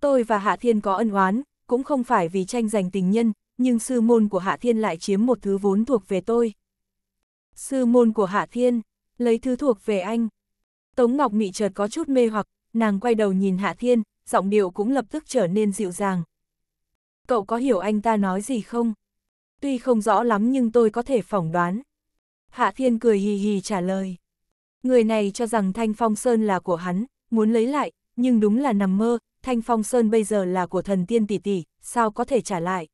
Tôi và Hạ Thiên có ân oán, cũng không phải vì tranh giành tình nhân, nhưng sư môn của Hạ Thiên lại chiếm một thứ vốn thuộc về tôi. Sư môn của Hạ Thiên, lấy thứ thuộc về anh. Tống Ngọc Mị chợt có chút mê hoặc, nàng quay đầu nhìn Hạ Thiên, giọng điệu cũng lập tức trở nên dịu dàng. Cậu có hiểu anh ta nói gì không? Tuy không rõ lắm nhưng tôi có thể phỏng đoán. Hạ Thiên cười hì hì trả lời. Người này cho rằng Thanh Phong Sơn là của hắn, muốn lấy lại, nhưng đúng là nằm mơ, Thanh Phong Sơn bây giờ là của thần tiên tỷ tỷ, sao có thể trả lại.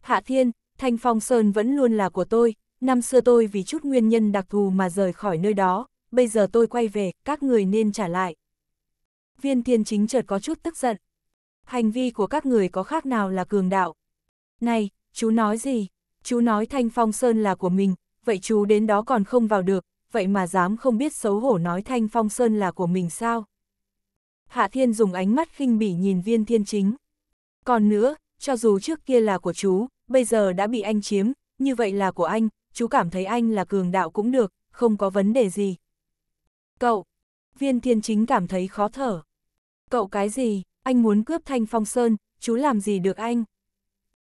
Hạ Thiên, Thanh Phong Sơn vẫn luôn là của tôi, năm xưa tôi vì chút nguyên nhân đặc thù mà rời khỏi nơi đó, bây giờ tôi quay về, các người nên trả lại. Viên thiên chính chợt có chút tức giận. Hành vi của các người có khác nào là cường đạo? Này, chú nói gì? Chú nói Thanh Phong Sơn là của mình, vậy chú đến đó còn không vào được, vậy mà dám không biết xấu hổ nói Thanh Phong Sơn là của mình sao? Hạ Thiên dùng ánh mắt khinh bỉ nhìn viên thiên chính. Còn nữa, cho dù trước kia là của chú, bây giờ đã bị anh chiếm, như vậy là của anh, chú cảm thấy anh là cường đạo cũng được, không có vấn đề gì. Cậu, viên thiên chính cảm thấy khó thở. Cậu cái gì, anh muốn cướp thanh phong sơn, chú làm gì được anh?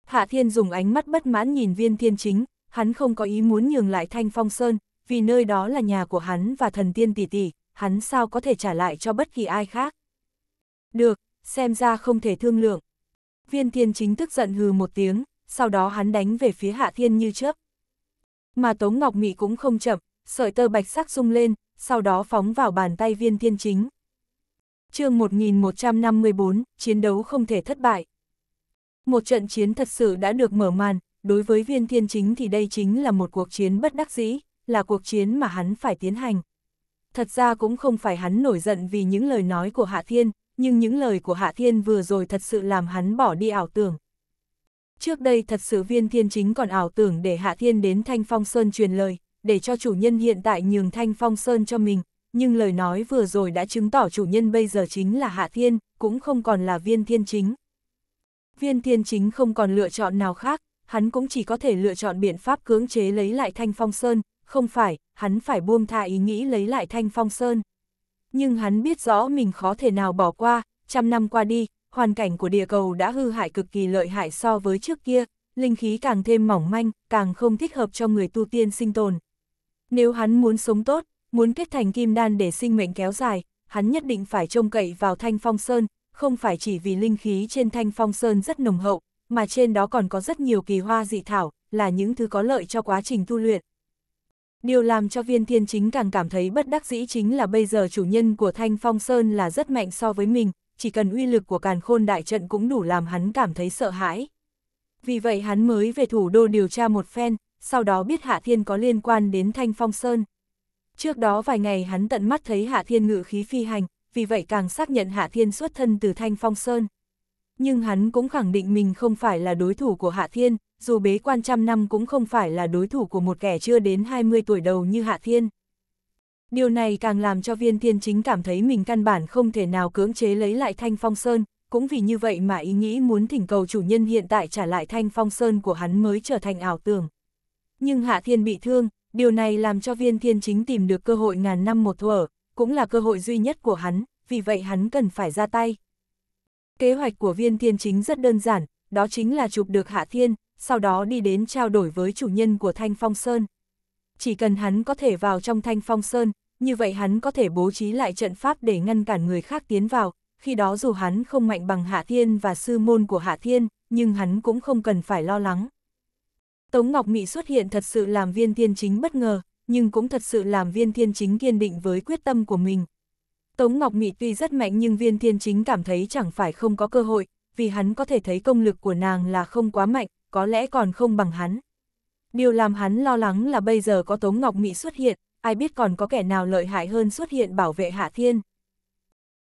Hạ Thiên dùng ánh mắt bất mãn nhìn viên thiên chính, hắn không có ý muốn nhường lại thanh phong sơn, vì nơi đó là nhà của hắn và thần tiên tỷ tỷ, hắn sao có thể trả lại cho bất kỳ ai khác. Được, xem ra không thể thương lượng. Viên thiên chính tức giận hừ một tiếng, sau đó hắn đánh về phía hạ thiên như chớp. Mà Tống Ngọc Mị cũng không chậm, sợi tơ bạch sắc rung lên, sau đó phóng vào bàn tay viên thiên chính. chương 1154, chiến đấu không thể thất bại. Một trận chiến thật sự đã được mở màn, đối với viên thiên chính thì đây chính là một cuộc chiến bất đắc dĩ, là cuộc chiến mà hắn phải tiến hành. Thật ra cũng không phải hắn nổi giận vì những lời nói của Hạ Thiên, nhưng những lời của Hạ Thiên vừa rồi thật sự làm hắn bỏ đi ảo tưởng. Trước đây thật sự viên thiên chính còn ảo tưởng để Hạ Thiên đến Thanh Phong Sơn truyền lời, để cho chủ nhân hiện tại nhường Thanh Phong Sơn cho mình, nhưng lời nói vừa rồi đã chứng tỏ chủ nhân bây giờ chính là Hạ Thiên, cũng không còn là viên thiên chính. Viên thiên chính không còn lựa chọn nào khác, hắn cũng chỉ có thể lựa chọn biện pháp cưỡng chế lấy lại Thanh Phong Sơn, không phải, hắn phải buông tha ý nghĩ lấy lại Thanh Phong Sơn nhưng hắn biết rõ mình khó thể nào bỏ qua, trăm năm qua đi, hoàn cảnh của địa cầu đã hư hại cực kỳ lợi hại so với trước kia, linh khí càng thêm mỏng manh, càng không thích hợp cho người tu tiên sinh tồn. Nếu hắn muốn sống tốt, muốn kết thành kim đan để sinh mệnh kéo dài, hắn nhất định phải trông cậy vào thanh phong sơn, không phải chỉ vì linh khí trên thanh phong sơn rất nồng hậu, mà trên đó còn có rất nhiều kỳ hoa dị thảo, là những thứ có lợi cho quá trình tu luyện. Điều làm cho viên thiên chính càng cảm thấy bất đắc dĩ chính là bây giờ chủ nhân của Thanh Phong Sơn là rất mạnh so với mình, chỉ cần uy lực của càn khôn đại trận cũng đủ làm hắn cảm thấy sợ hãi. Vì vậy hắn mới về thủ đô điều tra một phen, sau đó biết Hạ Thiên có liên quan đến Thanh Phong Sơn. Trước đó vài ngày hắn tận mắt thấy Hạ Thiên ngự khí phi hành, vì vậy càng xác nhận Hạ Thiên xuất thân từ Thanh Phong Sơn nhưng hắn cũng khẳng định mình không phải là đối thủ của Hạ Thiên, dù bế quan trăm năm cũng không phải là đối thủ của một kẻ chưa đến 20 tuổi đầu như Hạ Thiên. Điều này càng làm cho viên thiên chính cảm thấy mình căn bản không thể nào cưỡng chế lấy lại Thanh Phong Sơn, cũng vì như vậy mà ý nghĩ muốn thỉnh cầu chủ nhân hiện tại trả lại Thanh Phong Sơn của hắn mới trở thành ảo tưởng. Nhưng Hạ Thiên bị thương, điều này làm cho viên thiên chính tìm được cơ hội ngàn năm một thuở, cũng là cơ hội duy nhất của hắn, vì vậy hắn cần phải ra tay. Kế hoạch của viên thiên chính rất đơn giản, đó chính là chụp được Hạ Thiên, sau đó đi đến trao đổi với chủ nhân của Thanh Phong Sơn. Chỉ cần hắn có thể vào trong Thanh Phong Sơn, như vậy hắn có thể bố trí lại trận pháp để ngăn cản người khác tiến vào, khi đó dù hắn không mạnh bằng Hạ Thiên và sư môn của Hạ Thiên, nhưng hắn cũng không cần phải lo lắng. Tống Ngọc Mị xuất hiện thật sự làm viên thiên chính bất ngờ, nhưng cũng thật sự làm viên thiên chính kiên định với quyết tâm của mình, Tống Ngọc Mị tuy rất mạnh nhưng viên thiên chính cảm thấy chẳng phải không có cơ hội, vì hắn có thể thấy công lực của nàng là không quá mạnh, có lẽ còn không bằng hắn. Điều làm hắn lo lắng là bây giờ có Tống Ngọc Mị xuất hiện, ai biết còn có kẻ nào lợi hại hơn xuất hiện bảo vệ Hạ Thiên.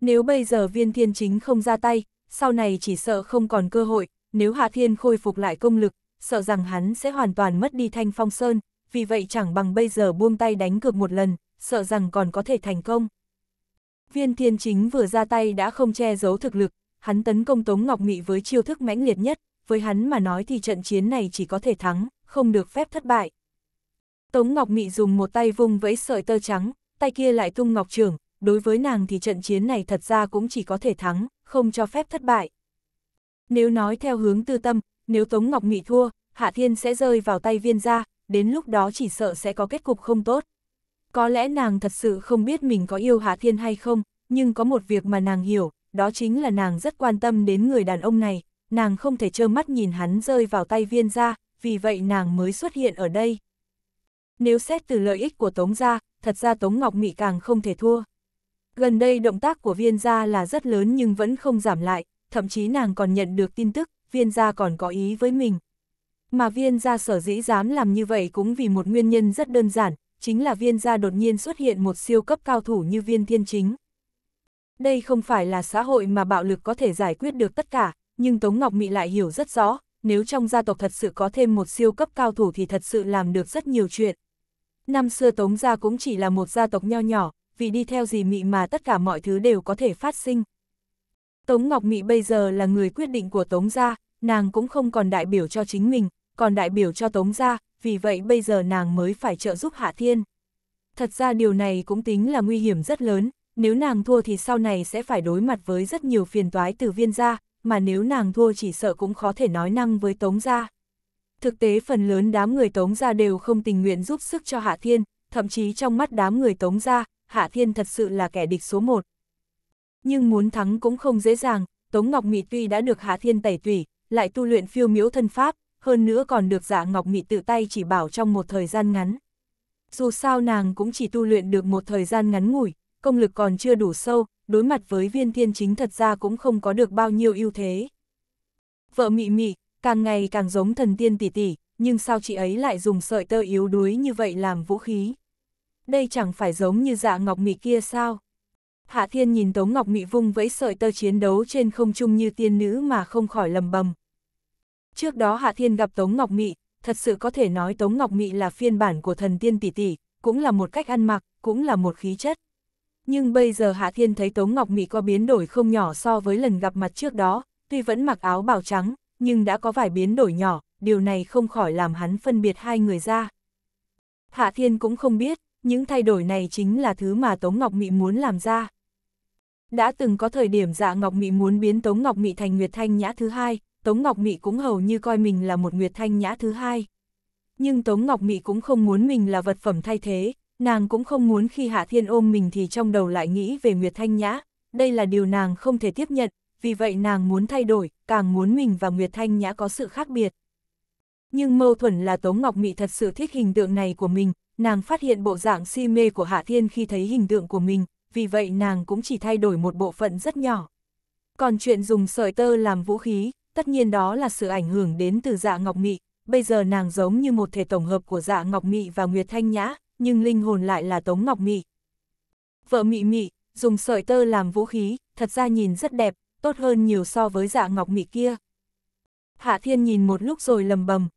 Nếu bây giờ viên thiên chính không ra tay, sau này chỉ sợ không còn cơ hội, nếu Hạ Thiên khôi phục lại công lực, sợ rằng hắn sẽ hoàn toàn mất đi thanh phong sơn, vì vậy chẳng bằng bây giờ buông tay đánh cược một lần, sợ rằng còn có thể thành công. Viên thiên chính vừa ra tay đã không che giấu thực lực, hắn tấn công Tống Ngọc Mị với chiêu thức mãnh liệt nhất, với hắn mà nói thì trận chiến này chỉ có thể thắng, không được phép thất bại. Tống Ngọc Mị dùng một tay vung vẫy sợi tơ trắng, tay kia lại tung Ngọc Trường, đối với nàng thì trận chiến này thật ra cũng chỉ có thể thắng, không cho phép thất bại. Nếu nói theo hướng tư tâm, nếu Tống Ngọc Mị thua, Hạ Thiên sẽ rơi vào tay viên gia, đến lúc đó chỉ sợ sẽ có kết cục không tốt. Có lẽ nàng thật sự không biết mình có yêu Hạ Thiên hay không, nhưng có một việc mà nàng hiểu, đó chính là nàng rất quan tâm đến người đàn ông này, nàng không thể trơ mắt nhìn hắn rơi vào tay viên gia, vì vậy nàng mới xuất hiện ở đây. Nếu xét từ lợi ích của Tống gia, thật ra Tống Ngọc Mị càng không thể thua. Gần đây động tác của viên gia là rất lớn nhưng vẫn không giảm lại, thậm chí nàng còn nhận được tin tức, viên gia còn có ý với mình. Mà viên gia sở dĩ dám làm như vậy cũng vì một nguyên nhân rất đơn giản, chính là viên gia đột nhiên xuất hiện một siêu cấp cao thủ như viên thiên chính. Đây không phải là xã hội mà bạo lực có thể giải quyết được tất cả, nhưng Tống Ngọc Mị lại hiểu rất rõ, nếu trong gia tộc thật sự có thêm một siêu cấp cao thủ thì thật sự làm được rất nhiều chuyện. Năm xưa Tống gia cũng chỉ là một gia tộc nho nhỏ, vì đi theo gì Mị mà tất cả mọi thứ đều có thể phát sinh. Tống Ngọc Mị bây giờ là người quyết định của Tống gia, nàng cũng không còn đại biểu cho chính mình, còn đại biểu cho Tống gia, vì vậy bây giờ nàng mới phải trợ giúp Hạ Thiên. Thật ra điều này cũng tính là nguy hiểm rất lớn, nếu nàng thua thì sau này sẽ phải đối mặt với rất nhiều phiền toái từ viên gia, mà nếu nàng thua chỉ sợ cũng khó thể nói năng với Tống gia. Thực tế phần lớn đám người Tống gia đều không tình nguyện giúp sức cho Hạ Thiên, thậm chí trong mắt đám người Tống gia, Hạ Thiên thật sự là kẻ địch số một. Nhưng muốn thắng cũng không dễ dàng, Tống Ngọc Mị tuy đã được Hạ Thiên tẩy tủy, lại tu luyện phiêu miếu thân pháp, hơn nữa còn được dạ ngọc mị tự tay chỉ bảo trong một thời gian ngắn. Dù sao nàng cũng chỉ tu luyện được một thời gian ngắn ngủi, công lực còn chưa đủ sâu, đối mặt với viên thiên chính thật ra cũng không có được bao nhiêu ưu thế. Vợ mị mị, càng ngày càng giống thần tiên tỷ tỷ, nhưng sao chị ấy lại dùng sợi tơ yếu đuối như vậy làm vũ khí? Đây chẳng phải giống như dạ ngọc mị kia sao? Hạ thiên nhìn Tống Ngọc Mị vung vẫy sợi tơ chiến đấu trên không trung như tiên nữ mà không khỏi lầm bầm, Trước đó Hạ Thiên gặp Tống Ngọc Mị, thật sự có thể nói Tống Ngọc Mị là phiên bản của thần tiên tỷ tỷ, cũng là một cách ăn mặc, cũng là một khí chất. Nhưng bây giờ Hạ Thiên thấy Tống Ngọc Mị có biến đổi không nhỏ so với lần gặp mặt trước đó, tuy vẫn mặc áo bào trắng, nhưng đã có vài biến đổi nhỏ, điều này không khỏi làm hắn phân biệt hai người ra. Hạ Thiên cũng không biết, những thay đổi này chính là thứ mà Tống Ngọc Mị muốn làm ra. Đã từng có thời điểm dạ Ngọc Mị muốn biến Tống Ngọc Mị thành Nguyệt Thanh Nhã thứ hai, Tống Ngọc Mị cũng hầu như coi mình là một Nguyệt Thanh Nhã thứ hai. Nhưng Tống Ngọc Mị cũng không muốn mình là vật phẩm thay thế, nàng cũng không muốn khi Hạ Thiên ôm mình thì trong đầu lại nghĩ về Nguyệt Thanh Nhã, đây là điều nàng không thể tiếp nhận, vì vậy nàng muốn thay đổi, càng muốn mình và Nguyệt Thanh Nhã có sự khác biệt. Nhưng mâu thuẫn là Tống Ngọc Mị thật sự thích hình tượng này của mình, nàng phát hiện bộ dạng si mê của Hạ Thiên khi thấy hình tượng của mình, vì vậy nàng cũng chỉ thay đổi một bộ phận rất nhỏ. Còn chuyện dùng sợi tơ làm vũ khí, tất nhiên đó là sự ảnh hưởng đến từ dạ ngọc mị, bây giờ nàng giống như một thể tổng hợp của dạ ngọc mị và Nguyệt Thanh Nhã, nhưng linh hồn lại là Tống Ngọc Mị. Vợ mị mị, dùng sợi tơ làm vũ khí, thật ra nhìn rất đẹp, tốt hơn nhiều so với dạ ngọc mị kia. Hạ Thiên nhìn một lúc rồi lầm bầm.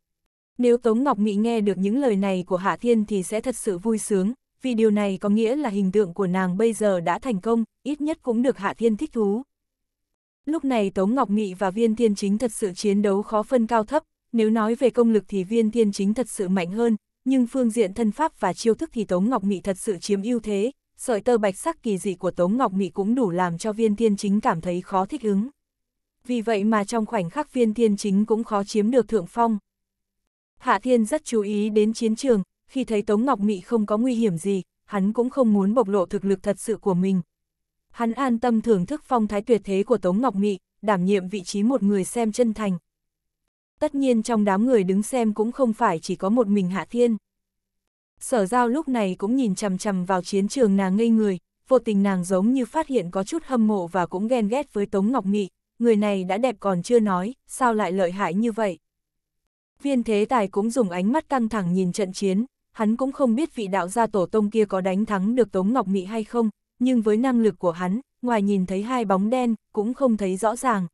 Nếu Tống Ngọc Mị nghe được những lời này của Hạ Thiên thì sẽ thật sự vui sướng, vì điều này có nghĩa là hình tượng của nàng bây giờ đã thành công, ít nhất cũng được Hạ Thiên thích thú. Lúc này Tống Ngọc Nghị và Viên Thiên Chính thật sự chiến đấu khó phân cao thấp, nếu nói về công lực thì Viên Thiên Chính thật sự mạnh hơn, nhưng phương diện thân pháp và chiêu thức thì Tống Ngọc Nghị thật sự chiếm ưu thế, sợi tơ bạch sắc kỳ dị của Tống Ngọc Nghị cũng đủ làm cho Viên Thiên Chính cảm thấy khó thích ứng. Vì vậy mà trong khoảnh khắc Viên Thiên Chính cũng khó chiếm được thượng phong. Hạ Thiên rất chú ý đến chiến trường, khi thấy Tống Ngọc Mị không có nguy hiểm gì, hắn cũng không muốn bộc lộ thực lực thật sự của mình, Hắn an tâm thưởng thức phong thái tuyệt thế của Tống Ngọc Mị, đảm nhiệm vị trí một người xem chân thành. Tất nhiên trong đám người đứng xem cũng không phải chỉ có một mình Hạ Thiên. Sở giao lúc này cũng nhìn chằm chằm vào chiến trường nàng ngây người, vô tình nàng giống như phát hiện có chút hâm mộ và cũng ghen ghét với Tống Ngọc Mị, người này đã đẹp còn chưa nói, sao lại lợi hại như vậy. Viên thế tài cũng dùng ánh mắt căng thẳng nhìn trận chiến, hắn cũng không biết vị đạo gia tổ tông kia có đánh thắng được Tống Ngọc Mị hay không, nhưng với năng lực của hắn, ngoài nhìn thấy hai bóng đen, cũng không thấy rõ ràng.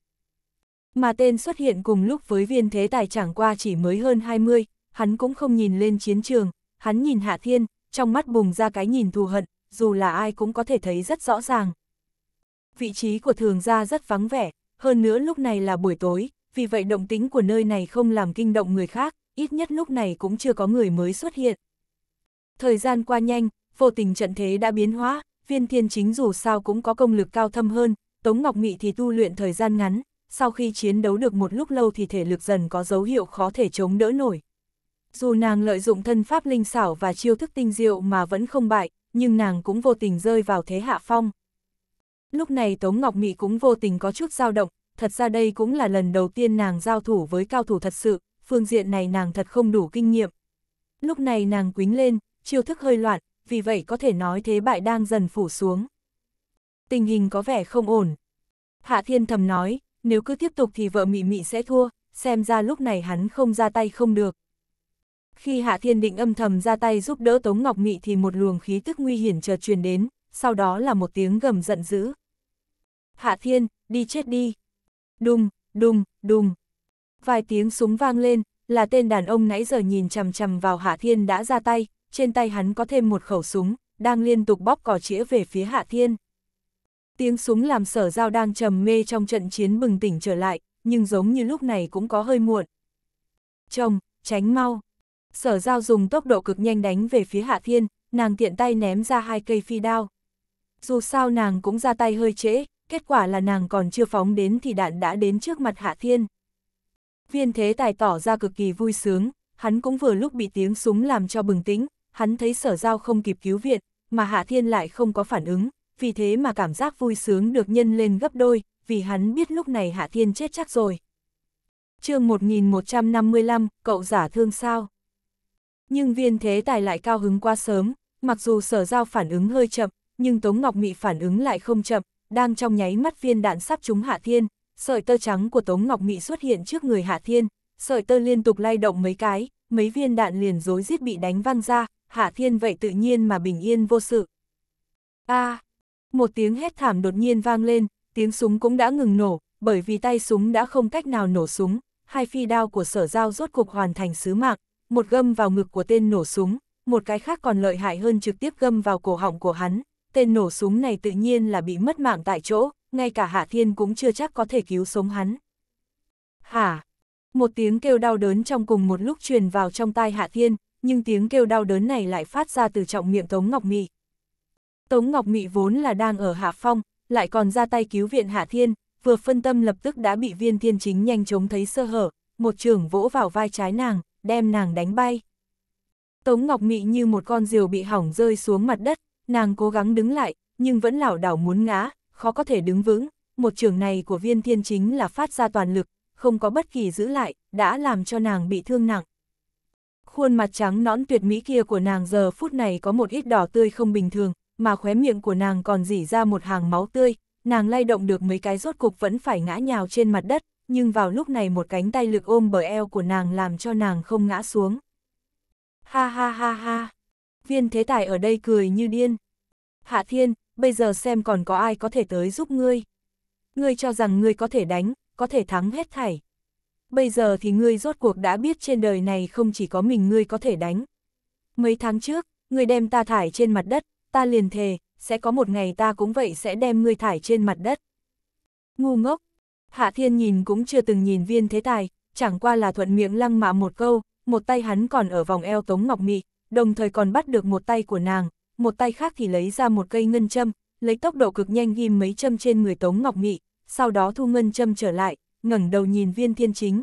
Mà tên xuất hiện cùng lúc với viên thế tài chẳng qua chỉ mới hơn 20, hắn cũng không nhìn lên chiến trường, hắn nhìn Hạ Thiên, trong mắt bùng ra cái nhìn thù hận, dù là ai cũng có thể thấy rất rõ ràng. Vị trí của thường gia rất vắng vẻ, hơn nữa lúc này là buổi tối, vì vậy động tính của nơi này không làm kinh động người khác, ít nhất lúc này cũng chưa có người mới xuất hiện. Thời gian qua nhanh, vô tình trận thế đã biến hóa, viên thiên chính dù sao cũng có công lực cao thâm hơn, Tống Ngọc Mị thì tu luyện thời gian ngắn, sau khi chiến đấu được một lúc lâu thì thể lực dần có dấu hiệu khó thể chống đỡ nổi. Dù nàng lợi dụng thân pháp linh xảo và chiêu thức tinh diệu mà vẫn không bại, nhưng nàng cũng vô tình rơi vào thế hạ phong. Lúc này Tống Ngọc Mị cũng vô tình có chút dao động, thật ra đây cũng là lần đầu tiên nàng giao thủ với cao thủ thật sự, phương diện này nàng thật không đủ kinh nghiệm. Lúc này nàng quính lên, chiêu thức hơi loạn, vì vậy có thể nói thế bại đang dần phủ xuống. Tình hình có vẻ không ổn. Hạ Thiên thầm nói, nếu cứ tiếp tục thì vợ Mị Mị sẽ thua, xem ra lúc này hắn không ra tay không được. Khi Hạ Thiên định âm thầm ra tay giúp đỡ Tống Ngọc Mị thì một luồng khí tức nguy hiểm chợt truyền đến, sau đó là một tiếng gầm giận dữ. Hạ Thiên, đi chết đi. Đùng, đùng, đùng. Vài tiếng súng vang lên, là tên đàn ông nãy giờ nhìn chằm chằm vào Hạ Thiên đã ra tay, trên tay hắn có thêm một khẩu súng, đang liên tục bóp cò chĩa về phía Hạ Thiên. Tiếng súng làm sở giao đang trầm mê trong trận chiến bừng tỉnh trở lại, nhưng giống như lúc này cũng có hơi muộn. Chồng, tránh mau. Sở giao dùng tốc độ cực nhanh đánh về phía Hạ Thiên, nàng tiện tay ném ra hai cây phi đao. Dù sao nàng cũng ra tay hơi trễ, kết quả là nàng còn chưa phóng đến thì đạn đã đến trước mặt Hạ Thiên. Viên thế tài tỏ ra cực kỳ vui sướng, hắn cũng vừa lúc bị tiếng súng làm cho bừng tĩnh, hắn thấy sở giao không kịp cứu viện, mà Hạ Thiên lại không có phản ứng, vì thế mà cảm giác vui sướng được nhân lên gấp đôi, vì hắn biết lúc này Hạ Thiên chết chắc rồi. chương 1155, cậu giả thương sao? Nhưng viên thế tài lại cao hứng quá sớm, mặc dù sở giao phản ứng hơi chậm, nhưng Tống Ngọc Mị phản ứng lại không chậm, đang trong nháy mắt viên đạn sắp trúng Hạ Thiên, sợi tơ trắng của Tống Ngọc Mị xuất hiện trước người Hạ Thiên, sợi tơ liên tục lay động mấy cái, mấy viên đạn liền rối rít bị đánh văng ra, Hạ Thiên vậy tự nhiên mà bình yên vô sự. A, à, một tiếng hét thảm đột nhiên vang lên, tiếng súng cũng đã ngừng nổ, bởi vì tay súng đã không cách nào nổ súng, hai phi đao của sở giao rốt cuộc hoàn thành sứ mạng, một gâm vào ngực của tên nổ súng, một cái khác còn lợi hại hơn trực tiếp gâm vào cổ họng của hắn, tên nổ súng này tự nhiên là bị mất mạng tại chỗ, ngay cả Hạ Thiên cũng chưa chắc có thể cứu sống hắn. Hả? Một tiếng kêu đau đớn trong cùng một lúc truyền vào trong tai Hạ Thiên, nhưng tiếng kêu đau đớn này lại phát ra từ trọng miệng Tống Ngọc Mị. Tống Ngọc Mị vốn là đang ở hạ phong, lại còn ra tay cứu viện Hạ Thiên, vừa phân tâm lập tức đã bị viên thiên chính nhanh chóng thấy sơ hở, một trường vỗ vào vai trái nàng, đem nàng đánh bay. Tống Ngọc Mị như một con diều bị hỏng rơi xuống mặt đất, nàng cố gắng đứng lại, nhưng vẫn lảo đảo muốn ngã, khó có thể đứng vững. Một trường này của viên thiên chính là phát ra toàn lực, không có bất kỳ giữ lại, đã làm cho nàng bị thương nặng. Khuôn mặt trắng nõn tuyệt mỹ kia của nàng giờ phút này có một ít đỏ tươi không bình thường, mà khóe miệng của nàng còn dỉ ra một hàng máu tươi, nàng lay động được mấy cái rốt cục vẫn phải ngã nhào trên mặt đất, nhưng vào lúc này một cánh tay lực ôm bờ eo của nàng làm cho nàng không ngã xuống. Ha ha ha ha, viên thế tài ở đây cười như điên. Hạ thiên, bây giờ xem còn có ai có thể tới giúp ngươi. Ngươi cho rằng ngươi có thể đánh, có thể thắng hết thảy bây giờ thì ngươi rốt cuộc đã biết trên đời này không chỉ có mình ngươi có thể đánh. Mấy tháng trước, ngươi đem ta thải trên mặt đất, ta liền thề, sẽ có một ngày ta cũng vậy sẽ đem ngươi thải trên mặt đất. Ngu ngốc, Hạ Thiên nhìn cũng chưa từng nhìn viên thế tài, chẳng qua là thuận miệng lăng mạ một câu, một tay hắn còn ở vòng eo Tống Ngọc Mị, đồng thời còn bắt được một tay của nàng, một tay khác thì lấy ra một cây ngân châm, lấy tốc độ cực nhanh ghim mấy châm trên người Tống Ngọc Mị, sau đó thu ngân châm trở lại, ngẩng đầu nhìn viên thiên chính.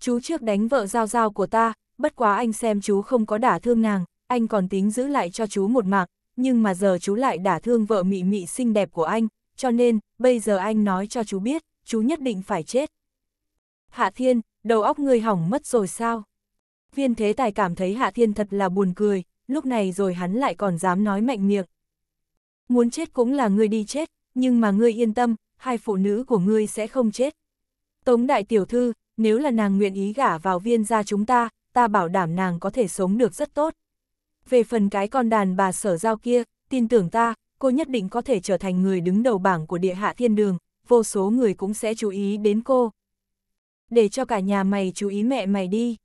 Chú trước đánh vợ giao giao của ta, bất quá anh xem chú không có đả thương nàng, anh còn tính giữ lại cho chú một mạng, nhưng mà giờ chú lại đả thương vợ mị mị xinh đẹp của anh, cho nên, bây giờ anh nói cho chú biết, chú nhất định phải chết. Hạ Thiên, đầu óc người hỏng mất rồi sao? Viên Thế Tài cảm thấy Hạ Thiên thật là buồn cười, lúc này rồi hắn lại còn dám nói mạnh miệng. Muốn chết cũng là người đi chết, nhưng mà ngươi yên tâm, hai phụ nữ của ngươi sẽ không chết, Tống đại tiểu thư, nếu là nàng nguyện ý gả vào viên gia chúng ta, ta bảo đảm nàng có thể sống được rất tốt. Về phần cái con đàn bà sở giao kia, tin tưởng ta, cô nhất định có thể trở thành người đứng đầu bảng của địa hạ thiên đường, vô số người cũng sẽ chú ý đến cô. Để cho cả nhà mày chú ý mẹ mày đi.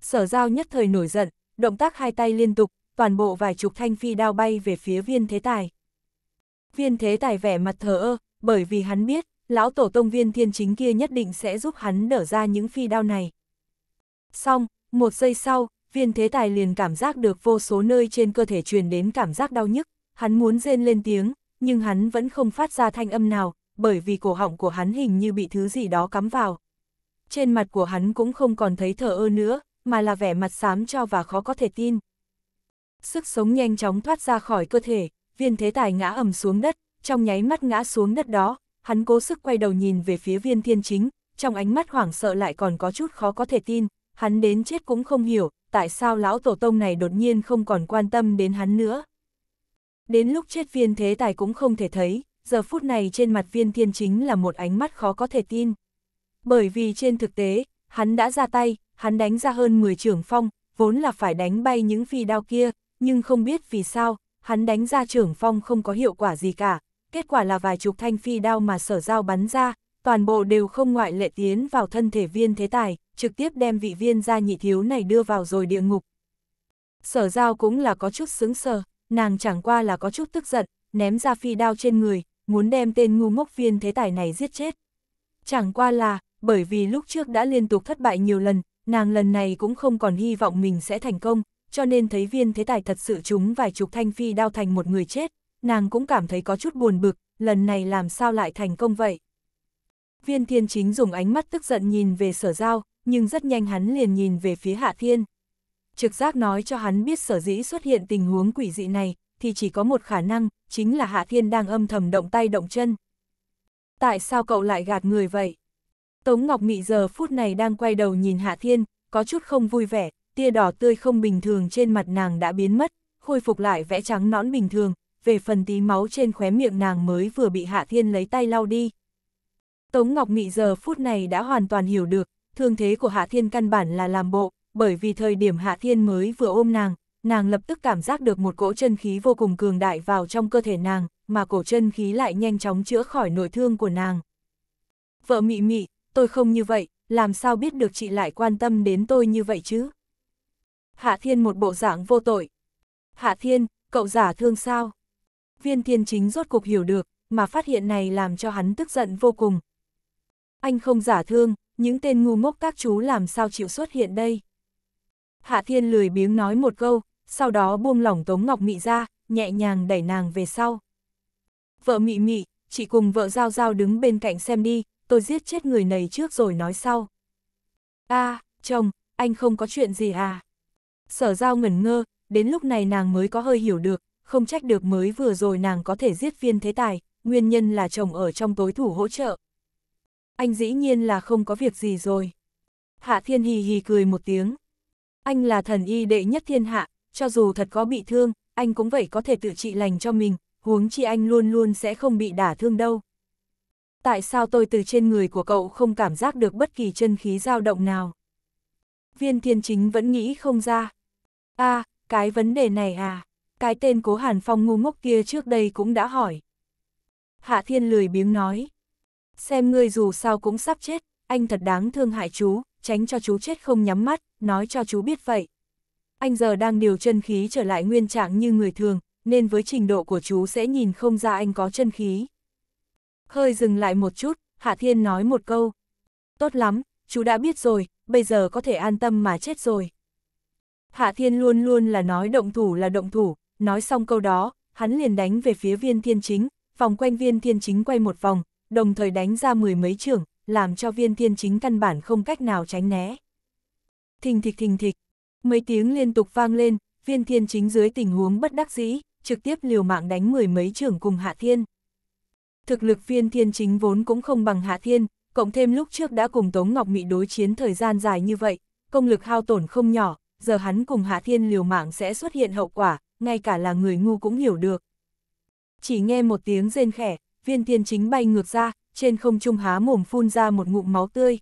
Sở giao nhất thời nổi giận, động tác hai tay liên tục, toàn bộ vài chục thanh phi đao bay về phía viên thế tài. Viên thế tài vẻ mặt thờ ơ, bởi vì hắn biết, lão tổ tông viên thiên chính kia nhất định sẽ giúp hắn đỡ ra những phi đao này. Xong, một giây sau, viên thế tài liền cảm giác được vô số nơi trên cơ thể truyền đến cảm giác đau nhức, hắn muốn rên lên tiếng, nhưng hắn vẫn không phát ra thanh âm nào, bởi vì cổ họng của hắn hình như bị thứ gì đó cắm vào. Trên mặt của hắn cũng không còn thấy thở ơ nữa, mà là vẻ mặt xám cho và khó có thể tin. Sức sống nhanh chóng thoát ra khỏi cơ thể, viên thế tài ngã ầm xuống đất, trong nháy mắt ngã xuống đất đó, hắn cố sức quay đầu nhìn về phía viên thiên chính, trong ánh mắt hoảng sợ lại còn có chút khó có thể tin, hắn đến chết cũng không hiểu, tại sao lão tổ tông này đột nhiên không còn quan tâm đến hắn nữa. Đến lúc chết viên thế tài cũng không thể thấy, giờ phút này trên mặt viên thiên chính là một ánh mắt khó có thể tin. Bởi vì trên thực tế, hắn đã ra tay, hắn đánh ra hơn 10 trưởng phong, vốn là phải đánh bay những phi đao kia, nhưng không biết vì sao, hắn đánh ra trưởng phong không có hiệu quả gì cả, kết quả là vài chục thanh phi đao mà sở giao bắn ra, toàn bộ đều không ngoại lệ tiến vào thân thể viên thế tài, trực tiếp đem vị viên gia nhị thiếu này đưa vào rồi địa ngục. Sở giao cũng là có chút sướng sờ, nàng chẳng qua là có chút tức giận, ném ra phi đao trên người, muốn đem tên ngu ngốc viên thế tài này giết chết. Chẳng qua là, bởi vì lúc trước đã liên tục thất bại nhiều lần, nàng lần này cũng không còn hy vọng mình sẽ thành công, cho nên thấy viên thế tài thật sự chúng vài chục thanh phi đao thành một người chết, nàng cũng cảm thấy có chút buồn bực, lần này làm sao lại thành công vậy. Viên thiên chính dùng ánh mắt tức giận nhìn về sở giao, nhưng rất nhanh hắn liền nhìn về phía hạ thiên. Trực giác nói cho hắn biết sở dĩ xuất hiện tình huống quỷ dị này, thì chỉ có một khả năng, chính là hạ thiên đang âm thầm động tay động chân. Tại sao cậu lại gạt người vậy? Tống Ngọc Mị giờ phút này đang quay đầu nhìn Hạ Thiên, có chút không vui vẻ, tia đỏ tươi không bình thường trên mặt nàng đã biến mất, khôi phục lại vẽ trắng nõn bình thường, về phần tí máu trên khóe miệng nàng mới vừa bị Hạ Thiên lấy tay lau đi. Tống Ngọc Mị giờ phút này đã hoàn toàn hiểu được, thương thế của Hạ Thiên căn bản là làm bộ, bởi vì thời điểm Hạ Thiên mới vừa ôm nàng, nàng lập tức cảm giác được một cỗ chân khí vô cùng cường đại vào trong cơ thể nàng, mà cổ chân khí lại nhanh chóng chữa khỏi nội thương của nàng. Vợ Mị Mị, tôi không như vậy, làm sao biết được chị lại quan tâm đến tôi như vậy chứ? Hạ Thiên một bộ dạng vô tội. Hạ Thiên, cậu giả thương sao? viên thiên chính rốt cục hiểu được, mà phát hiện này làm cho hắn tức giận vô cùng. Anh không giả thương, những tên ngu ngốc các chú làm sao chịu xuất hiện đây. Hạ thiên lười biếng nói một câu, sau đó buông lỏng Tống Ngọc Mị ra, nhẹ nhàng đẩy nàng về sau. Vợ Mị Mị, chị cùng vợ Giao Giao đứng bên cạnh xem đi, tôi giết chết người này trước rồi nói sau. a à, chồng, anh không có chuyện gì à? Sở Giao ngẩn ngơ, đến lúc này nàng mới có hơi hiểu được, không trách được mới vừa rồi nàng có thể giết viên thế tài, nguyên nhân là chồng ở trong tối thủ hỗ trợ. Anh dĩ nhiên là không có việc gì rồi. Hạ thiên hì hì cười một tiếng. Anh là thần y đệ nhất thiên hạ, cho dù thật có bị thương, anh cũng vậy có thể tự trị lành cho mình, huống chi anh luôn luôn sẽ không bị đả thương đâu. Tại sao tôi từ trên người của cậu không cảm giác được bất kỳ chân khí dao động nào? Viên thiên chính vẫn nghĩ không ra. a à, cái vấn đề này à? cái tên cố Hàn Phong ngu ngốc kia trước đây cũng đã hỏi. Hạ Thiên lười biếng nói, xem ngươi dù sao cũng sắp chết, anh thật đáng thương hại chú, tránh cho chú chết không nhắm mắt, nói cho chú biết vậy. Anh giờ đang điều chân khí trở lại nguyên trạng như người thường, nên với trình độ của chú sẽ nhìn không ra anh có chân khí. Hơi dừng lại một chút, Hạ Thiên nói một câu. Tốt lắm, chú đã biết rồi, bây giờ có thể an tâm mà chết rồi. Hạ Thiên luôn luôn là nói động thủ là động thủ, nói xong câu đó, hắn liền đánh về phía viên thiên chính, vòng quanh viên thiên chính quay một vòng, đồng thời đánh ra mười mấy trưởng, làm cho viên thiên chính căn bản không cách nào tránh né. Thình thịch thình thịch, mấy tiếng liên tục vang lên, viên thiên chính dưới tình huống bất đắc dĩ, trực tiếp liều mạng đánh mười mấy trưởng cùng Hạ Thiên. Thực lực viên thiên chính vốn cũng không bằng Hạ Thiên, cộng thêm lúc trước đã cùng Tống Ngọc Mị đối chiến thời gian dài như vậy, công lực hao tổn không nhỏ, giờ hắn cùng Hạ Thiên liều mạng sẽ xuất hiện hậu quả, ngay cả là người ngu cũng hiểu được. Chỉ nghe một tiếng rên khẽ, viên thiên chính bay ngược ra, trên không trung há mồm phun ra một ngụm máu tươi.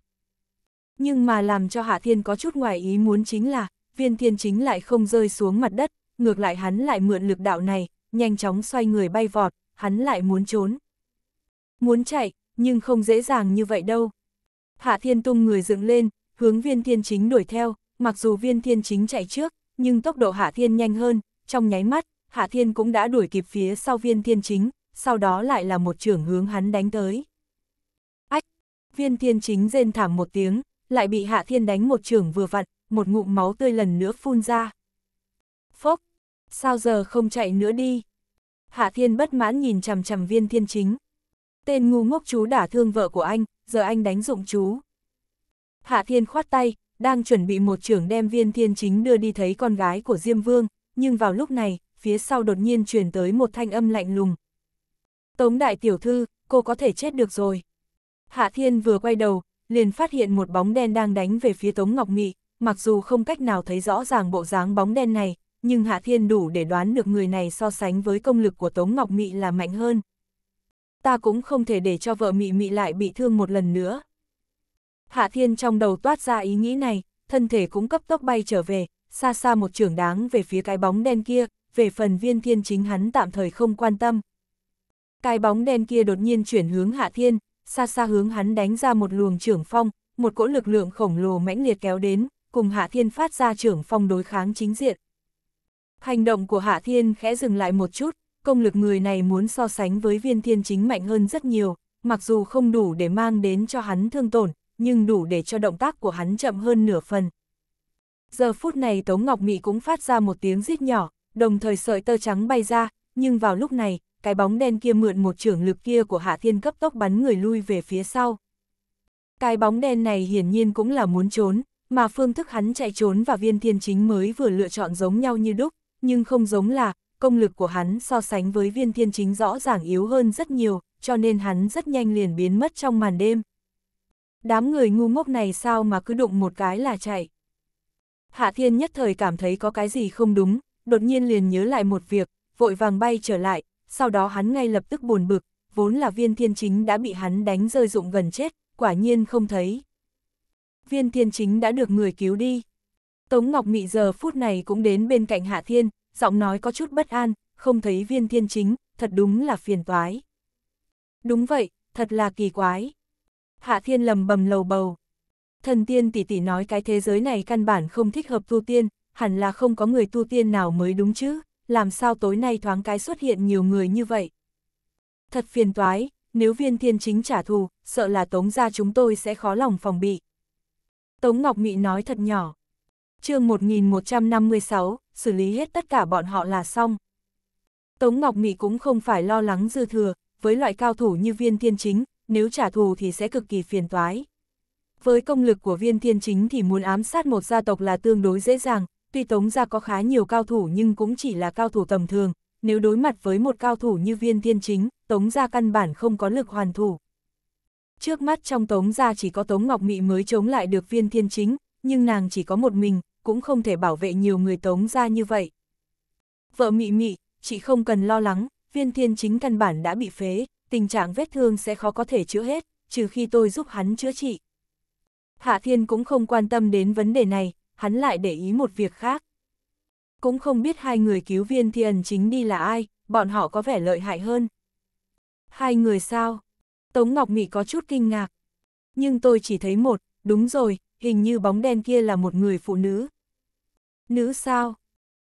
Nhưng mà làm cho Hạ Thiên có chút ngoài ý muốn chính là, viên thiên chính lại không rơi xuống mặt đất, ngược lại hắn lại mượn lực đạo này, nhanh chóng xoay người bay vọt, hắn lại muốn trốn. Muốn chạy, nhưng không dễ dàng như vậy đâu. Hạ Thiên tung người dựng lên, hướng viên thiên chính đuổi theo, mặc dù viên thiên chính chạy trước, nhưng tốc độ Hạ Thiên nhanh hơn, trong nháy mắt, Hạ Thiên cũng đã đuổi kịp phía sau viên thiên chính, sau đó lại là một trưởng hướng hắn đánh tới. Ách! Viên thiên chính rên thảm một tiếng, lại bị Hạ Thiên đánh một trưởng vừa vặn, một ngụm máu tươi lần nữa phun ra. Phốc! Sao giờ không chạy nữa đi? Hạ Thiên bất mãn nhìn chằm chằm viên thiên chính. Tên ngu ngốc chú đã thương vợ của anh, giờ anh đánh dụng chú. Hạ Thiên khoát tay, đang chuẩn bị một trưởng đem viên thiên chính đưa đi thấy con gái của Diêm Vương, nhưng vào lúc này, phía sau đột nhiên truyền tới một thanh âm lạnh lùng. Tống đại tiểu thư, cô có thể chết được rồi. Hạ Thiên vừa quay đầu, liền phát hiện một bóng đen đang đánh về phía Tống Ngọc Nghị, mặc dù không cách nào thấy rõ ràng bộ dáng bóng đen này, nhưng Hạ Thiên đủ để đoán được người này so sánh với công lực của Tống Ngọc Mị là mạnh hơn. Ta cũng không thể để cho vợ Mị Mị lại bị thương một lần nữa. Hạ Thiên trong đầu toát ra ý nghĩ này, thân thể cũng cấp tốc bay trở về, xa xa một trưởng đáng về phía cái bóng đen kia, về phần viên thiên chính hắn tạm thời không quan tâm. Cái bóng đen kia đột nhiên chuyển hướng hạ thiên, xa xa hướng hắn đánh ra một luồng trưởng phong, một cỗ lực lượng khổng lồ mãnh liệt kéo đến, cùng hạ thiên phát ra trưởng phong đối kháng chính diện. Hành động của hạ thiên khẽ dừng lại một chút, công lực người này muốn so sánh với viên thiên chính mạnh hơn rất nhiều, mặc dù không đủ để mang đến cho hắn thương tổn, nhưng đủ để cho động tác của hắn chậm hơn nửa phần, Giờ phút này Tống Ngọc Mị cũng phát ra một tiếng rít nhỏ, đồng thời sợi tơ trắng bay ra, nhưng vào lúc này, cái bóng đen kia mượn một trưởng lực kia của Hạ Thiên cấp tốc bắn người lui về phía sau. Cái bóng đen này hiển nhiên cũng là muốn trốn, mà phương thức hắn chạy trốn và viên thiên chính mới vừa lựa chọn giống nhau như đúc, nhưng không giống là, công lực của hắn so sánh với viên thiên chính rõ ràng yếu hơn rất nhiều, cho nên hắn rất nhanh liền biến mất trong màn đêm. Đám người ngu ngốc này sao mà cứ đụng một cái là chạy. Hạ Thiên nhất thời cảm thấy có cái gì không đúng, đột nhiên liền nhớ lại một việc, vội vàng bay trở lại, sau đó hắn ngay lập tức buồn bực, vốn là viên thiên chính đã bị hắn đánh rơi rụng gần chết, quả nhiên không thấy. Viên thiên chính đã được người cứu đi. Tống Ngọc Mị giờ phút này cũng đến bên cạnh Hạ Thiên, giọng nói có chút bất an, không thấy viên thiên chính, thật đúng là phiền toái. Đúng vậy, thật là kỳ quái. Hạ Thiên lầm bầm lầu bầu thần tiên tỷ tỷ nói cái thế giới này căn bản không thích hợp tu tiên, hẳn là không có người tu tiên nào mới đúng chứ, làm sao tối nay thoáng cái xuất hiện nhiều người như vậy. Thật phiền toái, nếu viên thiên chính trả thù, sợ là tống ra chúng tôi sẽ khó lòng phòng bị. Tống Ngọc Mị nói thật nhỏ. chương 1156, xử lý hết tất cả bọn họ là xong. Tống Ngọc Mị cũng không phải lo lắng dư thừa, với loại cao thủ như viên thiên chính, nếu trả thù thì sẽ cực kỳ phiền toái với công lực của viên thiên chính thì muốn ám sát một gia tộc là tương đối dễ dàng, tuy Tống gia có khá nhiều cao thủ nhưng cũng chỉ là cao thủ tầm thường, nếu đối mặt với một cao thủ như viên thiên chính, Tống gia căn bản không có lực hoàn thủ. Trước mắt trong Tống gia chỉ có Tống Ngọc Mị mới chống lại được viên thiên chính, nhưng nàng chỉ có một mình, cũng không thể bảo vệ nhiều người Tống gia như vậy. Vợ Mị Mị, chị không cần lo lắng, viên thiên chính căn bản đã bị phế, tình trạng vết thương sẽ khó có thể chữa hết, trừ khi tôi giúp hắn chữa trị. Hạ Thiên cũng không quan tâm đến vấn đề này, hắn lại để ý một việc khác. Cũng không biết hai người cứu viên thiền chính đi là ai, bọn họ có vẻ lợi hại hơn. Hai người sao? Tống Ngọc Mỹ có chút kinh ngạc. Nhưng tôi chỉ thấy một, đúng rồi, hình như bóng đen kia là một người phụ nữ. Nữ sao?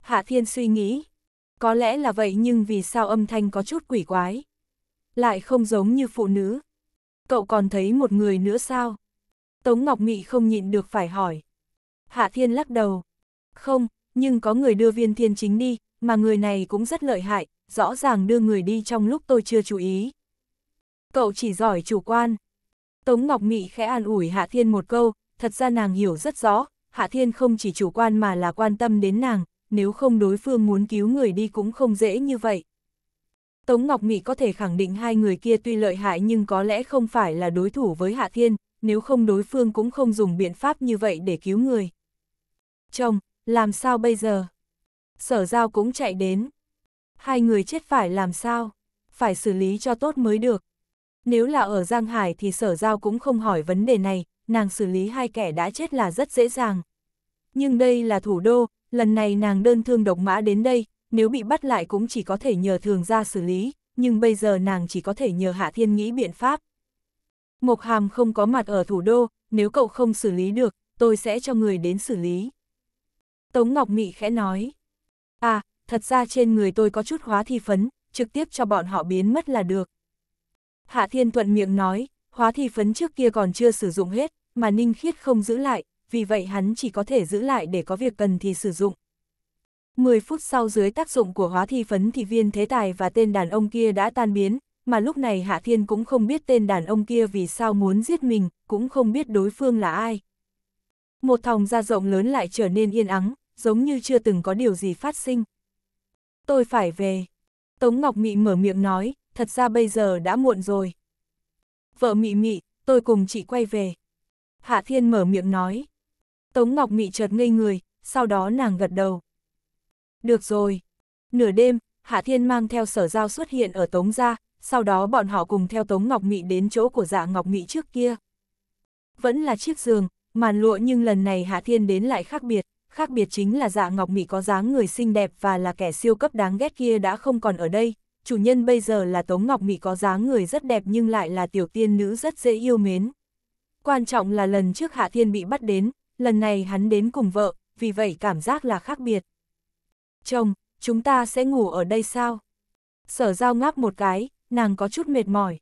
Hạ Thiên suy nghĩ. Có lẽ là vậy nhưng vì sao âm thanh có chút quỷ quái? Lại không giống như phụ nữ. Cậu còn thấy một người nữa sao? Tống Ngọc Mị không nhịn được phải hỏi. Hạ Thiên lắc đầu. Không, nhưng có người đưa viên thiên chính đi, mà người này cũng rất lợi hại, rõ ràng đưa người đi trong lúc tôi chưa chú ý. Cậu chỉ giỏi chủ quan. Tống Ngọc Mị khẽ an ủi Hạ Thiên một câu, thật ra nàng hiểu rất rõ, Hạ Thiên không chỉ chủ quan mà là quan tâm đến nàng, nếu không đối phương muốn cứu người đi cũng không dễ như vậy. Tống Ngọc Mị có thể khẳng định hai người kia tuy lợi hại nhưng có lẽ không phải là đối thủ với Hạ Thiên, nếu không đối phương cũng không dùng biện pháp như vậy để cứu người. Chồng, làm sao bây giờ? Sở giao cũng chạy đến. Hai người chết phải làm sao? Phải xử lý cho tốt mới được. Nếu là ở Giang Hải thì sở giao cũng không hỏi vấn đề này, nàng xử lý hai kẻ đã chết là rất dễ dàng. Nhưng đây là thủ đô, lần này nàng đơn thương độc mã đến đây, nếu bị bắt lại cũng chỉ có thể nhờ thường ra xử lý, nhưng bây giờ nàng chỉ có thể nhờ Hạ Thiên nghĩ biện pháp. Mộc Hàm không có mặt ở thủ đô, nếu cậu không xử lý được, tôi sẽ cho người đến xử lý. Tống Ngọc Mị khẽ nói. À, thật ra trên người tôi có chút hóa thi phấn, trực tiếp cho bọn họ biến mất là được. Hạ Thiên Thuận miệng nói, hóa thi phấn trước kia còn chưa sử dụng hết, mà Ninh Khiết không giữ lại, vì vậy hắn chỉ có thể giữ lại để có việc cần thì sử dụng. 10 phút sau dưới tác dụng của hóa thi phấn thì viên thế tài và tên đàn ông kia đã tan biến, mà lúc này Hạ Thiên cũng không biết tên đàn ông kia vì sao muốn giết mình, cũng không biết đối phương là ai. Một thòng ra rộng lớn lại trở nên yên ắng, giống như chưa từng có điều gì phát sinh. Tôi phải về. Tống Ngọc Mị mở miệng nói, thật ra bây giờ đã muộn rồi. Vợ Mị Mị, tôi cùng chị quay về. Hạ Thiên mở miệng nói. Tống Ngọc Mị chợt ngây người, sau đó nàng gật đầu. Được rồi. Nửa đêm, Hạ Thiên mang theo sở giao xuất hiện ở Tống Gia, sau đó bọn họ cùng theo Tống Ngọc Mị đến chỗ của dạ Ngọc Mị trước kia. Vẫn là chiếc giường, màn lụa nhưng lần này Hạ Thiên đến lại khác biệt, khác biệt chính là dạ Ngọc Mị có dáng người xinh đẹp và là kẻ siêu cấp đáng ghét kia đã không còn ở đây, chủ nhân bây giờ là Tống Ngọc Mị có dáng người rất đẹp nhưng lại là tiểu tiên nữ rất dễ yêu mến. Quan trọng là lần trước Hạ Thiên bị bắt đến, lần này hắn đến cùng vợ, vì vậy cảm giác là khác biệt. Chồng, chúng ta sẽ ngủ ở đây sao? Sở giao ngáp một cái, nàng có chút mệt mỏi.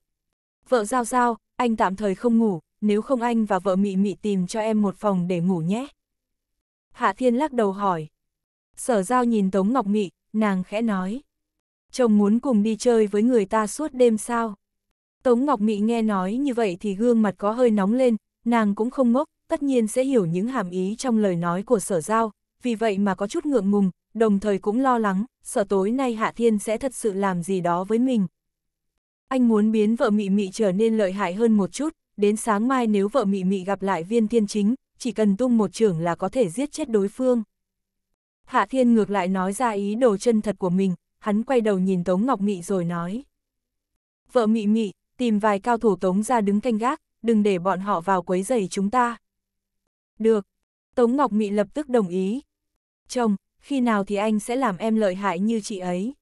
Vợ giao giao, anh tạm thời không ngủ, nếu không anh và vợ mị mị tìm cho em một phòng để ngủ nhé. Hạ Thiên lắc đầu hỏi. Sở giao nhìn Tống Ngọc Mị, nàng khẽ nói. Chồng muốn cùng đi chơi với người ta suốt đêm sao? Tống Ngọc Mị nghe nói như vậy thì gương mặt có hơi nóng lên, nàng cũng không ngốc, tất nhiên sẽ hiểu những hàm ý trong lời nói của sở giao, vì vậy mà có chút ngượng ngùng, đồng thời cũng lo lắng, sợ tối nay Hạ Thiên sẽ thật sự làm gì đó với mình, anh muốn biến vợ mị mị trở nên lợi hại hơn một chút, đến sáng mai nếu vợ mị mị gặp lại viên thiên chính, chỉ cần tung một trưởng là có thể giết chết đối phương. Hạ Thiên ngược lại nói ra ý đồ chân thật của mình, hắn quay đầu nhìn Tống Ngọc Mị rồi nói. Vợ Mị Mị, tìm vài cao thủ Tống ra đứng canh gác, đừng để bọn họ vào quấy rầy chúng ta. Được. Tống Ngọc Mị lập tức đồng ý. Chồng, khi nào thì anh sẽ làm em lợi hại như chị ấy?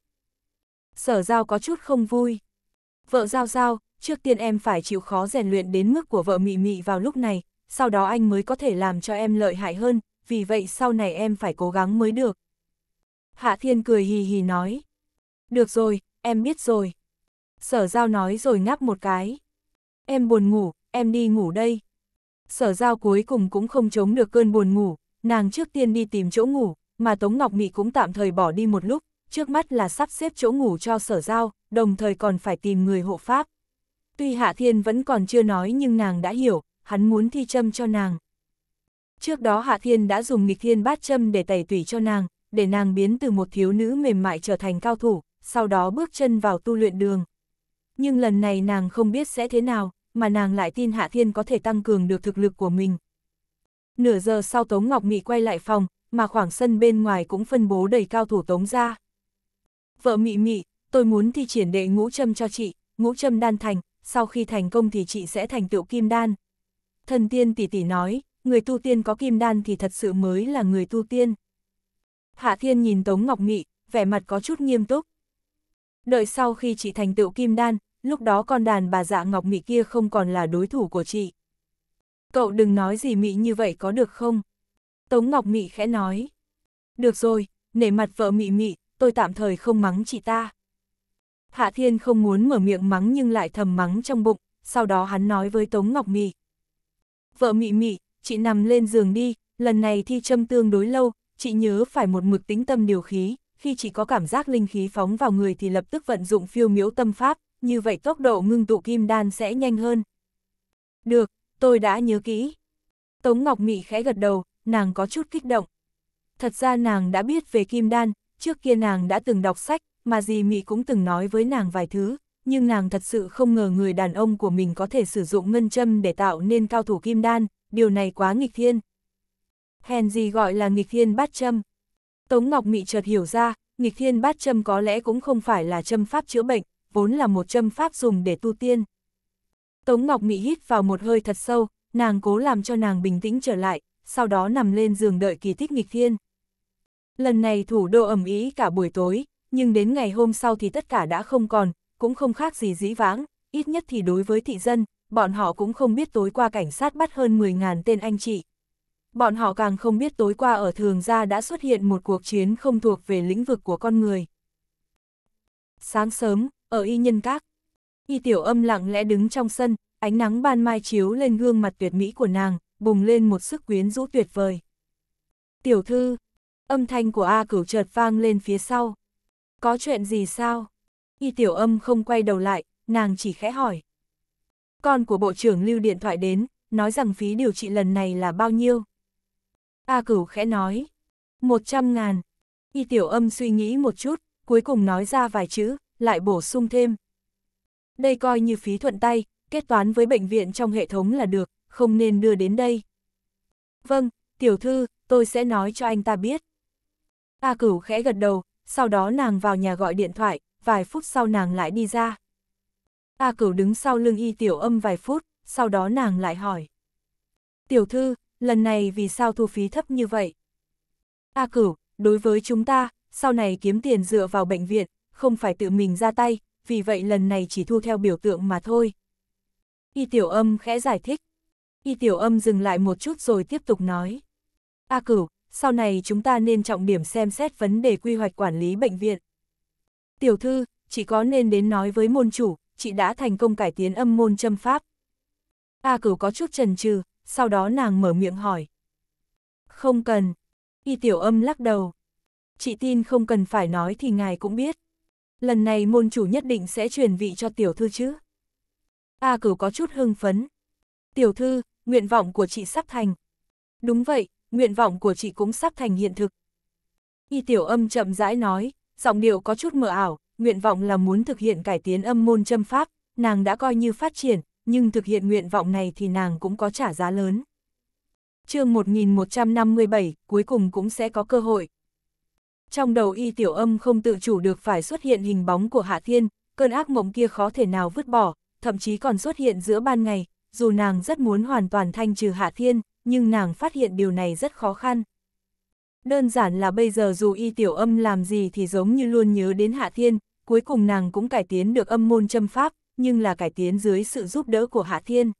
Sở giao có chút không vui. Vợ Giao Giao, trước tiên em phải chịu khó rèn luyện đến mức của vợ Mị Mị vào lúc này, sau đó anh mới có thể làm cho em lợi hại hơn, vì vậy sau này em phải cố gắng mới được. Hạ Thiên cười hì hì nói. Được rồi, em biết rồi. Sở Giao nói rồi ngáp một cái. Em buồn ngủ, em đi ngủ đây. Sở Giao cuối cùng cũng không chống được cơn buồn ngủ, nàng trước tiên đi tìm chỗ ngủ, mà Tống Ngọc Mị cũng tạm thời bỏ đi một lúc, trước mắt là sắp xếp chỗ ngủ cho sở giao, đồng thời còn phải tìm người hộ pháp. Tuy Hạ Thiên vẫn còn chưa nói nhưng nàng đã hiểu, hắn muốn thi châm cho nàng. Trước đó Hạ Thiên đã dùng nghịch thiên bát châm để tẩy tủy cho nàng, để nàng biến từ một thiếu nữ mềm mại trở thành cao thủ, sau đó bước chân vào tu luyện đường. Nhưng lần này nàng không biết sẽ thế nào, mà nàng lại tin Hạ Thiên có thể tăng cường được thực lực của mình. Nửa giờ sau Tống Ngọc Mị quay lại phòng, mà khoảng sân bên ngoài cũng phân bố đầy cao thủ Tống ra. Vợ mị mị, tôi muốn thi triển đệ ngũ châm cho chị, ngũ châm đan thành, sau khi thành công thì chị sẽ thành tựu kim đan. Thần tiên tỷ tỷ nói, người tu tiên có kim đan thì thật sự mới là người tu tiên. Hạ thiên nhìn Tống Ngọc Mị, vẻ mặt có chút nghiêm túc. Đợi sau khi chị thành tựu kim đan, lúc đó con đàn bà dạ Ngọc Mị kia không còn là đối thủ của chị. Cậu đừng nói gì Mị như vậy có được không? Tống Ngọc Mị khẽ nói. Được rồi, nể mặt vợ Mị Mị, tôi tạm thời không mắng chị ta. Hạ Thiên không muốn mở miệng mắng nhưng lại thầm mắng trong bụng, sau đó hắn nói với Tống Ngọc Mị. Vợ Mị Mị, chị nằm lên giường đi, lần này thi châm tương đối lâu, chị nhớ phải một mực tĩnh tâm điều khí, khi chị có cảm giác linh khí phóng vào người thì lập tức vận dụng phiêu miếu tâm pháp, như vậy tốc độ ngưng tụ kim đan sẽ nhanh hơn. Được, tôi đã nhớ kỹ. Tống Ngọc Mị khẽ gật đầu, nàng có chút kích động. Thật ra nàng đã biết về kim đan, trước kia nàng đã từng đọc sách, mà dì Mị cũng từng nói với nàng vài thứ, nhưng nàng thật sự không ngờ người đàn ông của mình có thể sử dụng ngân châm để tạo nên cao thủ kim đan, điều này quá nghịch thiên. Hèn gì gọi là nghịch thiên bát châm. Tống Ngọc Mị chợt hiểu ra, nghịch thiên bát châm có lẽ cũng không phải là châm pháp chữa bệnh, vốn là một châm pháp dùng để tu tiên. Tống Ngọc Mị hít vào một hơi thật sâu, nàng cố làm cho nàng bình tĩnh trở lại, sau đó nằm lên giường đợi kỳ tích nghịch thiên. Lần này thủ đô ẩm ý cả buổi tối, nhưng đến ngày hôm sau thì tất cả đã không còn, cũng không khác gì dĩ vãng, ít nhất thì đối với thị dân, bọn họ cũng không biết tối qua cảnh sát bắt hơn 10.000 tên anh chị. Bọn họ càng không biết tối qua ở thường gia đã xuất hiện một cuộc chiến không thuộc về lĩnh vực của con người. Sáng sớm, ở y nhân các, y tiểu âm lặng lẽ đứng trong sân, ánh nắng ban mai chiếu lên gương mặt tuyệt mỹ của nàng, bùng lên một sức quyến rũ tuyệt vời. Tiểu thư, Âm thanh của A cửu chợt vang lên phía sau. Có chuyện gì sao? Y tiểu âm không quay đầu lại, nàng chỉ khẽ hỏi. Con của bộ trưởng lưu điện thoại đến, nói rằng phí điều trị lần này là bao nhiêu? A cửu khẽ nói. Một trăm ngàn. Y tiểu âm suy nghĩ một chút, cuối cùng nói ra vài chữ, lại bổ sung thêm. Đây coi như phí thuận tay, kết toán với bệnh viện trong hệ thống là được, không nên đưa đến đây. Vâng, tiểu thư, tôi sẽ nói cho anh ta biết. A cửu khẽ gật đầu, sau đó nàng vào nhà gọi điện thoại, vài phút sau nàng lại đi ra. A cửu đứng sau lưng y tiểu âm vài phút, sau đó nàng lại hỏi. Tiểu thư, lần này vì sao thu phí thấp như vậy? A cửu, đối với chúng ta, sau này kiếm tiền dựa vào bệnh viện, không phải tự mình ra tay, vì vậy lần này chỉ thu theo biểu tượng mà thôi. Y tiểu âm khẽ giải thích. Y tiểu âm dừng lại một chút rồi tiếp tục nói. A cửu, sau này chúng ta nên trọng điểm xem xét vấn đề quy hoạch quản lý bệnh viện. Tiểu thư, chỉ có nên đến nói với môn chủ, chị đã thành công cải tiến âm môn châm pháp. A cửu có chút trần trừ, sau đó nàng mở miệng hỏi. Không cần. Y tiểu âm lắc đầu. Chị tin không cần phải nói thì ngài cũng biết. Lần này môn chủ nhất định sẽ truyền vị cho tiểu thư chứ. A cửu có chút hưng phấn. Tiểu thư, nguyện vọng của chị sắp thành. Đúng vậy, nguyện vọng của chị cũng sắp thành hiện thực. Y tiểu âm chậm rãi nói, giọng điệu có chút mờ ảo, nguyện vọng là muốn thực hiện cải tiến âm môn châm pháp, nàng đã coi như phát triển, nhưng thực hiện nguyện vọng này thì nàng cũng có trả giá lớn. chương 1157, cuối cùng cũng sẽ có cơ hội. Trong đầu y tiểu âm không tự chủ được phải xuất hiện hình bóng của Hạ Thiên, cơn ác mộng kia khó thể nào vứt bỏ, thậm chí còn xuất hiện giữa ban ngày, dù nàng rất muốn hoàn toàn thanh trừ Hạ Thiên, nhưng nàng phát hiện điều này rất khó khăn. Đơn giản là bây giờ dù y tiểu âm làm gì thì giống như luôn nhớ đến Hạ Thiên, cuối cùng nàng cũng cải tiến được âm môn châm pháp, nhưng là cải tiến dưới sự giúp đỡ của Hạ Thiên.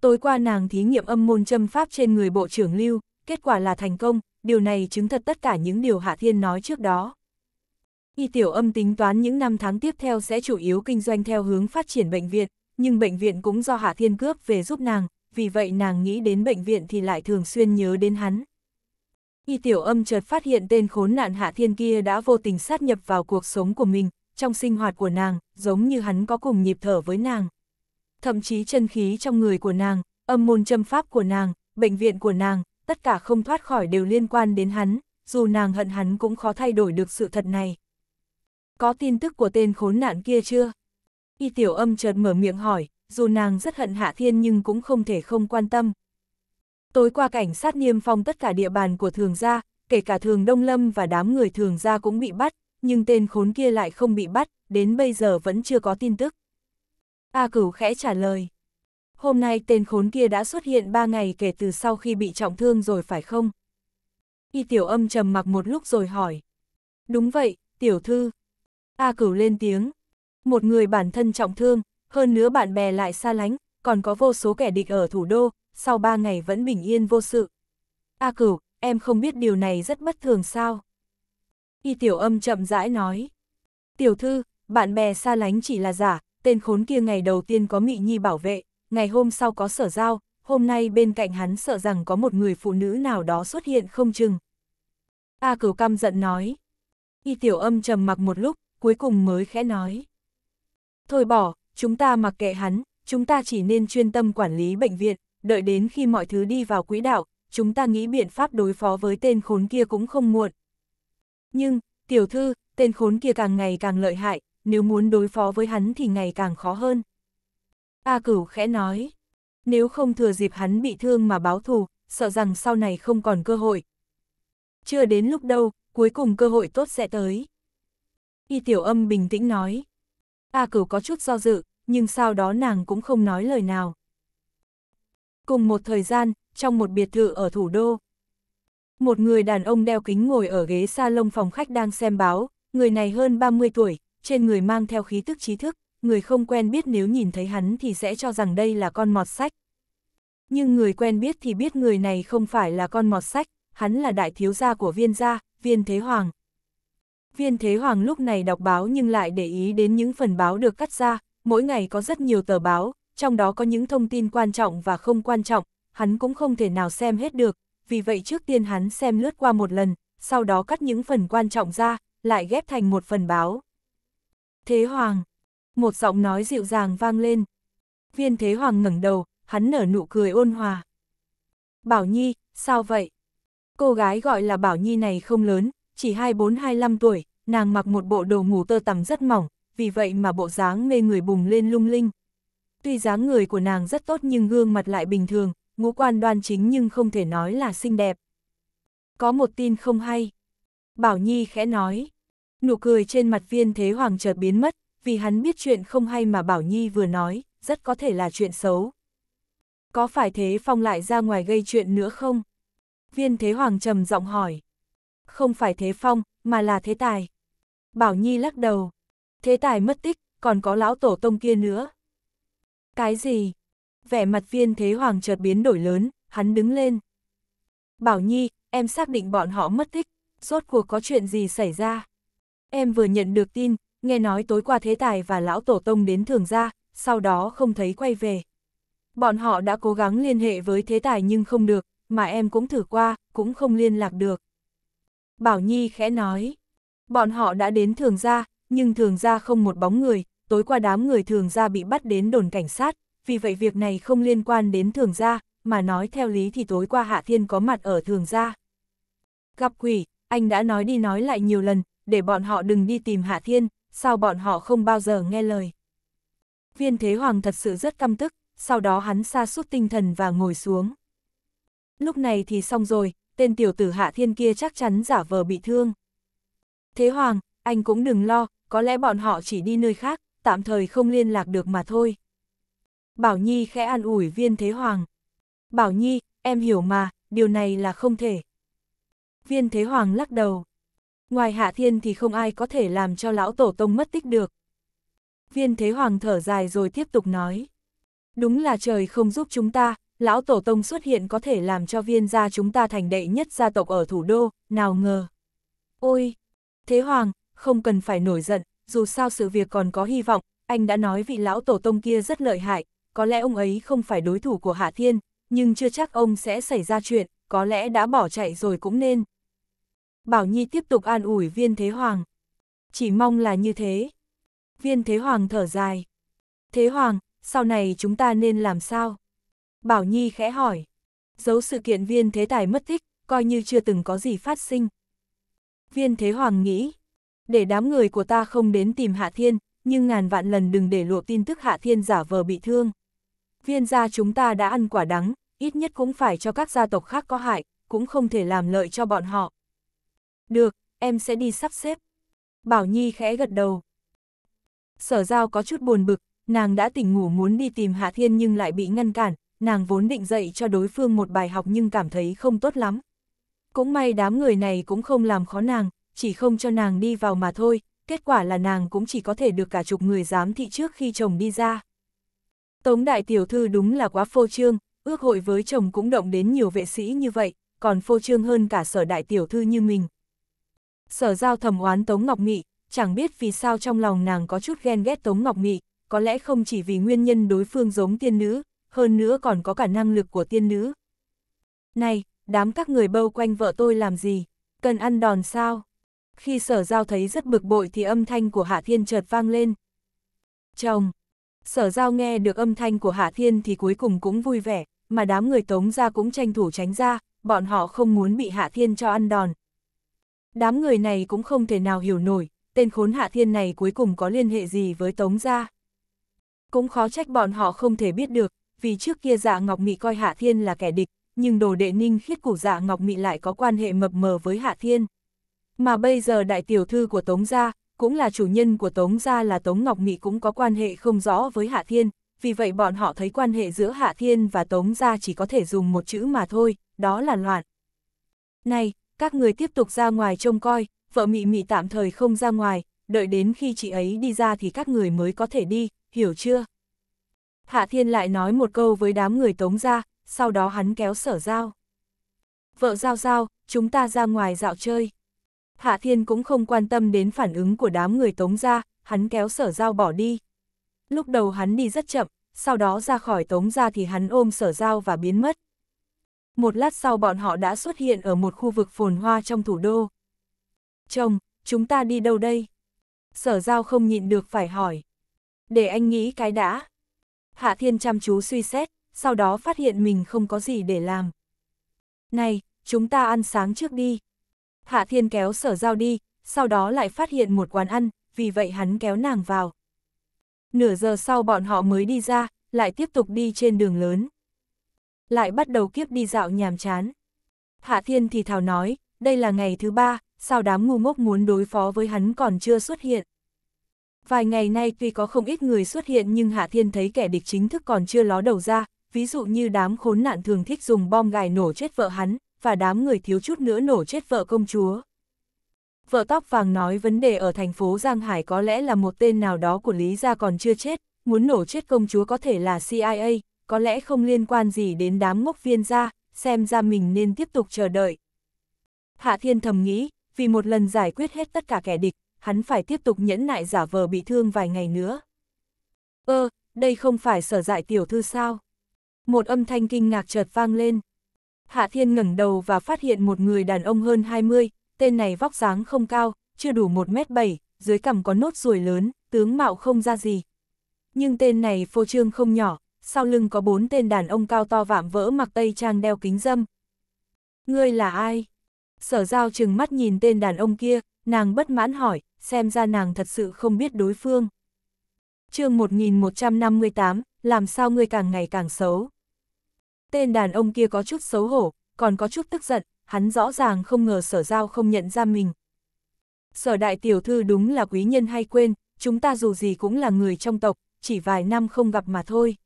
Tối qua nàng thí nghiệm âm môn châm pháp trên người bộ trưởng Lưu, kết quả là thành công, điều này chứng thật tất cả những điều Hạ Thiên nói trước đó. Y tiểu âm tính toán những năm tháng tiếp theo sẽ chủ yếu kinh doanh theo hướng phát triển bệnh viện, nhưng bệnh viện cũng do Hạ Thiên cướp về giúp nàng, vì vậy nàng nghĩ đến bệnh viện thì lại thường xuyên nhớ đến hắn. Y tiểu âm chợt phát hiện tên khốn nạn hạ thiên kia đã vô tình sát nhập vào cuộc sống của mình, trong sinh hoạt của nàng, giống như hắn có cùng nhịp thở với nàng. Thậm chí chân khí trong người của nàng, âm môn châm pháp của nàng, bệnh viện của nàng, tất cả không thoát khỏi đều liên quan đến hắn, dù nàng hận hắn cũng khó thay đổi được sự thật này. Có tin tức của tên khốn nạn kia chưa? Y tiểu âm chợt mở miệng hỏi, dù nàng rất hận Hạ Thiên nhưng cũng không thể không quan tâm. Tối qua cảnh sát niêm phong tất cả địa bàn của thường gia, kể cả thường Đông Lâm và đám người thường gia cũng bị bắt, nhưng tên khốn kia lại không bị bắt, đến bây giờ vẫn chưa có tin tức. A cửu khẽ trả lời. Hôm nay tên khốn kia đã xuất hiện 3 ngày kể từ sau khi bị trọng thương rồi phải không? Y tiểu âm trầm mặc một lúc rồi hỏi. Đúng vậy, tiểu thư. A cửu lên tiếng. Một người bản thân trọng thương, hơn nữa bạn bè lại xa lánh, còn có vô số kẻ địch ở thủ đô, sau ba ngày vẫn bình yên vô sự. A cửu, em không biết điều này rất bất thường sao? Y tiểu âm chậm rãi nói. Tiểu thư, bạn bè xa lánh chỉ là giả, tên khốn kia ngày đầu tiên có mị nhi bảo vệ, ngày hôm sau có sở giao, hôm nay bên cạnh hắn sợ rằng có một người phụ nữ nào đó xuất hiện không chừng. A cửu căm giận nói. Y tiểu âm trầm mặc một lúc, cuối cùng mới khẽ nói. Thôi bỏ, chúng ta mặc kệ hắn, chúng ta chỉ nên chuyên tâm quản lý bệnh viện, đợi đến khi mọi thứ đi vào quỹ đạo, chúng ta nghĩ biện pháp đối phó với tên khốn kia cũng không muộn. Nhưng, tiểu thư, tên khốn kia càng ngày càng lợi hại, nếu muốn đối phó với hắn thì ngày càng khó hơn. A cửu khẽ nói, nếu không thừa dịp hắn bị thương mà báo thù, sợ rằng sau này không còn cơ hội. Chưa đến lúc đâu, cuối cùng cơ hội tốt sẽ tới. Y tiểu âm bình tĩnh nói, A Cửu có chút do dự, nhưng sau đó nàng cũng không nói lời nào. Cùng một thời gian, trong một biệt thự ở thủ đô, một người đàn ông đeo kính ngồi ở ghế salon phòng khách đang xem báo, người này hơn 30 tuổi, trên người mang theo khí tức trí thức, người không quen biết nếu nhìn thấy hắn thì sẽ cho rằng đây là con mọt sách. Nhưng người quen biết thì biết người này không phải là con mọt sách, hắn là đại thiếu gia của viên gia, viên thế hoàng, Viên Thế Hoàng lúc này đọc báo nhưng lại để ý đến những phần báo được cắt ra, mỗi ngày có rất nhiều tờ báo, trong đó có những thông tin quan trọng và không quan trọng, hắn cũng không thể nào xem hết được, vì vậy trước tiên hắn xem lướt qua một lần, sau đó cắt những phần quan trọng ra, lại ghép thành một phần báo. Thế Hoàng, một giọng nói dịu dàng vang lên. Viên Thế Hoàng ngẩng đầu, hắn nở nụ cười ôn hòa. Bảo Nhi, sao vậy? Cô gái gọi là Bảo Nhi này không lớn, chỉ 24-25 tuổi, nàng mặc một bộ đồ ngủ tơ tằm rất mỏng, vì vậy mà bộ dáng mê người bùng lên lung linh. Tuy dáng người của nàng rất tốt nhưng gương mặt lại bình thường, ngũ quan đoan chính nhưng không thể nói là xinh đẹp. Có một tin không hay. Bảo Nhi khẽ nói. Nụ cười trên mặt viên thế hoàng chợt biến mất, vì hắn biết chuyện không hay mà Bảo Nhi vừa nói, rất có thể là chuyện xấu. Có phải thế Phong lại ra ngoài gây chuyện nữa không? Viên thế hoàng trầm giọng hỏi không phải thế phong, mà là thế tài. Bảo Nhi lắc đầu. Thế tài mất tích, còn có lão tổ tông kia nữa. Cái gì? Vẻ mặt viên thế hoàng chợt biến đổi lớn, hắn đứng lên. Bảo Nhi, em xác định bọn họ mất tích, rốt cuộc có chuyện gì xảy ra? Em vừa nhận được tin, nghe nói tối qua thế tài và lão tổ tông đến thường ra, sau đó không thấy quay về. Bọn họ đã cố gắng liên hệ với thế tài nhưng không được, mà em cũng thử qua, cũng không liên lạc được. Bảo Nhi khẽ nói. Bọn họ đã đến thường gia, nhưng thường gia không một bóng người, tối qua đám người thường gia bị bắt đến đồn cảnh sát, vì vậy việc này không liên quan đến thường gia, mà nói theo lý thì tối qua Hạ Thiên có mặt ở thường gia. Gặp quỷ, anh đã nói đi nói lại nhiều lần, để bọn họ đừng đi tìm Hạ Thiên, sao bọn họ không bao giờ nghe lời. Viên Thế Hoàng thật sự rất căm tức, sau đó hắn sa sút tinh thần và ngồi xuống. Lúc này thì xong rồi, tên tiểu tử hạ thiên kia chắc chắn giả vờ bị thương. Thế Hoàng, anh cũng đừng lo, có lẽ bọn họ chỉ đi nơi khác, tạm thời không liên lạc được mà thôi. Bảo Nhi khẽ an ủi viên Thế Hoàng. Bảo Nhi, em hiểu mà, điều này là không thể. Viên Thế Hoàng lắc đầu. Ngoài Hạ Thiên thì không ai có thể làm cho lão tổ tông mất tích được. Viên Thế Hoàng thở dài rồi tiếp tục nói. Đúng là trời không giúp chúng ta, lão tổ tông xuất hiện có thể làm cho viên gia chúng ta thành đệ nhất gia tộc ở thủ đô, nào ngờ. Ôi, Thế Hoàng, không cần phải nổi giận, dù sao sự việc còn có hy vọng, anh đã nói vị lão tổ tông kia rất lợi hại, có lẽ ông ấy không phải đối thủ của Hạ Thiên, nhưng chưa chắc ông sẽ xảy ra chuyện, có lẽ đã bỏ chạy rồi cũng nên. Bảo Nhi tiếp tục an ủi viên Thế Hoàng. Chỉ mong là như thế. Viên Thế Hoàng thở dài. Thế Hoàng, sau này chúng ta nên làm sao? Bảo Nhi khẽ hỏi. Giấu sự kiện viên thế tài mất tích, coi như chưa từng có gì phát sinh. Viên thế hoàng nghĩ, để đám người của ta không đến tìm Hạ Thiên, nhưng ngàn vạn lần đừng để lộ tin tức Hạ Thiên giả vờ bị thương. Viên gia chúng ta đã ăn quả đắng, ít nhất cũng phải cho các gia tộc khác có hại, cũng không thể làm lợi cho bọn họ. Được, em sẽ đi sắp xếp. Bảo Nhi khẽ gật đầu. Sở giao có chút buồn bực, nàng đã tỉnh ngủ muốn đi tìm Hạ Thiên nhưng lại bị ngăn cản, nàng vốn định dạy cho đối phương một bài học nhưng cảm thấy không tốt lắm. Cũng may đám người này cũng không làm khó nàng, chỉ không cho nàng đi vào mà thôi, kết quả là nàng cũng chỉ có thể được cả chục người giám thị trước khi chồng đi ra. Tống đại tiểu thư đúng là quá phô trương, ước hội với chồng cũng động đến nhiều vệ sĩ như vậy, còn phô trương hơn cả sở đại tiểu thư như mình. Sở giao thầm oán Tống Ngọc Nghị, chẳng biết vì sao trong lòng nàng có chút ghen ghét Tống Ngọc Nghị, có lẽ không chỉ vì nguyên nhân đối phương giống tiên nữ, hơn nữa còn có cả năng lực của tiên nữ. Này, đám các người bâu quanh vợ tôi làm gì? Cần ăn đòn sao? Khi sở giao thấy rất bực bội thì âm thanh của Hạ Thiên chợt vang lên. Chồng! Sở giao nghe được âm thanh của Hạ Thiên thì cuối cùng cũng vui vẻ, mà đám người tống ra cũng tranh thủ tránh ra, bọn họ không muốn bị Hạ Thiên cho ăn đòn. Đám người này cũng không thể nào hiểu nổi, tên khốn Hạ Thiên này cuối cùng có liên hệ gì với tống ra. Cũng khó trách bọn họ không thể biết được, vì trước kia dạ Ngọc Mị coi Hạ Thiên là kẻ địch, nhưng đồ đệ ninh khiết của dạ Ngọc Mị lại có quan hệ mập mờ với Hạ Thiên. Mà bây giờ đại tiểu thư của Tống Gia, cũng là chủ nhân của Tống Gia là Tống Ngọc Mị cũng có quan hệ không rõ với Hạ Thiên, vì vậy bọn họ thấy quan hệ giữa Hạ Thiên và Tống Gia chỉ có thể dùng một chữ mà thôi, đó là loạn. Này, các người tiếp tục ra ngoài trông coi, vợ Mị Mị tạm thời không ra ngoài, đợi đến khi chị ấy đi ra thì các người mới có thể đi, hiểu chưa? Hạ Thiên lại nói một câu với đám người tống ra, sau đó hắn kéo sở giao. Vợ giao giao, chúng ta ra ngoài dạo chơi. Hạ Thiên cũng không quan tâm đến phản ứng của đám người tống ra, hắn kéo sở giao bỏ đi. Lúc đầu hắn đi rất chậm, sau đó ra khỏi tống ra thì hắn ôm sở giao và biến mất. Một lát sau bọn họ đã xuất hiện ở một khu vực phồn hoa trong thủ đô. Chồng, chúng ta đi đâu đây? Sở giao không nhịn được phải hỏi. Để anh nghĩ cái đã. Hạ Thiên chăm chú suy xét, sau đó phát hiện mình không có gì để làm. Này, chúng ta ăn sáng trước đi. Hạ Thiên kéo sở giao đi, sau đó lại phát hiện một quán ăn, vì vậy hắn kéo nàng vào. Nửa giờ sau bọn họ mới đi ra, lại tiếp tục đi trên đường lớn. Lại bắt đầu kiếp đi dạo nhàm chán. Hạ Thiên thì thào nói, đây là ngày thứ ba, sao đám ngu ngốc muốn đối phó với hắn còn chưa xuất hiện. Vài ngày nay tuy có không ít người xuất hiện nhưng Hạ Thiên thấy kẻ địch chính thức còn chưa ló đầu ra, ví dụ như đám khốn nạn thường thích dùng bom gài nổ chết vợ hắn, và đám người thiếu chút nữa nổ chết vợ công chúa. Vợ tóc vàng nói vấn đề ở thành phố Giang Hải có lẽ là một tên nào đó của Lý Gia còn chưa chết, muốn nổ chết công chúa có thể là CIA, có lẽ không liên quan gì đến đám ngốc viên gia, xem ra mình nên tiếp tục chờ đợi. Hạ Thiên thầm nghĩ, vì một lần giải quyết hết tất cả kẻ địch, hắn phải tiếp tục nhẫn nại giả vờ bị thương vài ngày nữa. Ơ, ờ, đây không phải sở dại tiểu thư sao? Một âm thanh kinh ngạc chợt vang lên. Hạ Thiên ngẩng đầu và phát hiện một người đàn ông hơn 20, tên này vóc dáng không cao, chưa đủ 1m7, dưới cằm có nốt ruồi lớn, tướng mạo không ra gì. Nhưng tên này phô trương không nhỏ, sau lưng có bốn tên đàn ông cao to vạm vỡ mặc tây trang đeo kính dâm. Ngươi là ai? Sở giao chừng mắt nhìn tên đàn ông kia, nàng bất mãn hỏi, xem ra nàng thật sự không biết đối phương. chương 1158, làm sao ngươi càng ngày càng xấu. Tên đàn ông kia có chút xấu hổ, còn có chút tức giận, hắn rõ ràng không ngờ sở giao không nhận ra mình. Sở đại tiểu thư đúng là quý nhân hay quên, chúng ta dù gì cũng là người trong tộc, chỉ vài năm không gặp mà thôi.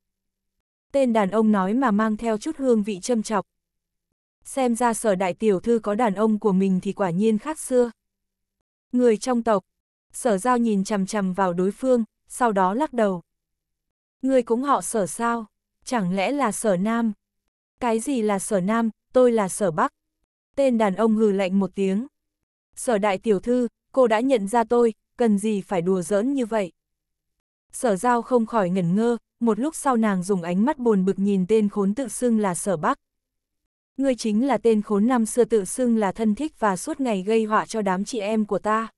Tên đàn ông nói mà mang theo chút hương vị châm chọc. Xem ra sở đại tiểu thư có đàn ông của mình thì quả nhiên khác xưa. Người trong tộc. Sở giao nhìn chằm chằm vào đối phương, sau đó lắc đầu. Người cũng họ sở sao? Chẳng lẽ là sở nam? Cái gì là sở nam, tôi là sở bắc. Tên đàn ông hừ lạnh một tiếng. Sở đại tiểu thư, cô đã nhận ra tôi, cần gì phải đùa giỡn như vậy? Sở giao không khỏi ngẩn ngơ, một lúc sau nàng dùng ánh mắt buồn bực nhìn tên khốn tự xưng là sở bắc ngươi chính là tên khốn năm xưa tự xưng là thân thích và suốt ngày gây họa cho đám chị em của ta.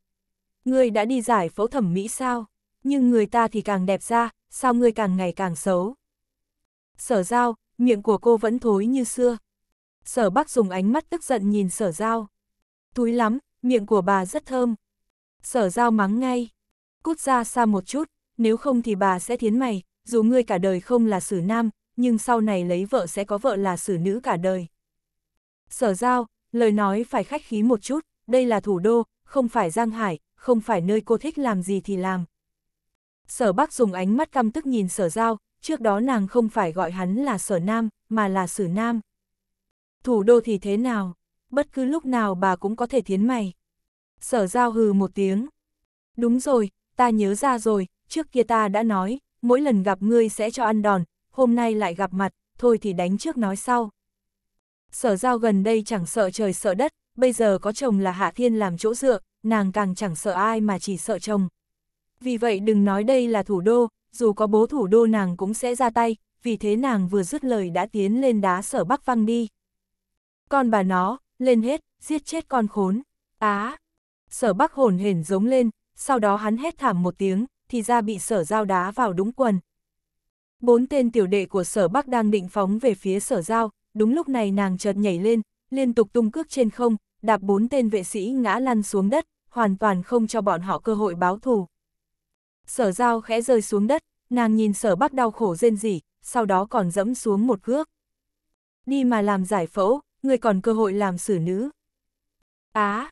Ngươi đã đi giải phẫu thẩm mỹ sao? Nhưng người ta thì càng đẹp ra, sao ngươi càng ngày càng xấu? Sở giao, miệng của cô vẫn thối như xưa. Sở Bắc dùng ánh mắt tức giận nhìn sở giao. Thúi lắm, miệng của bà rất thơm. Sở giao mắng ngay. Cút ra xa một chút, nếu không thì bà sẽ thiến mày, dù ngươi cả đời không là xử nam, nhưng sau này lấy vợ sẽ có vợ là xử nữ cả đời. Sở giao, lời nói phải khách khí một chút, đây là thủ đô, không phải Giang Hải, không phải nơi cô thích làm gì thì làm. Sở Bắc dùng ánh mắt căm tức nhìn sở giao, trước đó nàng không phải gọi hắn là sở nam, mà là sử nam. Thủ đô thì thế nào? Bất cứ lúc nào bà cũng có thể thiến mày. Sở giao hừ một tiếng. Đúng rồi, ta nhớ ra rồi, trước kia ta đã nói, mỗi lần gặp ngươi sẽ cho ăn đòn, hôm nay lại gặp mặt, thôi thì đánh trước nói sau. Sở giao gần đây chẳng sợ trời sợ đất, bây giờ có chồng là Hạ Thiên làm chỗ dựa, nàng càng chẳng sợ ai mà chỉ sợ chồng. Vì vậy đừng nói đây là thủ đô, dù có bố thủ đô nàng cũng sẽ ra tay, vì thế nàng vừa dứt lời đã tiến lên đá sở bắc văng đi. Con bà nó, lên hết, giết chết con khốn. Á! À, sở bắc hồn hển giống lên, sau đó hắn hét thảm một tiếng, thì ra bị sở giao đá vào đúng quần. Bốn tên tiểu đệ của sở bắc đang định phóng về phía sở giao, đúng lúc này nàng chợt nhảy lên, liên tục tung cước trên không, đạp bốn tên vệ sĩ ngã lăn xuống đất, hoàn toàn không cho bọn họ cơ hội báo thù. Sở dao khẽ rơi xuống đất, nàng nhìn sở bắc đau khổ rên rỉ, sau đó còn dẫm xuống một cước. Đi mà làm giải phẫu, người còn cơ hội làm xử nữ. Á!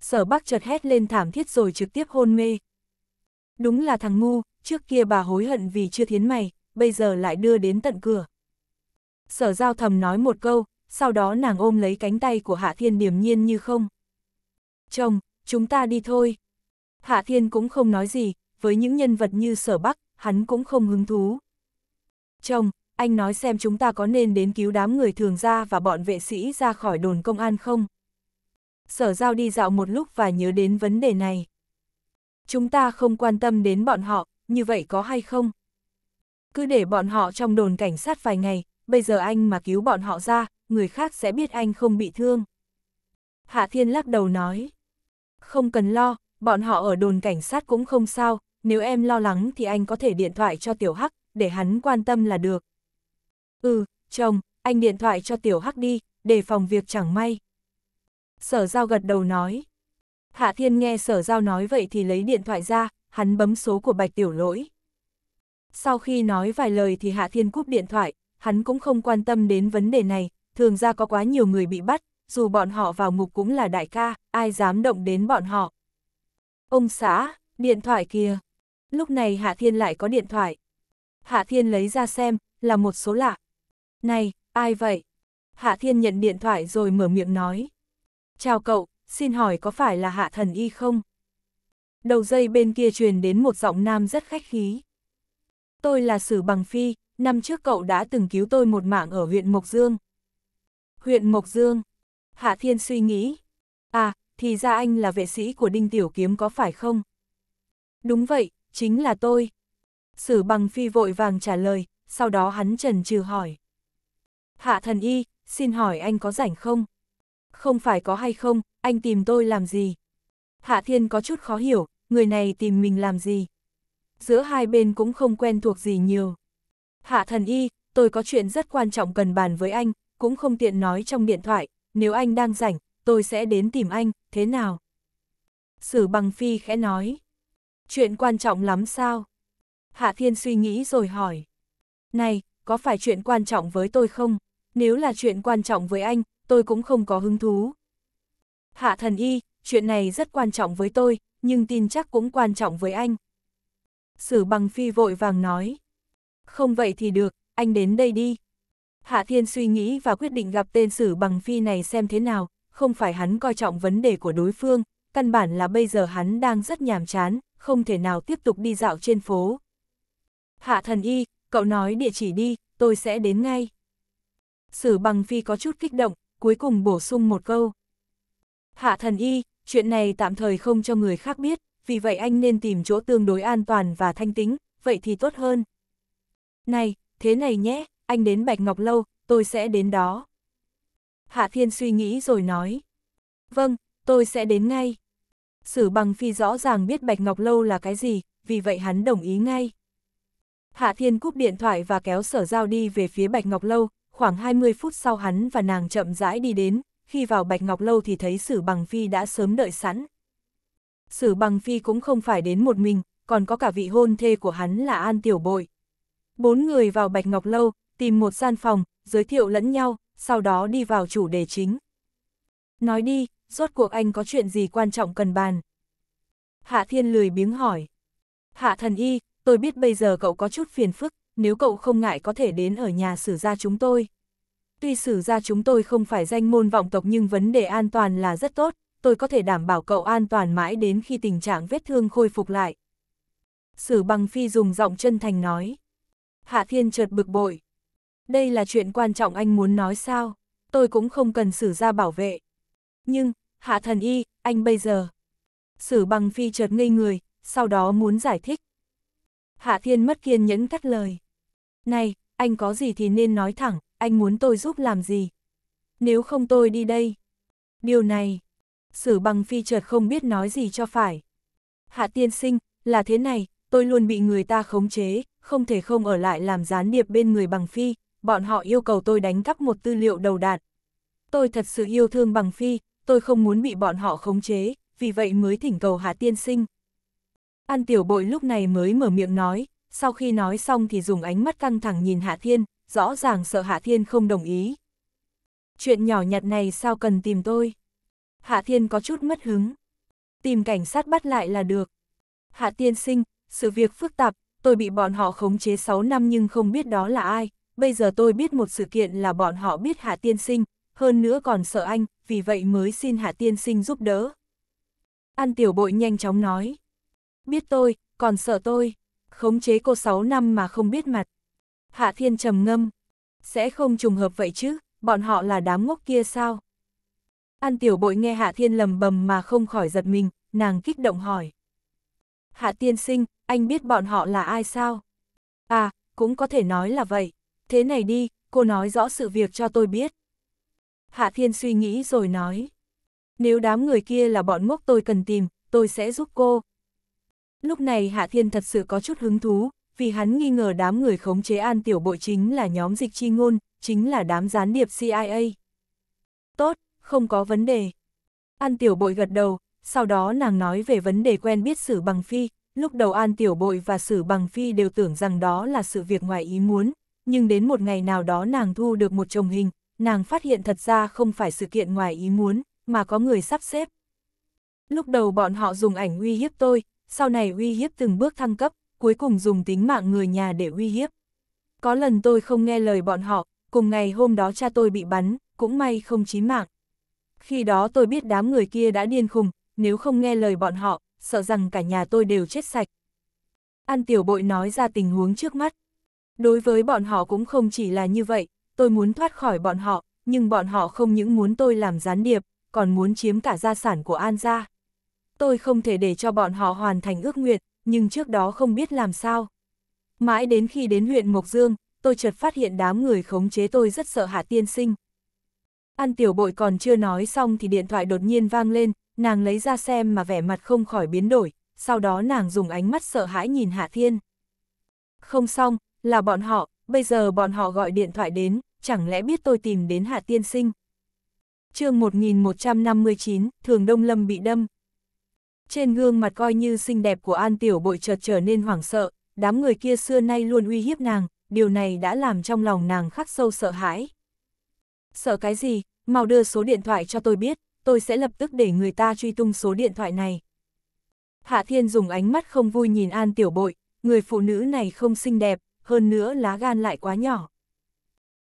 sở bắc chợt hét lên thảm thiết rồi trực tiếp hôn mê. Đúng là thằng ngu, trước kia bà hối hận vì chưa thiến mày, bây giờ lại đưa đến tận cửa. Sở giao thầm nói một câu, sau đó nàng ôm lấy cánh tay của Hạ Thiên điềm nhiên như không. Chồng, chúng ta đi thôi. Hạ Thiên cũng không nói gì, với những nhân vật như sở bắc, hắn cũng không hứng thú. Chồng, anh nói xem chúng ta có nên đến cứu đám người thường ra và bọn vệ sĩ ra khỏi đồn công an không? Sở giao đi dạo một lúc và nhớ đến vấn đề này. Chúng ta không quan tâm đến bọn họ, như vậy có hay không? Cứ để bọn họ trong đồn cảnh sát vài ngày, bây giờ anh mà cứu bọn họ ra, người khác sẽ biết anh không bị thương. Hạ Thiên lắc đầu nói, không cần lo, bọn họ ở đồn cảnh sát cũng không sao, nếu em lo lắng thì anh có thể điện thoại cho Tiểu Hắc, để hắn quan tâm là được. Ừ, chồng, anh điện thoại cho Tiểu Hắc đi, để phòng việc chẳng may. Sở Giao gật đầu nói. Hạ Thiên nghe Sở Giao nói vậy thì lấy điện thoại ra, hắn bấm số của Bạch Tiểu Lỗi. Sau khi nói vài lời thì Hạ Thiên cúp điện thoại, hắn cũng không quan tâm đến vấn đề này, thường ra có quá nhiều người bị bắt, dù bọn họ vào ngục cũng là đại ca, ai dám động đến bọn họ. Ông xã, điện thoại kia Lúc này Hạ Thiên lại có điện thoại. Hạ Thiên lấy ra xem, là một số lạ. Này, ai vậy? Hạ Thiên nhận điện thoại rồi mở miệng nói. Chào cậu, xin hỏi có phải là Hạ Thần Y không? Đầu dây bên kia truyền đến một giọng nam rất khách khí tôi là Sử Bằng Phi, năm trước cậu đã từng cứu tôi một mạng ở huyện Mộc Dương. Huyện Mộc Dương. Hạ Thiên suy nghĩ. À, thì ra anh là vệ sĩ của Đinh Tiểu Kiếm có phải không? Đúng vậy, chính là tôi. Sử Bằng Phi vội vàng trả lời, sau đó hắn trần trừ hỏi. Hạ thần y, xin hỏi anh có rảnh không? Không phải có hay không, anh tìm tôi làm gì? Hạ thiên có chút khó hiểu, người này tìm mình làm gì? giữa hai bên cũng không quen thuộc gì nhiều. Hạ thần y, tôi có chuyện rất quan trọng cần bàn với anh, cũng không tiện nói trong điện thoại, nếu anh đang rảnh, tôi sẽ đến tìm anh, thế nào? Sử bằng phi khẽ nói. Chuyện quan trọng lắm sao? Hạ thiên suy nghĩ rồi hỏi. Này, có phải chuyện quan trọng với tôi không? Nếu là chuyện quan trọng với anh, tôi cũng không có hứng thú. Hạ thần y, chuyện này rất quan trọng với tôi, nhưng tin chắc cũng quan trọng với anh. Sử bằng phi vội vàng nói. Không vậy thì được, anh đến đây đi. Hạ Thiên suy nghĩ và quyết định gặp tên sử bằng phi này xem thế nào, không phải hắn coi trọng vấn đề của đối phương, căn bản là bây giờ hắn đang rất nhàm chán, không thể nào tiếp tục đi dạo trên phố. Hạ thần y, cậu nói địa chỉ đi, tôi sẽ đến ngay. Sử bằng phi có chút kích động, cuối cùng bổ sung một câu. Hạ thần y, chuyện này tạm thời không cho người khác biết, vì vậy anh nên tìm chỗ tương đối an toàn và thanh tính, vậy thì tốt hơn. Này, thế này nhé, anh đến Bạch Ngọc Lâu, tôi sẽ đến đó. Hạ Thiên suy nghĩ rồi nói. Vâng, tôi sẽ đến ngay. Sử bằng phi rõ ràng biết Bạch Ngọc Lâu là cái gì, vì vậy hắn đồng ý ngay. Hạ Thiên cúp điện thoại và kéo sở giao đi về phía Bạch Ngọc Lâu, khoảng 20 phút sau hắn và nàng chậm rãi đi đến, khi vào Bạch Ngọc Lâu thì thấy Sử Bằng Phi đã sớm đợi sẵn. Sử bằng phi cũng không phải đến một mình, còn có cả vị hôn thê của hắn là An Tiểu Bội. Bốn người vào Bạch Ngọc Lâu, tìm một gian phòng, giới thiệu lẫn nhau, sau đó đi vào chủ đề chính. Nói đi, rốt cuộc anh có chuyện gì quan trọng cần bàn? Hạ Thiên lười biếng hỏi. Hạ thần y, tôi biết bây giờ cậu có chút phiền phức, nếu cậu không ngại có thể đến ở nhà sử gia chúng tôi. Tuy sử gia chúng tôi không phải danh môn vọng tộc nhưng vấn đề an toàn là rất tốt, tôi có thể đảm bảo cậu an toàn mãi đến khi tình trạng vết thương khôi phục lại. Sử bằng phi dùng giọng chân thành nói. Hạ thiên chợt bực bội. Đây là chuyện quan trọng anh muốn nói sao, tôi cũng không cần sử ra bảo vệ. Nhưng, hạ thần y, anh bây giờ. Sử bằng phi chợt ngây người, sau đó muốn giải thích. Hạ thiên mất kiên nhẫn cắt lời. Này, anh có gì thì nên nói thẳng, anh muốn tôi giúp làm gì? Nếu không tôi đi đây. Điều này, sử bằng phi chợt không biết nói gì cho phải. Hạ tiên sinh, là thế này, tôi luôn bị người ta khống chế, không thể không ở lại làm gián điệp bên người bằng phi, bọn họ yêu cầu tôi đánh cắp một tư liệu đầu đạn. Tôi thật sự yêu thương bằng phi, tôi không muốn bị bọn họ khống chế, vì vậy mới thỉnh cầu hạ tiên sinh. An tiểu bội lúc này mới mở miệng nói, sau khi nói xong thì dùng ánh mắt căng thẳng nhìn hạ thiên, rõ ràng sợ hạ thiên không đồng ý. Chuyện nhỏ nhặt này sao cần tìm tôi? Hạ Thiên có chút mất hứng. Tìm cảnh sát bắt lại là được. Hạ Tiên sinh, sự việc phức tạp, tôi bị bọn họ khống chế 6 năm nhưng không biết đó là ai. Bây giờ tôi biết một sự kiện là bọn họ biết Hạ Tiên sinh, hơn nữa còn sợ anh, vì vậy mới xin Hạ Tiên sinh giúp đỡ. An tiểu bội nhanh chóng nói. Biết tôi, còn sợ tôi. Khống chế cô 6 năm mà không biết mặt. Hạ Thiên trầm ngâm. Sẽ không trùng hợp vậy chứ, bọn họ là đám ngốc kia sao? An tiểu bội nghe Hạ Thiên lầm bầm mà không khỏi giật mình, nàng kích động hỏi. Hạ tiên sinh, anh biết bọn họ là ai sao? À, cũng có thể nói là vậy. Thế này đi, cô nói rõ sự việc cho tôi biết. Hạ Thiên suy nghĩ rồi nói. Nếu đám người kia là bọn ngốc tôi cần tìm, tôi sẽ giúp cô. Lúc này Hạ Thiên thật sự có chút hứng thú, vì hắn nghi ngờ đám người khống chế an tiểu bội chính là nhóm dịch chi ngôn, chính là đám gián điệp CIA. Tốt, không có vấn đề. An tiểu bội gật đầu, sau đó nàng nói về vấn đề quen biết sử bằng phi, lúc đầu an tiểu bội và sử bằng phi đều tưởng rằng đó là sự việc ngoài ý muốn, nhưng đến một ngày nào đó nàng thu được một chồng hình, nàng phát hiện thật ra không phải sự kiện ngoài ý muốn, mà có người sắp xếp. Lúc đầu bọn họ dùng ảnh uy hiếp tôi, sau này uy hiếp từng bước thăng cấp, cuối cùng dùng tính mạng người nhà để uy hiếp. Có lần tôi không nghe lời bọn họ, cùng ngày hôm đó cha tôi bị bắn, cũng may không chí mạng. Khi đó tôi biết đám người kia đã điên khùng, nếu không nghe lời bọn họ, sợ rằng cả nhà tôi đều chết sạch. An tiểu bội nói ra tình huống trước mắt. Đối với bọn họ cũng không chỉ là như vậy, tôi muốn thoát khỏi bọn họ, nhưng bọn họ không những muốn tôi làm gián điệp, còn muốn chiếm cả gia sản của An gia. Tôi không thể để cho bọn họ hoàn thành ước nguyện, nhưng trước đó không biết làm sao. Mãi đến khi đến huyện Mộc Dương, tôi chợt phát hiện đám người khống chế tôi rất sợ Hạ Tiên Sinh. Ăn tiểu bội còn chưa nói xong thì điện thoại đột nhiên vang lên, nàng lấy ra xem mà vẻ mặt không khỏi biến đổi, sau đó nàng dùng ánh mắt sợ hãi nhìn Hạ Thiên. Không xong, là bọn họ, bây giờ bọn họ gọi điện thoại đến, chẳng lẽ biết tôi tìm đến Hạ Tiên Sinh. chương 1159, Thường Đông Lâm bị đâm. Trên gương mặt coi như xinh đẹp của An Tiểu Bội chợt trở nên hoảng sợ, đám người kia xưa nay luôn uy hiếp nàng, điều này đã làm trong lòng nàng khắc sâu sợ hãi. Sợ cái gì, mau đưa số điện thoại cho tôi biết, tôi sẽ lập tức để người ta truy tung số điện thoại này. Hạ Thiên dùng ánh mắt không vui nhìn An Tiểu Bội, người phụ nữ này không xinh đẹp, hơn nữa lá gan lại quá nhỏ.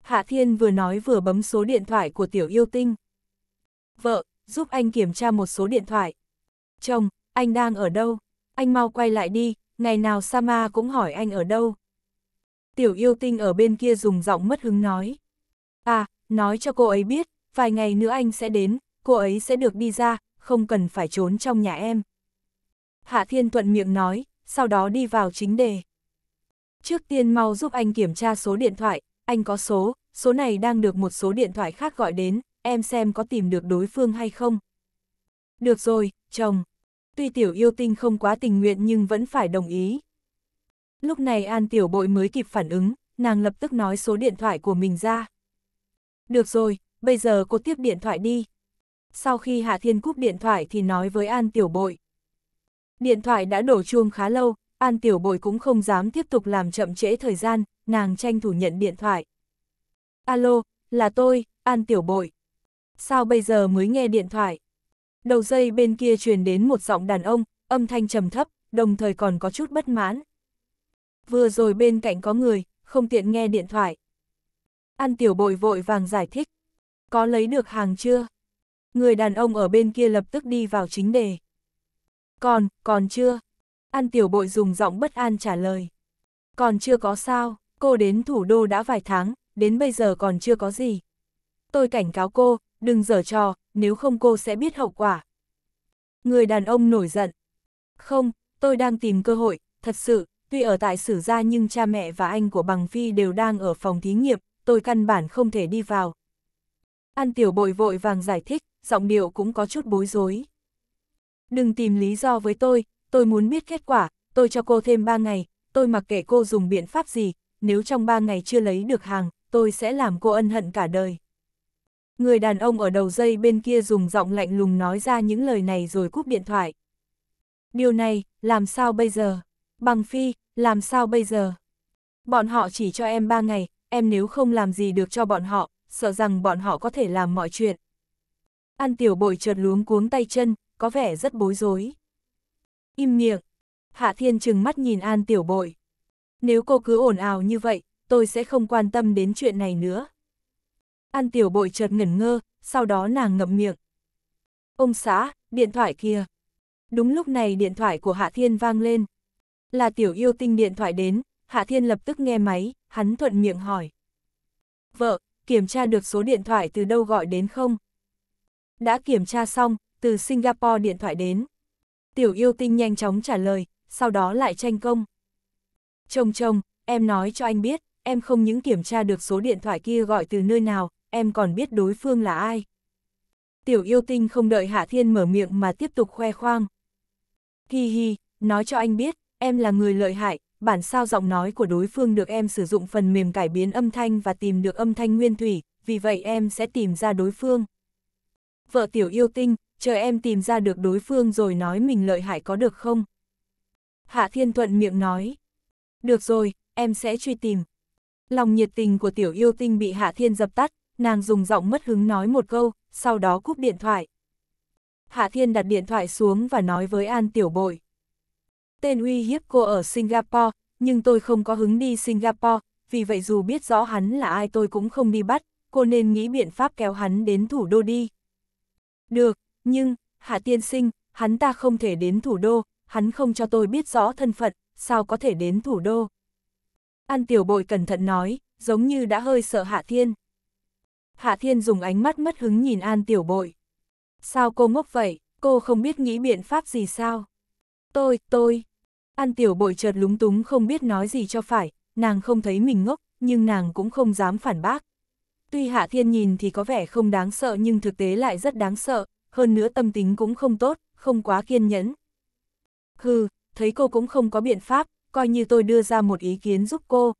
Hạ Thiên vừa nói vừa bấm số điện thoại của Tiểu Yêu Tinh. Vợ, giúp anh kiểm tra một số điện thoại. Chồng, anh đang ở đâu? Anh mau quay lại đi, ngày nào Sama cũng hỏi anh ở đâu. Tiểu Yêu Tinh ở bên kia dùng giọng mất hứng nói. À, Nói cho cô ấy biết, vài ngày nữa anh sẽ đến, cô ấy sẽ được đi ra, không cần phải trốn trong nhà em. Hạ Thiên Thuận miệng nói, sau đó đi vào chính đề. Trước tiên mau giúp anh kiểm tra số điện thoại, anh có số, số này đang được một số điện thoại khác gọi đến, em xem có tìm được đối phương hay không. Được rồi, chồng. Tuy tiểu yêu tinh không quá tình nguyện nhưng vẫn phải đồng ý. Lúc này An Tiểu Bội mới kịp phản ứng, nàng lập tức nói số điện thoại của mình ra. Được rồi, bây giờ cô tiếp điện thoại đi. Sau khi Hạ Thiên cúp điện thoại thì nói với An Tiểu Bội. Điện thoại đã đổ chuông khá lâu, An Tiểu Bội cũng không dám tiếp tục làm chậm trễ thời gian, nàng tranh thủ nhận điện thoại. Alo, là tôi, An Tiểu Bội. Sao bây giờ mới nghe điện thoại? Đầu dây bên kia truyền đến một giọng đàn ông, âm thanh trầm thấp, đồng thời còn có chút bất mãn. Vừa rồi bên cạnh có người, không tiện nghe điện thoại. Ăn tiểu bội vội vàng giải thích. Có lấy được hàng chưa? Người đàn ông ở bên kia lập tức đi vào chính đề. Còn, còn chưa? Ăn tiểu bội dùng giọng bất an trả lời. Còn chưa có sao, cô đến thủ đô đã vài tháng, đến bây giờ còn chưa có gì. Tôi cảnh cáo cô, đừng dở trò, nếu không cô sẽ biết hậu quả. Người đàn ông nổi giận. Không, tôi đang tìm cơ hội, thật sự, tuy ở tại sử gia nhưng cha mẹ và anh của bằng phi đều đang ở phòng thí nghiệm, tôi căn bản không thể đi vào. An tiểu bội vội vàng giải thích, giọng điệu cũng có chút bối rối. Đừng tìm lý do với tôi, tôi muốn biết kết quả, tôi cho cô thêm 3 ngày, tôi mặc kệ cô dùng biện pháp gì, nếu trong 3 ngày chưa lấy được hàng, tôi sẽ làm cô ân hận cả đời. Người đàn ông ở đầu dây bên kia dùng giọng lạnh lùng nói ra những lời này rồi cúp điện thoại. Điều này, làm sao bây giờ? Bằng Phi, làm sao bây giờ? Bọn họ chỉ cho em 3 ngày, em nếu không làm gì được cho bọn họ, sợ rằng bọn họ có thể làm mọi chuyện. An tiểu bội chợt luống cuống tay chân, có vẻ rất bối rối. Im miệng, Hạ Thiên trừng mắt nhìn An tiểu bội. Nếu cô cứ ồn ào như vậy, tôi sẽ không quan tâm đến chuyện này nữa. An tiểu bội chợt ngẩn ngơ, sau đó nàng ngậm miệng. Ông xã, điện thoại kia. Đúng lúc này điện thoại của Hạ Thiên vang lên. Là tiểu yêu tinh điện thoại đến, Hạ Thiên lập tức nghe máy, hắn thuận miệng hỏi. Vợ, kiểm tra được số điện thoại từ đâu gọi đến không? Đã kiểm tra xong, từ Singapore điện thoại đến. Tiểu yêu tinh nhanh chóng trả lời, sau đó lại tranh công. Chồng chồng, em nói cho anh biết, em không những kiểm tra được số điện thoại kia gọi từ nơi nào, em còn biết đối phương là ai. Tiểu yêu tinh không đợi Hạ Thiên mở miệng mà tiếp tục khoe khoang. Hi hi, nói cho anh biết, em là người lợi hại, bản sao giọng nói của đối phương được em sử dụng phần mềm cải biến âm thanh và tìm được âm thanh nguyên thủy, vì vậy em sẽ tìm ra đối phương. Vợ tiểu yêu tinh, chờ em tìm ra được đối phương rồi nói mình lợi hại có được không? Hạ Thiên Thuận miệng nói. Được rồi, em sẽ truy tìm. Lòng nhiệt tình của tiểu yêu tinh bị Hạ Thiên dập tắt, nàng dùng giọng mất hứng nói một câu, sau đó cúp điện thoại. Hạ Thiên đặt điện thoại xuống và nói với An Tiểu Bội tên uy hiếp cô ở Singapore, nhưng tôi không có hứng đi Singapore, vì vậy dù biết rõ hắn là ai tôi cũng không đi bắt, cô nên nghĩ biện pháp kéo hắn đến thủ đô đi. Được, nhưng, Hạ Tiên Sinh, hắn ta không thể đến thủ đô, hắn không cho tôi biết rõ thân phận, sao có thể đến thủ đô. An tiểu bội cẩn thận nói, giống như đã hơi sợ Hạ Thiên. Hạ Thiên dùng ánh mắt mất hứng nhìn An tiểu bội. Sao cô ngốc vậy, cô không biết nghĩ biện pháp gì sao? Tôi, tôi, An tiểu bội chợt lúng túng không biết nói gì cho phải, nàng không thấy mình ngốc, nhưng nàng cũng không dám phản bác. Tuy Hạ Thiên nhìn thì có vẻ không đáng sợ nhưng thực tế lại rất đáng sợ, hơn nữa tâm tính cũng không tốt, không quá kiên nhẫn. Hừ, thấy cô cũng không có biện pháp, coi như tôi đưa ra một ý kiến giúp cô.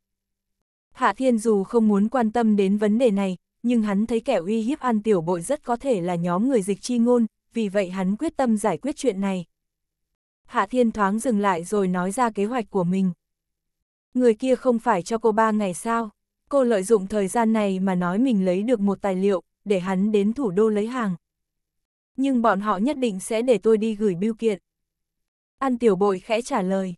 Hạ Thiên dù không muốn quan tâm đến vấn đề này, nhưng hắn thấy kẻ uy hiếp An Tiểu Bội rất có thể là nhóm người dịch chi ngôn, vì vậy hắn quyết tâm giải quyết chuyện này. Hạ Thiên thoáng dừng lại rồi nói ra kế hoạch của mình. Người kia không phải cho cô ba ngày sao? Cô lợi dụng thời gian này mà nói mình lấy được một tài liệu, để hắn đến thủ đô lấy hàng. Nhưng bọn họ nhất định sẽ để tôi đi gửi bưu kiện. An tiểu bội khẽ trả lời.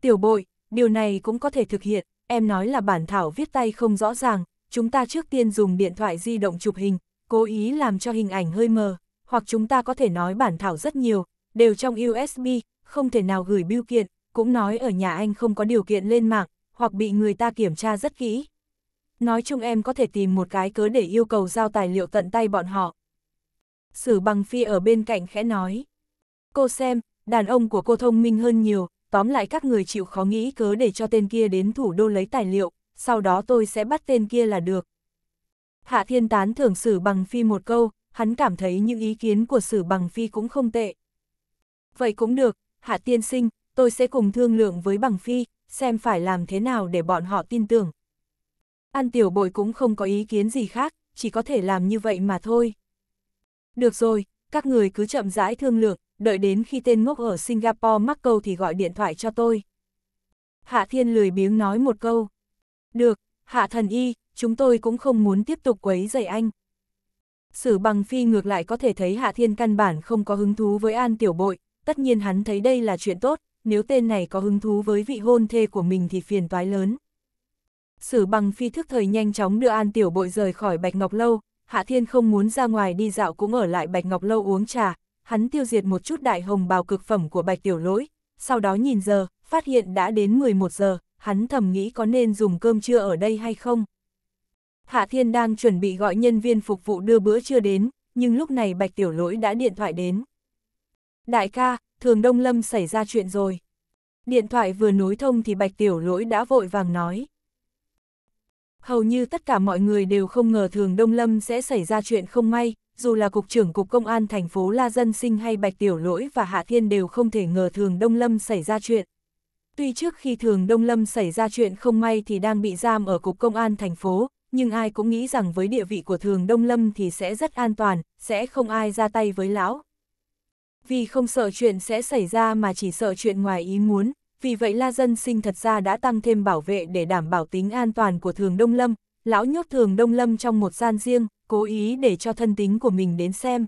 Tiểu bội, điều này cũng có thể thực hiện, em nói là bản thảo viết tay không rõ ràng, chúng ta trước tiên dùng điện thoại di động chụp hình, cố ý làm cho hình ảnh hơi mờ, hoặc chúng ta có thể nói bản thảo rất nhiều, đều trong USB, không thể nào gửi biêu kiện, cũng nói ở nhà anh không có điều kiện lên mạng, hoặc bị người ta kiểm tra rất kỹ. Nói chung em có thể tìm một cái cớ để yêu cầu giao tài liệu tận tay bọn họ. Sử bằng phi ở bên cạnh khẽ nói. Cô xem, đàn ông của cô thông minh hơn nhiều, tóm lại các người chịu khó nghĩ cớ để cho tên kia đến thủ đô lấy tài liệu, sau đó tôi sẽ bắt tên kia là được. Hạ thiên tán thưởng sử bằng phi một câu, hắn cảm thấy những ý kiến của sử bằng phi cũng không tệ. Vậy cũng được, Hạ tiên sinh, tôi sẽ cùng thương lượng với bằng phi, xem phải làm thế nào để bọn họ tin tưởng. An tiểu bội cũng không có ý kiến gì khác, chỉ có thể làm như vậy mà thôi. Được rồi, các người cứ chậm rãi thương lượng, đợi đến khi tên ngốc ở Singapore mắc câu thì gọi điện thoại cho tôi. Hạ thiên lười biếng nói một câu. Được, hạ thần y, chúng tôi cũng không muốn tiếp tục quấy dậy anh. Sử bằng phi ngược lại có thể thấy Hạ Thiên căn bản không có hứng thú với An Tiểu Bội, tất nhiên hắn thấy đây là chuyện tốt, nếu tên này có hứng thú với vị hôn thê của mình thì phiền toái lớn. Sử bằng phi thức thời nhanh chóng đưa An Tiểu Bội rời khỏi Bạch Ngọc Lâu, Hạ Thiên không muốn ra ngoài đi dạo cũng ở lại Bạch Ngọc Lâu uống trà, hắn tiêu diệt một chút đại hồng bào cực phẩm của Bạch Tiểu Lỗi, sau đó nhìn giờ, phát hiện đã đến 11 giờ, hắn thầm nghĩ có nên dùng cơm trưa ở đây hay không. Hạ Thiên đang chuẩn bị gọi nhân viên phục vụ đưa bữa trưa đến, nhưng lúc này Bạch Tiểu Lỗi đã điện thoại đến. Đại ca, thường Đông Lâm xảy ra chuyện rồi. Điện thoại vừa nối thông thì Bạch Tiểu Lỗi đã vội vàng nói. Hầu như tất cả mọi người đều không ngờ thường Đông Lâm sẽ xảy ra chuyện không may, dù là Cục trưởng Cục Công an thành phố La Dân Sinh hay Bạch Tiểu Lỗi và Hạ Thiên đều không thể ngờ thường Đông Lâm xảy ra chuyện. Tuy trước khi thường Đông Lâm xảy ra chuyện không may thì đang bị giam ở Cục Công an thành phố, nhưng ai cũng nghĩ rằng với địa vị của thường Đông Lâm thì sẽ rất an toàn, sẽ không ai ra tay với lão vì không sợ chuyện sẽ xảy ra mà chỉ sợ chuyện ngoài ý muốn, vì vậy La Dân Sinh thật ra đã tăng thêm bảo vệ để đảm bảo tính an toàn của Thường Đông Lâm, lão nhốt Thường Đông Lâm trong một gian riêng, cố ý để cho thân tính của mình đến xem.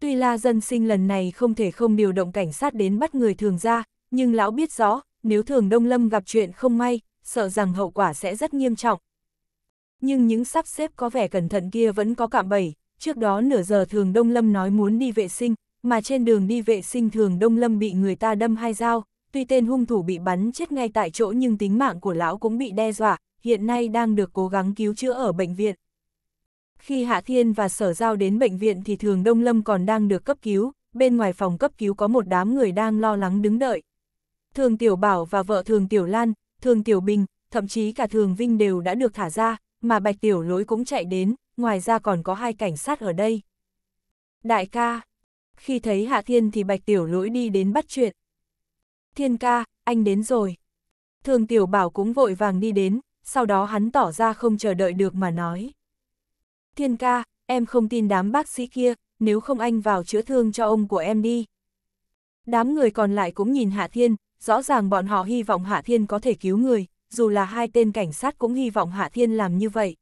Tuy La Dân Sinh lần này không thể không điều động cảnh sát đến bắt người thường ra, nhưng lão biết rõ, nếu Thường Đông Lâm gặp chuyện không may, sợ rằng hậu quả sẽ rất nghiêm trọng. Nhưng những sắp xếp có vẻ cẩn thận kia vẫn có cạm bẫy, trước đó nửa giờ Thường Đông Lâm nói muốn đi vệ sinh, mà trên đường đi vệ sinh thường Đông Lâm bị người ta đâm hai dao, tuy tên hung thủ bị bắn chết ngay tại chỗ nhưng tính mạng của lão cũng bị đe dọa, hiện nay đang được cố gắng cứu chữa ở bệnh viện. Khi Hạ Thiên và Sở Giao đến bệnh viện thì thường Đông Lâm còn đang được cấp cứu, bên ngoài phòng cấp cứu có một đám người đang lo lắng đứng đợi. Thường Tiểu Bảo và vợ Thường Tiểu Lan, Thường Tiểu Bình, thậm chí cả Thường Vinh đều đã được thả ra, mà Bạch Tiểu Lối cũng chạy đến, ngoài ra còn có hai cảnh sát ở đây. Đại ca, khi thấy Hạ Thiên thì Bạch Tiểu Lỗi đi đến bắt chuyện. Thiên ca, anh đến rồi. Thường Tiểu Bảo cũng vội vàng đi đến, sau đó hắn tỏ ra không chờ đợi được mà nói. Thiên ca, em không tin đám bác sĩ kia, nếu không anh vào chữa thương cho ông của em đi. Đám người còn lại cũng nhìn Hạ Thiên, rõ ràng bọn họ hy vọng Hạ Thiên có thể cứu người, dù là hai tên cảnh sát cũng hy vọng Hạ Thiên làm như vậy.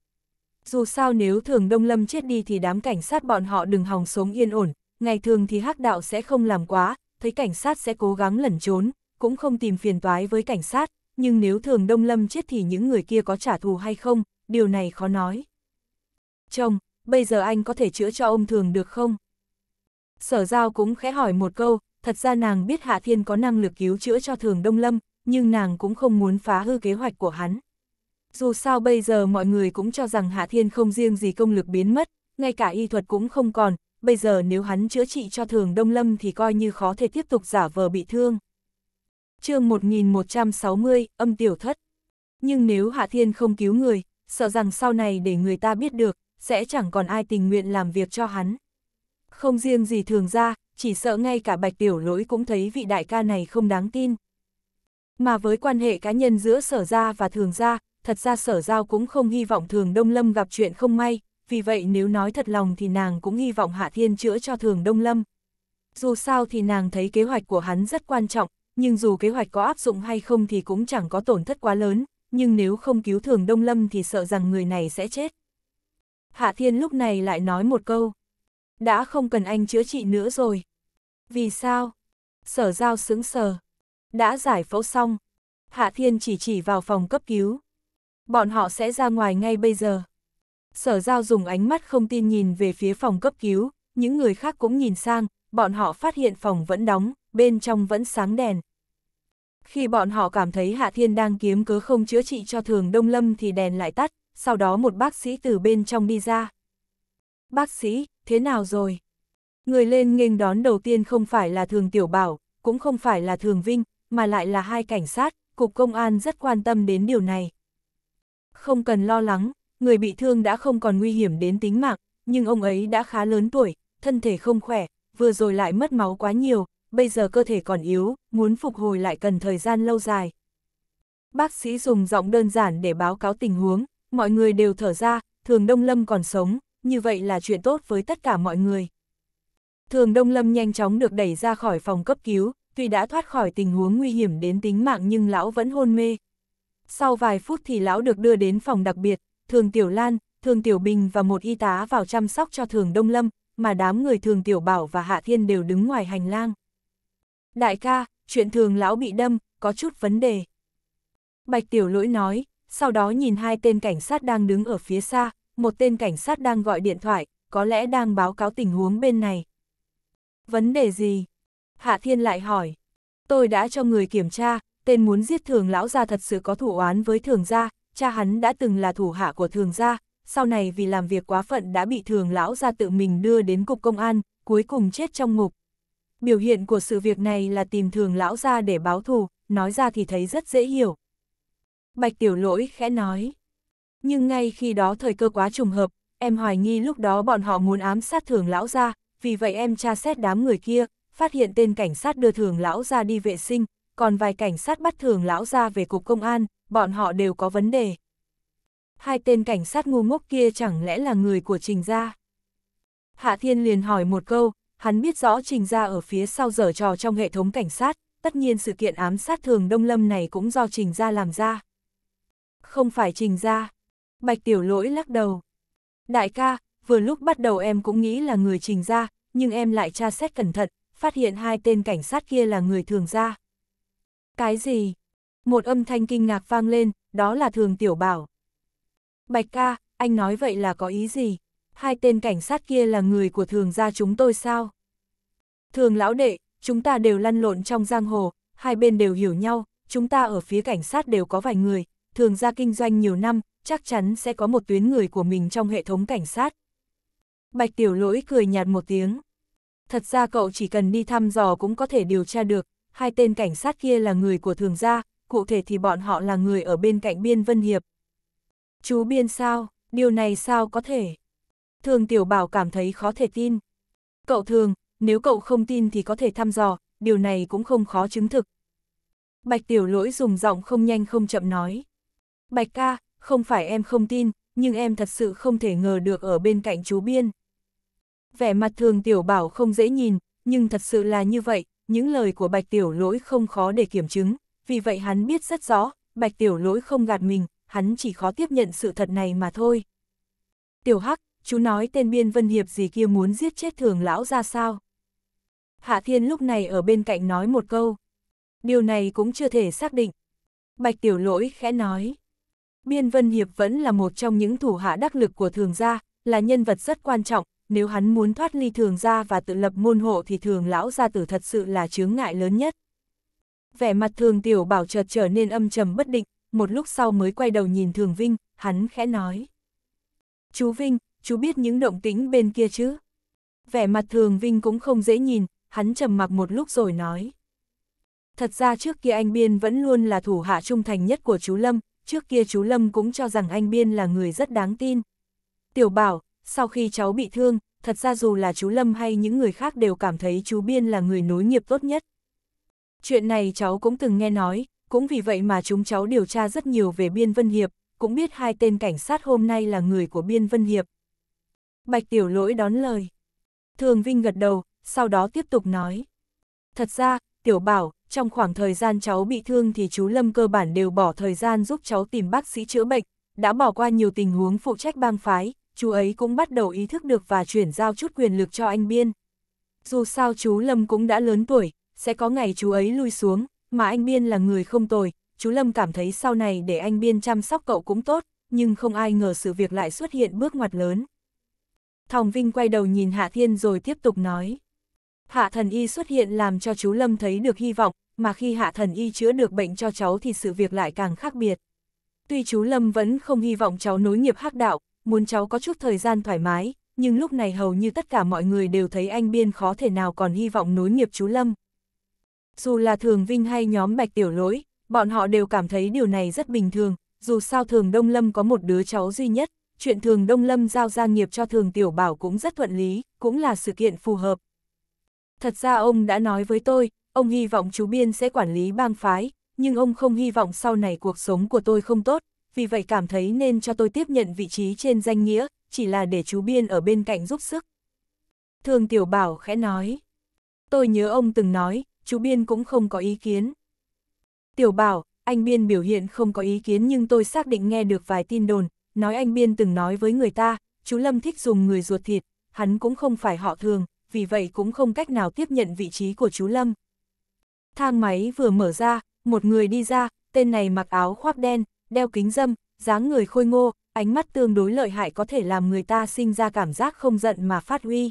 Dù sao nếu thường Đông Lâm chết đi thì đám cảnh sát bọn họ đừng hòng sống yên ổn, ngày thường thì hắc đạo sẽ không làm quá, thấy cảnh sát sẽ cố gắng lẩn trốn, cũng không tìm phiền toái với cảnh sát, nhưng nếu thường Đông Lâm chết thì những người kia có trả thù hay không, điều này khó nói. Chồng, bây giờ anh có thể chữa cho ông thường được không? Sở giao cũng khẽ hỏi một câu, thật ra nàng biết Hạ Thiên có năng lực cứu chữa cho thường Đông Lâm, nhưng nàng cũng không muốn phá hư kế hoạch của hắn. Dù sao bây giờ mọi người cũng cho rằng Hạ Thiên không riêng gì công lực biến mất, ngay cả y thuật cũng không còn, bây giờ nếu hắn chữa trị cho thường Đông Lâm thì coi như khó thể tiếp tục giả vờ bị thương. chương 1160, âm tiểu thất. Nhưng nếu Hạ Thiên không cứu người, sợ rằng sau này để người ta biết được, sẽ chẳng còn ai tình nguyện làm việc cho hắn. Không riêng gì thường ra, chỉ sợ ngay cả bạch tiểu lỗi cũng thấy vị đại ca này không đáng tin. Mà với quan hệ cá nhân giữa sở gia và thường gia, thật ra sở giao cũng không hy vọng thường Đông Lâm gặp chuyện không may, vì vậy nếu nói thật lòng thì nàng cũng hy vọng Hạ Thiên chữa cho Thường Đông Lâm. Dù sao thì nàng thấy kế hoạch của hắn rất quan trọng, nhưng dù kế hoạch có áp dụng hay không thì cũng chẳng có tổn thất quá lớn, nhưng nếu không cứu Thường Đông Lâm thì sợ rằng người này sẽ chết. Hạ Thiên lúc này lại nói một câu, đã không cần anh chữa trị nữa rồi. Vì sao? Sở giao sững sờ. Đã giải phẫu xong. Hạ Thiên chỉ chỉ vào phòng cấp cứu. Bọn họ sẽ ra ngoài ngay bây giờ. Sở giao dùng ánh mắt không tin nhìn về phía phòng cấp cứu, những người khác cũng nhìn sang, bọn họ phát hiện phòng vẫn đóng, bên trong vẫn sáng đèn. Khi bọn họ cảm thấy Hạ Thiên đang kiếm cớ không chữa trị cho thường Đông Lâm thì đèn lại tắt, sau đó một bác sĩ từ bên trong đi ra. Bác sĩ, thế nào rồi? Người lên nghênh đón đầu tiên không phải là thường Tiểu Bảo, cũng không phải là thường Vinh, mà lại là hai cảnh sát, Cục Công an rất quan tâm đến điều này. Không cần lo lắng, người bị thương đã không còn nguy hiểm đến tính mạng, nhưng ông ấy đã khá lớn tuổi, thân thể không khỏe, vừa rồi lại mất máu quá nhiều, bây giờ cơ thể còn yếu, muốn phục hồi lại cần thời gian lâu dài. Bác sĩ dùng giọng đơn giản để báo cáo tình huống, mọi người đều thở ra, thường Đông Lâm còn sống, như vậy là chuyện tốt với tất cả mọi người. Thường Đông Lâm nhanh chóng được đẩy ra khỏi phòng cấp cứu, tuy đã thoát khỏi tình huống nguy hiểm đến tính mạng nhưng lão vẫn hôn mê. Sau vài phút thì lão được đưa đến phòng đặc biệt, Thường Tiểu Lan, Thường Tiểu Bình và một y tá vào chăm sóc cho Thường Đông Lâm, mà đám người Thường Tiểu Bảo và Hạ Thiên đều đứng ngoài hành lang. Đại ca, chuyện Thường Lão bị đâm, có chút vấn đề. Bạch Tiểu Lỗi nói, sau đó nhìn hai tên cảnh sát đang đứng ở phía xa, một tên cảnh sát đang gọi điện thoại, có lẽ đang báo cáo tình huống bên này. Vấn đề gì? Hạ Thiên lại hỏi. Tôi đã cho người kiểm tra, tên muốn giết thường lão gia thật sự có thủ oán với thường gia, cha hắn đã từng là thủ hạ của thường gia, sau này vì làm việc quá phận đã bị thường lão gia tự mình đưa đến cục công an, cuối cùng chết trong ngục. Biểu hiện của sự việc này là tìm thường lão gia để báo thù, nói ra thì thấy rất dễ hiểu. Bạch Tiểu Lỗi khẽ nói. Nhưng ngay khi đó thời cơ quá trùng hợp, em hoài nghi lúc đó bọn họ muốn ám sát thường lão gia, vì vậy em tra xét đám người kia, phát hiện tên cảnh sát đưa thường lão gia đi vệ sinh, còn vài cảnh sát bắt thường lão gia về cục công an, bọn họ đều có vấn đề. Hai tên cảnh sát ngu ngốc kia chẳng lẽ là người của Trình Gia? Hạ Thiên liền hỏi một câu, hắn biết rõ Trình Gia ở phía sau giở trò trong hệ thống cảnh sát, tất nhiên sự kiện ám sát thường Đông Lâm này cũng do Trình Gia làm ra. Không phải Trình Gia. Bạch Tiểu Lỗi lắc đầu. Đại ca, vừa lúc bắt đầu em cũng nghĩ là người Trình Gia, nhưng em lại tra xét cẩn thận, phát hiện hai tên cảnh sát kia là người thường gia. Cái gì? Một âm thanh kinh ngạc vang lên, đó là thường tiểu bảo. Bạch ca, anh nói vậy là có ý gì? Hai tên cảnh sát kia là người của thường gia chúng tôi sao? Thường lão đệ, chúng ta đều lăn lộn trong giang hồ, hai bên đều hiểu nhau, chúng ta ở phía cảnh sát đều có vài người, thường gia kinh doanh nhiều năm, chắc chắn sẽ có một tuyến người của mình trong hệ thống cảnh sát. Bạch tiểu lỗi cười nhạt một tiếng. Thật ra cậu chỉ cần đi thăm dò cũng có thể điều tra được, hai tên cảnh sát kia là người của thường gia, cụ thể thì bọn họ là người ở bên cạnh biên Vân Hiệp. Chú biên sao, điều này sao có thể? Thường Tiểu Bảo cảm thấy khó thể tin. Cậu thường, nếu cậu không tin thì có thể thăm dò, điều này cũng không khó chứng thực. Bạch Tiểu Lỗi dùng giọng không nhanh không chậm nói. Bạch ca, không phải em không tin, nhưng em thật sự không thể ngờ được ở bên cạnh chú Biên. Vẻ mặt thường Tiểu Bảo không dễ nhìn, nhưng thật sự là như vậy, những lời của Bạch Tiểu Lỗi không khó để kiểm chứng, vì vậy hắn biết rất rõ, bạch tiểu lỗi không gạt mình, hắn chỉ khó tiếp nhận sự thật này mà thôi. Tiểu Hắc, chú nói tên biên vân hiệp gì kia muốn giết chết thường lão ra sao? Hạ Thiên lúc này ở bên cạnh nói một câu. Điều này cũng chưa thể xác định. Bạch Tiểu Lỗi khẽ nói. Biên Vân Hiệp vẫn là một trong những thủ hạ đắc lực của thường gia, là nhân vật rất quan trọng, nếu hắn muốn thoát ly thường gia và tự lập môn hộ thì thường lão gia tử thật sự là chướng ngại lớn nhất vẻ mặt thường tiểu bảo chợt trở nên âm trầm bất định, một lúc sau mới quay đầu nhìn thường Vinh, hắn khẽ nói. Chú Vinh, chú biết những động tĩnh bên kia chứ? Vẻ mặt thường Vinh cũng không dễ nhìn, hắn trầm mặc một lúc rồi nói. Thật ra trước kia anh Biên vẫn luôn là thủ hạ trung thành nhất của chú Lâm, trước kia chú Lâm cũng cho rằng anh Biên là người rất đáng tin. Tiểu bảo, sau khi cháu bị thương, thật ra dù là chú Lâm hay những người khác đều cảm thấy chú Biên là người nối nghiệp tốt nhất, Chuyện này cháu cũng từng nghe nói, cũng vì vậy mà chúng cháu điều tra rất nhiều về Biên Vân Hiệp, cũng biết hai tên cảnh sát hôm nay là người của Biên Vân Hiệp. Bạch Tiểu Lỗi đón lời. Thường Vinh gật đầu, sau đó tiếp tục nói. Thật ra, Tiểu Bảo, trong khoảng thời gian cháu bị thương thì chú Lâm cơ bản đều bỏ thời gian giúp cháu tìm bác sĩ chữa bệnh, đã bỏ qua nhiều tình huống phụ trách bang phái, chú ấy cũng bắt đầu ý thức được và chuyển giao chút quyền lực cho anh Biên. Dù sao chú Lâm cũng đã lớn tuổi, sẽ có ngày chú ấy lui xuống, mà anh Biên là người không tồi, chú Lâm cảm thấy sau này để anh Biên chăm sóc cậu cũng tốt, nhưng không ai ngờ sự việc lại xuất hiện bước ngoặt lớn. Thòng Vinh quay đầu nhìn Hạ Thiên rồi tiếp tục nói. Hạ thần y xuất hiện làm cho chú Lâm thấy được hy vọng, mà khi hạ thần y chữa được bệnh cho cháu thì sự việc lại càng khác biệt. Tuy chú Lâm vẫn không hy vọng cháu nối nghiệp hắc đạo, muốn cháu có chút thời gian thoải mái, nhưng lúc này hầu như tất cả mọi người đều thấy anh Biên khó thể nào còn hy vọng nối nghiệp chú Lâm, dù là thường vinh hay nhóm bạch tiểu lỗi, bọn họ đều cảm thấy điều này rất bình thường, dù sao thường Đông Lâm có một đứa cháu duy nhất, chuyện thường Đông Lâm giao gia nghiệp cho thường tiểu bảo cũng rất thuận lý, cũng là sự kiện phù hợp. Thật ra ông đã nói với tôi, ông hy vọng chú Biên sẽ quản lý bang phái, nhưng ông không hy vọng sau này cuộc sống của tôi không tốt, vì vậy cảm thấy nên cho tôi tiếp nhận vị trí trên danh nghĩa, chỉ là để chú Biên ở bên cạnh giúp sức. Thường Tiểu Bảo khẽ nói, tôi nhớ ông từng nói, chú Biên cũng không có ý kiến. Tiểu bảo, anh Biên biểu hiện không có ý kiến nhưng tôi xác định nghe được vài tin đồn, nói anh Biên từng nói với người ta, chú Lâm thích dùng người ruột thịt, hắn cũng không phải họ thường, vì vậy cũng không cách nào tiếp nhận vị trí của chú Lâm. Thang máy vừa mở ra, một người đi ra, tên này mặc áo khoác đen, đeo kính dâm, dáng người khôi ngô, ánh mắt tương đối lợi hại có thể làm người ta sinh ra cảm giác không giận mà phát huy.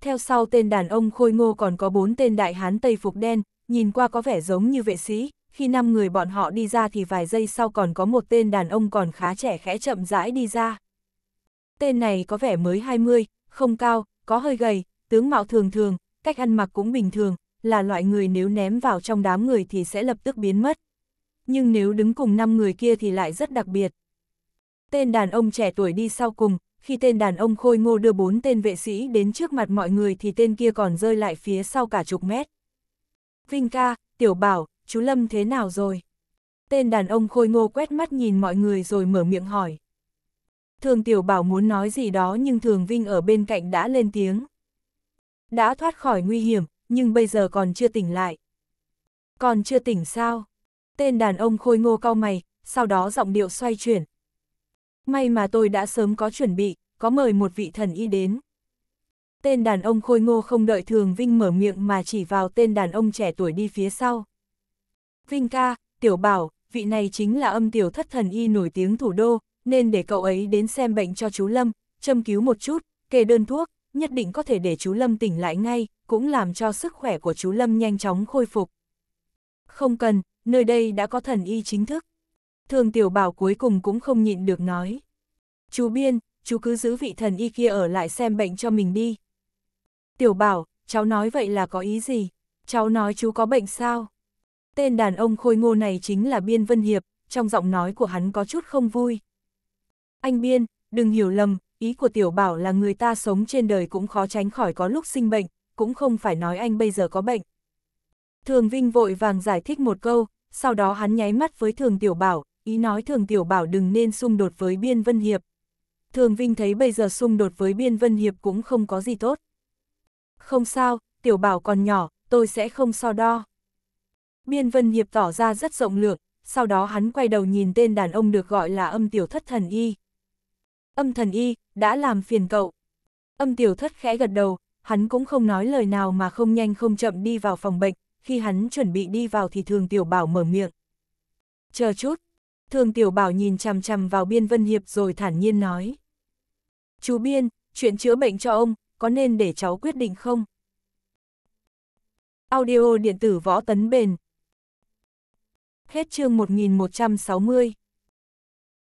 Theo sau tên đàn ông khôi ngô còn có bốn tên đại hán tây phục đen, nhìn qua có vẻ giống như vệ sĩ, khi năm người bọn họ đi ra thì vài giây sau còn có một tên đàn ông còn khá trẻ khẽ chậm rãi đi ra. Tên này có vẻ mới 20, không cao, có hơi gầy, tướng mạo thường thường, cách ăn mặc cũng bình thường, là loại người nếu ném vào trong đám người thì sẽ lập tức biến mất. Nhưng nếu đứng cùng năm người kia thì lại rất đặc biệt. Tên đàn ông trẻ tuổi đi sau cùng, khi tên đàn ông khôi ngô đưa bốn tên vệ sĩ đến trước mặt mọi người thì tên kia còn rơi lại phía sau cả chục mét. Vinh ca, tiểu bảo, chú Lâm thế nào rồi? Tên đàn ông khôi ngô quét mắt nhìn mọi người rồi mở miệng hỏi. Thường tiểu bảo muốn nói gì đó nhưng thường Vinh ở bên cạnh đã lên tiếng. Đã thoát khỏi nguy hiểm, nhưng bây giờ còn chưa tỉnh lại. Còn chưa tỉnh sao? Tên đàn ông khôi ngô cau mày, sau đó giọng điệu xoay chuyển, May mà tôi đã sớm có chuẩn bị, có mời một vị thần y đến. Tên đàn ông khôi ngô không đợi Thường Vinh mở miệng mà chỉ vào tên đàn ông trẻ tuổi đi phía sau. Vinh ca, tiểu bảo, vị này chính là âm tiểu thất thần y nổi tiếng thủ đô, nên để cậu ấy đến xem bệnh cho chú Lâm, châm cứu một chút, kê đơn thuốc, nhất định có thể để chú Lâm tỉnh lại ngay, cũng làm cho sức khỏe của chú Lâm nhanh chóng khôi phục. Không cần, nơi đây đã có thần y chính thức. Thường tiểu bảo cuối cùng cũng không nhịn được nói. Chú Biên, chú cứ giữ vị thần y kia ở lại xem bệnh cho mình đi. Tiểu bảo, cháu nói vậy là có ý gì? Cháu nói chú có bệnh sao? Tên đàn ông khôi ngô này chính là Biên Vân Hiệp, trong giọng nói của hắn có chút không vui. Anh Biên, đừng hiểu lầm, ý của tiểu bảo là người ta sống trên đời cũng khó tránh khỏi có lúc sinh bệnh, cũng không phải nói anh bây giờ có bệnh. Thường Vinh vội vàng giải thích một câu, sau đó hắn nháy mắt với thường tiểu bảo, ý nói Thường Tiểu Bảo đừng nên xung đột với Biên Vân Hiệp. Thường Vinh thấy bây giờ xung đột với Biên Vân Hiệp cũng không có gì tốt. Không sao, Tiểu Bảo còn nhỏ, tôi sẽ không so đo. Biên Vân Hiệp tỏ ra rất rộng lượng, sau đó hắn quay đầu nhìn tên đàn ông được gọi là âm tiểu thất thần y. Âm thần y, đã làm phiền cậu. Âm tiểu thất khẽ gật đầu, hắn cũng không nói lời nào mà không nhanh không chậm đi vào phòng bệnh, khi hắn chuẩn bị đi vào thì thường tiểu bảo mở miệng. Chờ chút, Thường Tiểu Bảo nhìn chằm chằm vào Biên Vân Hiệp rồi thản nhiên nói. Chú Biên, chuyện chữa bệnh cho ông, có nên để cháu quyết định không? Audio điện tử võ tấn bền. Hết chương 1160